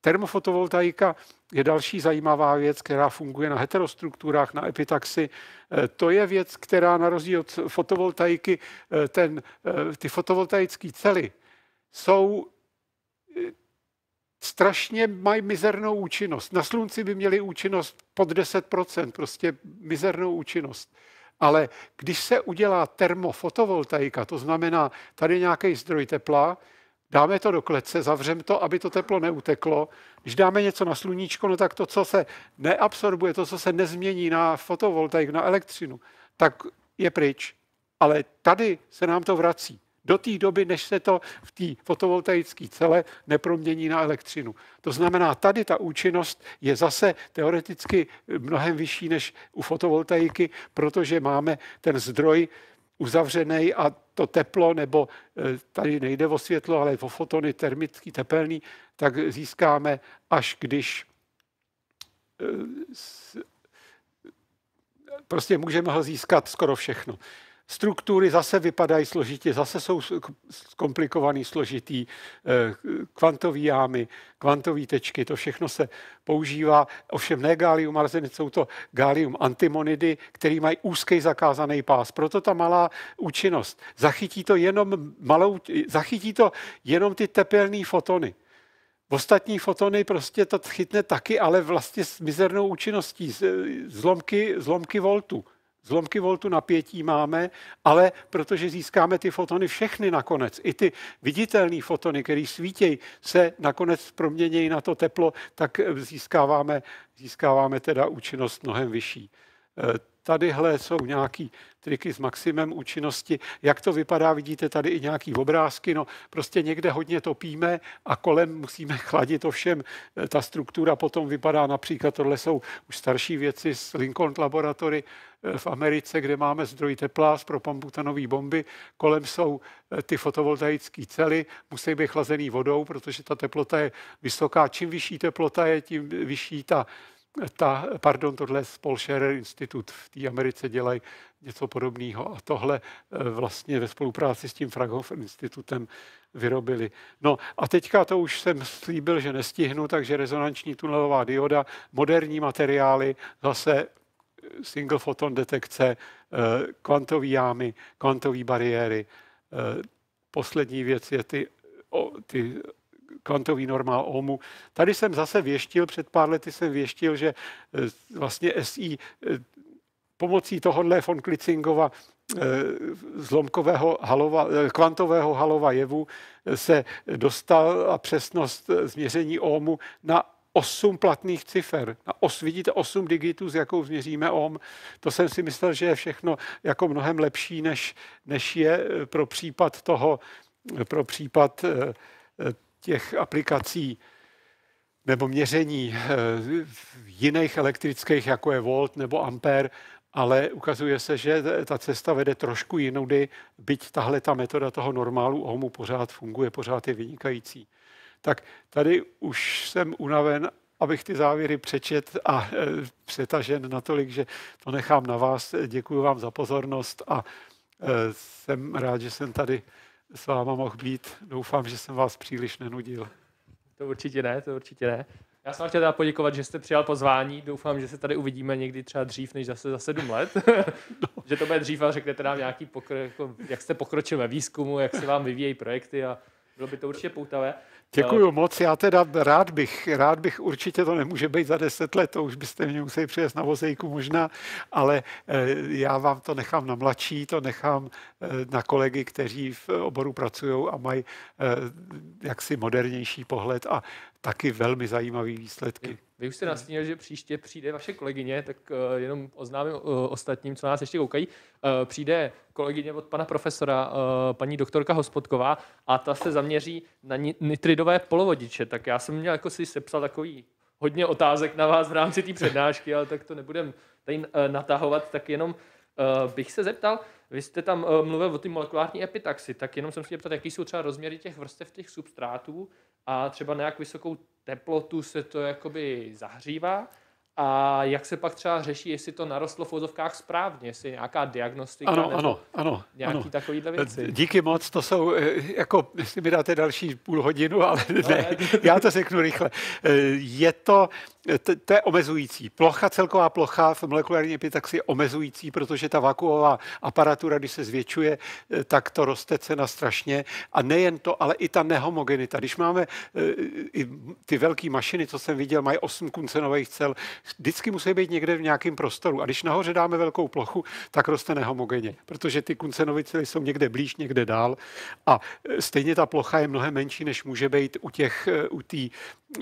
termofotovoltaika je další zajímavá věc, která funguje na heterostrukturách, na epitaxi. Eh, to je věc, která na rozdíl od fotovoltaiky, eh, ten, eh, ty fotovoltaické cely jsou strašně mají mizernou účinnost. Na slunci by měly účinnost pod 10%, prostě mizernou účinnost. Ale když se udělá termofotovoltaika, to znamená tady nějaký zdroj tepla, dáme to do klece, zavřeme to, aby to teplo neuteklo. Když dáme něco na sluníčko, no tak to, co se neabsorbuje, to, co se nezmění na fotovoltaik, na elektřinu, tak je pryč. Ale tady se nám to vrací. Do té doby, než se to v té fotovoltaické cele nepromění na elektřinu. To znamená, tady ta účinnost je zase teoreticky mnohem vyšší než u fotovoltaiky, protože máme ten zdroj uzavřený a to teplo, nebo e, tady nejde o světlo, ale o fotony termický, tepelný, tak získáme, až když e, prostě můžeme ho získat skoro všechno struktury zase vypadají složitě, zase jsou komplikovaný, složitý, eh, kvantový jámy, kvantové tečky, to všechno se používá. Ovšem ne gálium arzenit, jsou to gálium antimonidy, který mají úzký zakázaný pás. Proto ta malá účinnost. Zachytí to jenom, malou, zachytí to jenom ty tepelné fotony. Ostatní fotony prostě to chytne taky, ale vlastně s mizernou účinností, zlomky, zlomky voltu. Zlomky voltu napětí máme, ale protože získáme ty fotony všechny nakonec, i ty viditelné fotony, které svítějí, se nakonec proměnějí na to teplo, tak získáváme, získáváme teda účinnost mnohem vyšší. Eh, tadyhle jsou nějaký triky s maximem účinnosti. Jak to vypadá, vidíte tady i nějaký obrázky, no prostě někde hodně topíme a kolem musíme chladit, ovšem eh, ta struktura potom vypadá například, tohle jsou už starší věci z Lincoln Laboratory eh, v Americe, kde máme zdroj tepla z propambutanové bomby, kolem jsou eh, ty fotovoltaické cely, musí být chlazený vodou, protože ta teplota je vysoká. Čím vyšší teplota je, tím vyšší ta ta, pardon, tohle Scherer Institut v té Americe dělají něco podobného a tohle eh, vlastně ve spolupráci s tím Fraunhofer institutem vyrobili. No a teďka to už jsem slíbil, že nestihnu, takže rezonanční tunelová dioda, moderní materiály, zase eh, single photon detekce, eh, kvantové jámy, kvantové bariéry. Poslední věc je ty, ty kvantový normál ohmu. Tady jsem zase věštil, před pár lety jsem věštil, že eh, vlastně SI eh, pomocí tohohle von Klitzingova eh, zlomkového halova, kvantového halova jevu se dostal a přesnost změření ohmu na osm platných cifer. Na os, vidíte osm digitů, s jakou změříme ohm. To jsem si myslel, že je všechno jako mnohem lepší, než, než je pro případ toho, pro případ těch aplikací nebo měření eh, jiných elektrických, jako je volt nebo amper, ale ukazuje se, že ta cesta vede trošku jinudy, byť tahle ta metoda toho normálu ohmu pořád funguje, pořád je vynikající. Tak tady už jsem unaven, abych ty závěry přečet a eh, přetažen natolik, že to nechám na vás. Děkuji vám za pozornost a eh, jsem rád, že jsem tady s váma mohl být. Doufám, že jsem vás příliš nenudil. To určitě ne, to určitě ne. Já jsem vám chtěl teda poděkovat, že jste přijal pozvání. Doufám, že se tady uvidíme někdy třeba dřív než zase za sedm let. no. že to bude dřív a řeknete nám nějaký, pokr- jako, jak jste pokročil ve výzkumu, jak se vám vyvíjejí projekty a bylo by to určitě poutavé. Děkuji moc, já teda rád bych, rád bych, určitě to nemůže být za deset let, to už byste mě museli přijet na vozejku možná, ale eh, já vám to nechám na mladší, to nechám eh, na kolegy, kteří v oboru pracují a mají eh, jaksi modernější pohled a taky velmi zajímavé výsledky. Vy už jste hmm. nastínil, že příště přijde vaše kolegyně, tak uh, jenom oznámím uh, ostatním, co nás ještě koukají. Uh, přijde kolegyně od pana profesora, uh, paní doktorka Hospodková, a ta se zaměří na nitridové polovodiče. Tak já jsem měl jako si sepsal takový hodně otázek na vás v rámci té přednášky, ale tak to nebudem tady uh, natahovat, tak jenom uh, bych se zeptal, vy jste tam uh, mluvil o té molekulární epitaxi, tak jenom jsem chtěl ptát, jaký jsou třeba rozměry těch vrstev těch substrátů a třeba na jak vysokou teplotu se to jakoby zahřívá a jak se pak třeba řeší, jestli to narostlo v vozovkách správně, jestli nějaká diagnostika ano, nebo ano, ano, nějaký ano. takovýhle věci. Díky moc, to jsou, eh, jako, jestli mi dáte další půl hodinu, ale no, ne, ne. já to řeknu rychle. Eh, je to, to, to je omezující. Plocha, celková plocha v molekulární epitaxi je omezující, protože ta vakuová aparatura, když se zvětšuje, eh, tak to roste cena strašně. A nejen to, ale i ta nehomogenita. Když máme eh, ty velké mašiny, co jsem viděl, mají 8 kuncenových cel, vždycky musí být někde v nějakém prostoru. A když nahoře dáme velkou plochu, tak roste nehomogeně, protože ty kuncenové cely jsou někde blíž, někde dál. A eh, stejně ta plocha je mnohem menší, než může být u těch, u té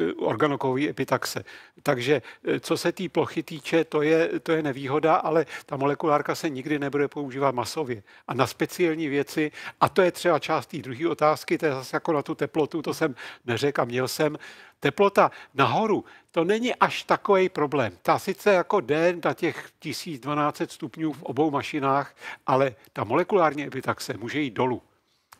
E, organokový epitaxe. Takže e, co se té plochy týče, to je, to je nevýhoda, ale ta molekulárka se nikdy nebude používat masově. A na speciální věci, a to je třeba část té druhé otázky, to je zase jako na tu teplotu, to jsem neřekl a měl jsem, teplota nahoru, to není až takový problém. Ta sice jako den na těch 1200 stupňů v obou mašinách, ale ta molekulární epitaxe může jít dolů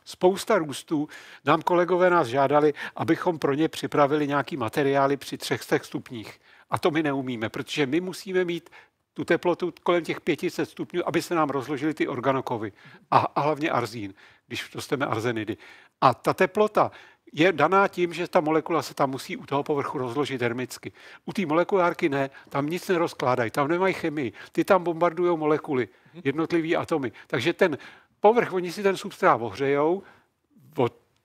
spousta růstů. Nám kolegové nás žádali, abychom pro ně připravili nějaký materiály při třech stupních. A to my neumíme, protože my musíme mít tu teplotu kolem těch 500 stupňů, aby se nám rozložily ty organokovy a, a hlavně arzín, když dosteme arzenidy. A ta teplota je daná tím, že ta molekula se tam musí u toho povrchu rozložit termicky. U té molekulárky ne, tam nic nerozkládají, tam nemají chemii, ty tam bombardují molekuly, jednotlivý atomy. Takže ten povrch, oni si ten substrát ohřejou,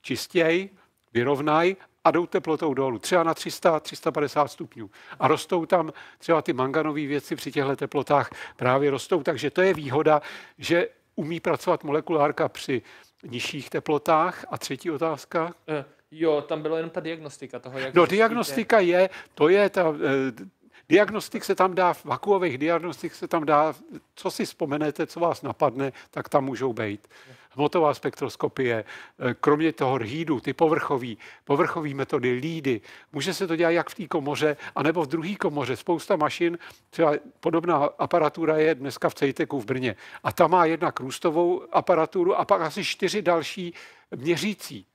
čistěj, vyrovnaj a jdou teplotou dolů, třeba na 300-350 stupňů. A rostou tam třeba ty manganové věci při těchto teplotách právě rostou, takže to je výhoda, že umí pracovat molekulárka při nižších teplotách. A třetí otázka? Eh, jo, tam byla jenom ta diagnostika toho, jak... No, diagnostika je, to je ta eh, Diagnostik se tam dá, vakuových diagnostik se tam dá, co si vzpomenete, co vás napadne, tak tam můžou být. Hmotová spektroskopie, eh, kromě toho rhídu, ty povrchový, povrchový metody, lídy. Může se to dělat jak v té komoře, anebo v druhé komoře. Spousta mašin, třeba podobná aparatura je dneska v Cejteku v Brně. A tam má jednak růstovou aparaturu a pak asi čtyři další měřící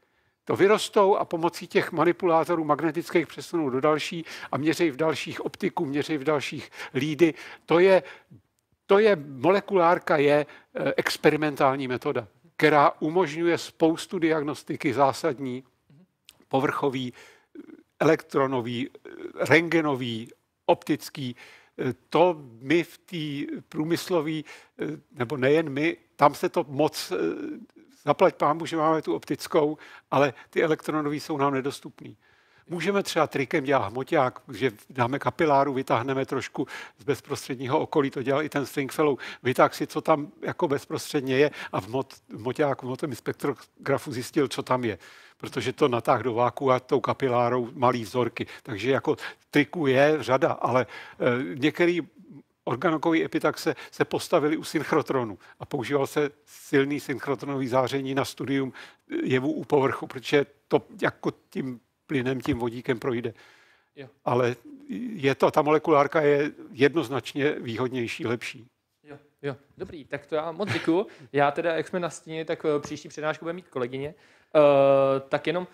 to vyrostou a pomocí těch manipulátorů magnetických přesunou do další a měří v dalších optiků, měří v dalších lídy. To je, to je molekulárka je eh, experimentální metoda, která umožňuje spoustu diagnostiky zásadní, povrchový, eh, elektronový, eh, rengenový, optický. To my v té průmyslové, nebo nejen my, tam se to moc Zaplať pámu, že máme tu optickou, ale ty elektronové jsou nám nedostupné. Můžeme třeba trikem dělat hmoťák, že dáme kapiláru, vytáhneme trošku z bezprostředního okolí, to dělal i ten Stringfellow, vytáh si, co tam jako bezprostředně je a v, hmoťáku, v moťáku, motem spektrografu zjistil, co tam je protože to natáh do váku a tou kapilárou malý vzorky. Takže jako triku je řada, ale e, některý Organokový epitaxe se postavili u synchrotronu a používal se silný synchrotronový záření na studium jevu u povrchu, protože to jako tím plynem, tím vodíkem projde. Jo. Ale je to, ta molekulárka je jednoznačně výhodnější, lepší. Jo, jo. Dobrý, tak to já moc děkuju. Já teda, jak jsme na stíně, tak eh, příští přednášku bude mít kolegyně. Uh, tak jenom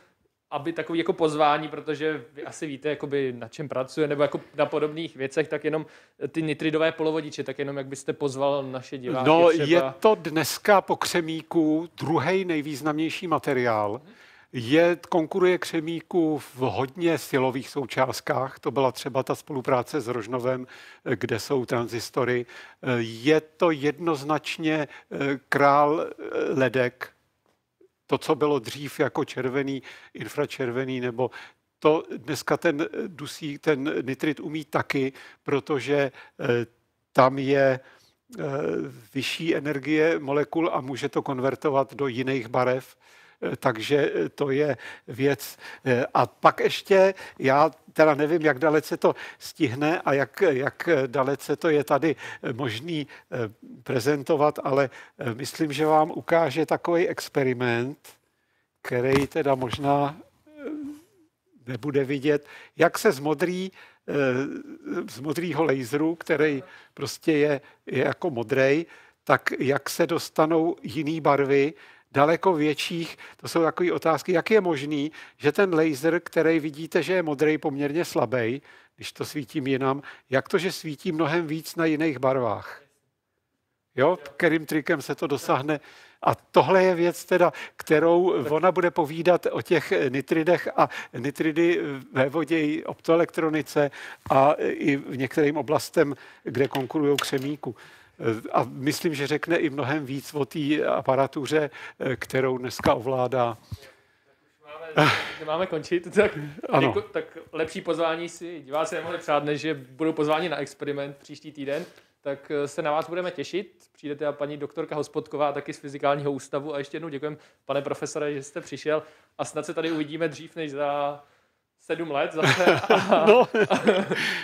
aby takový jako pozvání, protože vy asi víte, jakoby na čem pracuje, nebo jako na podobných věcech, tak jenom ty nitridové polovodiče, tak jenom jak byste pozval naše diváky. No, třeba... je to dneska po křemíku druhý nejvýznamnější materiál. Je, konkuruje křemíku v hodně silových součástkách, to byla třeba ta spolupráce s Rožnovem, kde jsou transistory. Je to jednoznačně eh, král eh, ledek, to, co bylo dřív jako červený, infračervený nebo to dneska ten dusík, ten nitrit umí taky, protože eh, tam je eh, vyšší energie molekul a může to konvertovat do jiných barev takže eh, to je eh, věc. Eh, a pak ještě, já teda nevím, jak dalece to stihne a jak, jak dalece to je tady možný prezentovat, ale myslím, že vám ukáže takový experiment, který teda možná nebude vidět, jak se z, z modrýho laseru, který prostě je, je jako modrej, tak jak se dostanou jiné barvy daleko větších. To jsou takové otázky, jak je možný, že ten laser, který vidíte, že je modrý, poměrně slabý, když to svítím jinam, jak to, že svítí mnohem víc na jiných barvách. Jo, kterým trikem se to dosáhne. A tohle je věc teda, kterou ona bude povídat o těch nitridech a nitridy ve vodě i optoelektronice a i v některým oblastem, kde konkurují křemíku. A myslím, že řekne i mnohem víc o té aparatuře, eh, kterou dneska ovládá. Máme, máme končit, tak, ano. Děku, tak lepší pozvání si diváci nemohli přát, než že budou pozváni na experiment příští týden. Tak eh, se na vás budeme těšit. Přijdete teda paní doktorka Hospodková taky z Fyzikálního ústavu a ještě jednou děkujeme, pane profesore, že jste přišel a snad se tady uvidíme dřív než za sedm let zase. No. A, no,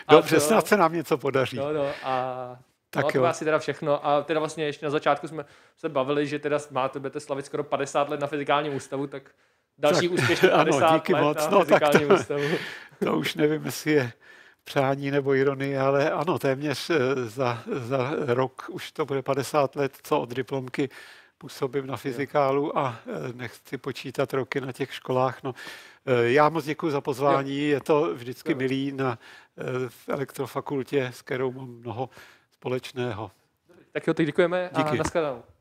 a, dobře, a, snad se nám něco podaří. No, no, a tak no, to asi teda všechno. A teda vlastně ještě na začátku jsme se bavili, že teda máte, budete slavit skoro 50 let na fyzikálním ústavu, tak další tak, úspěšný 50 ano, díky let moc. na no, to, ústavu. To už nevím, jestli je přání nebo ironie, ale ano, téměř eh, za, za rok už to bude 50 let, co od diplomky působím na fyzikálu a eh, nechci počítat roky na těch školách. No, eh, já moc děkuji za pozvání, je to vždycky milý na v elektrofakultě, s kterou mám mnoho společného. Tak jo, tak děkujeme Díky. a nashledanou.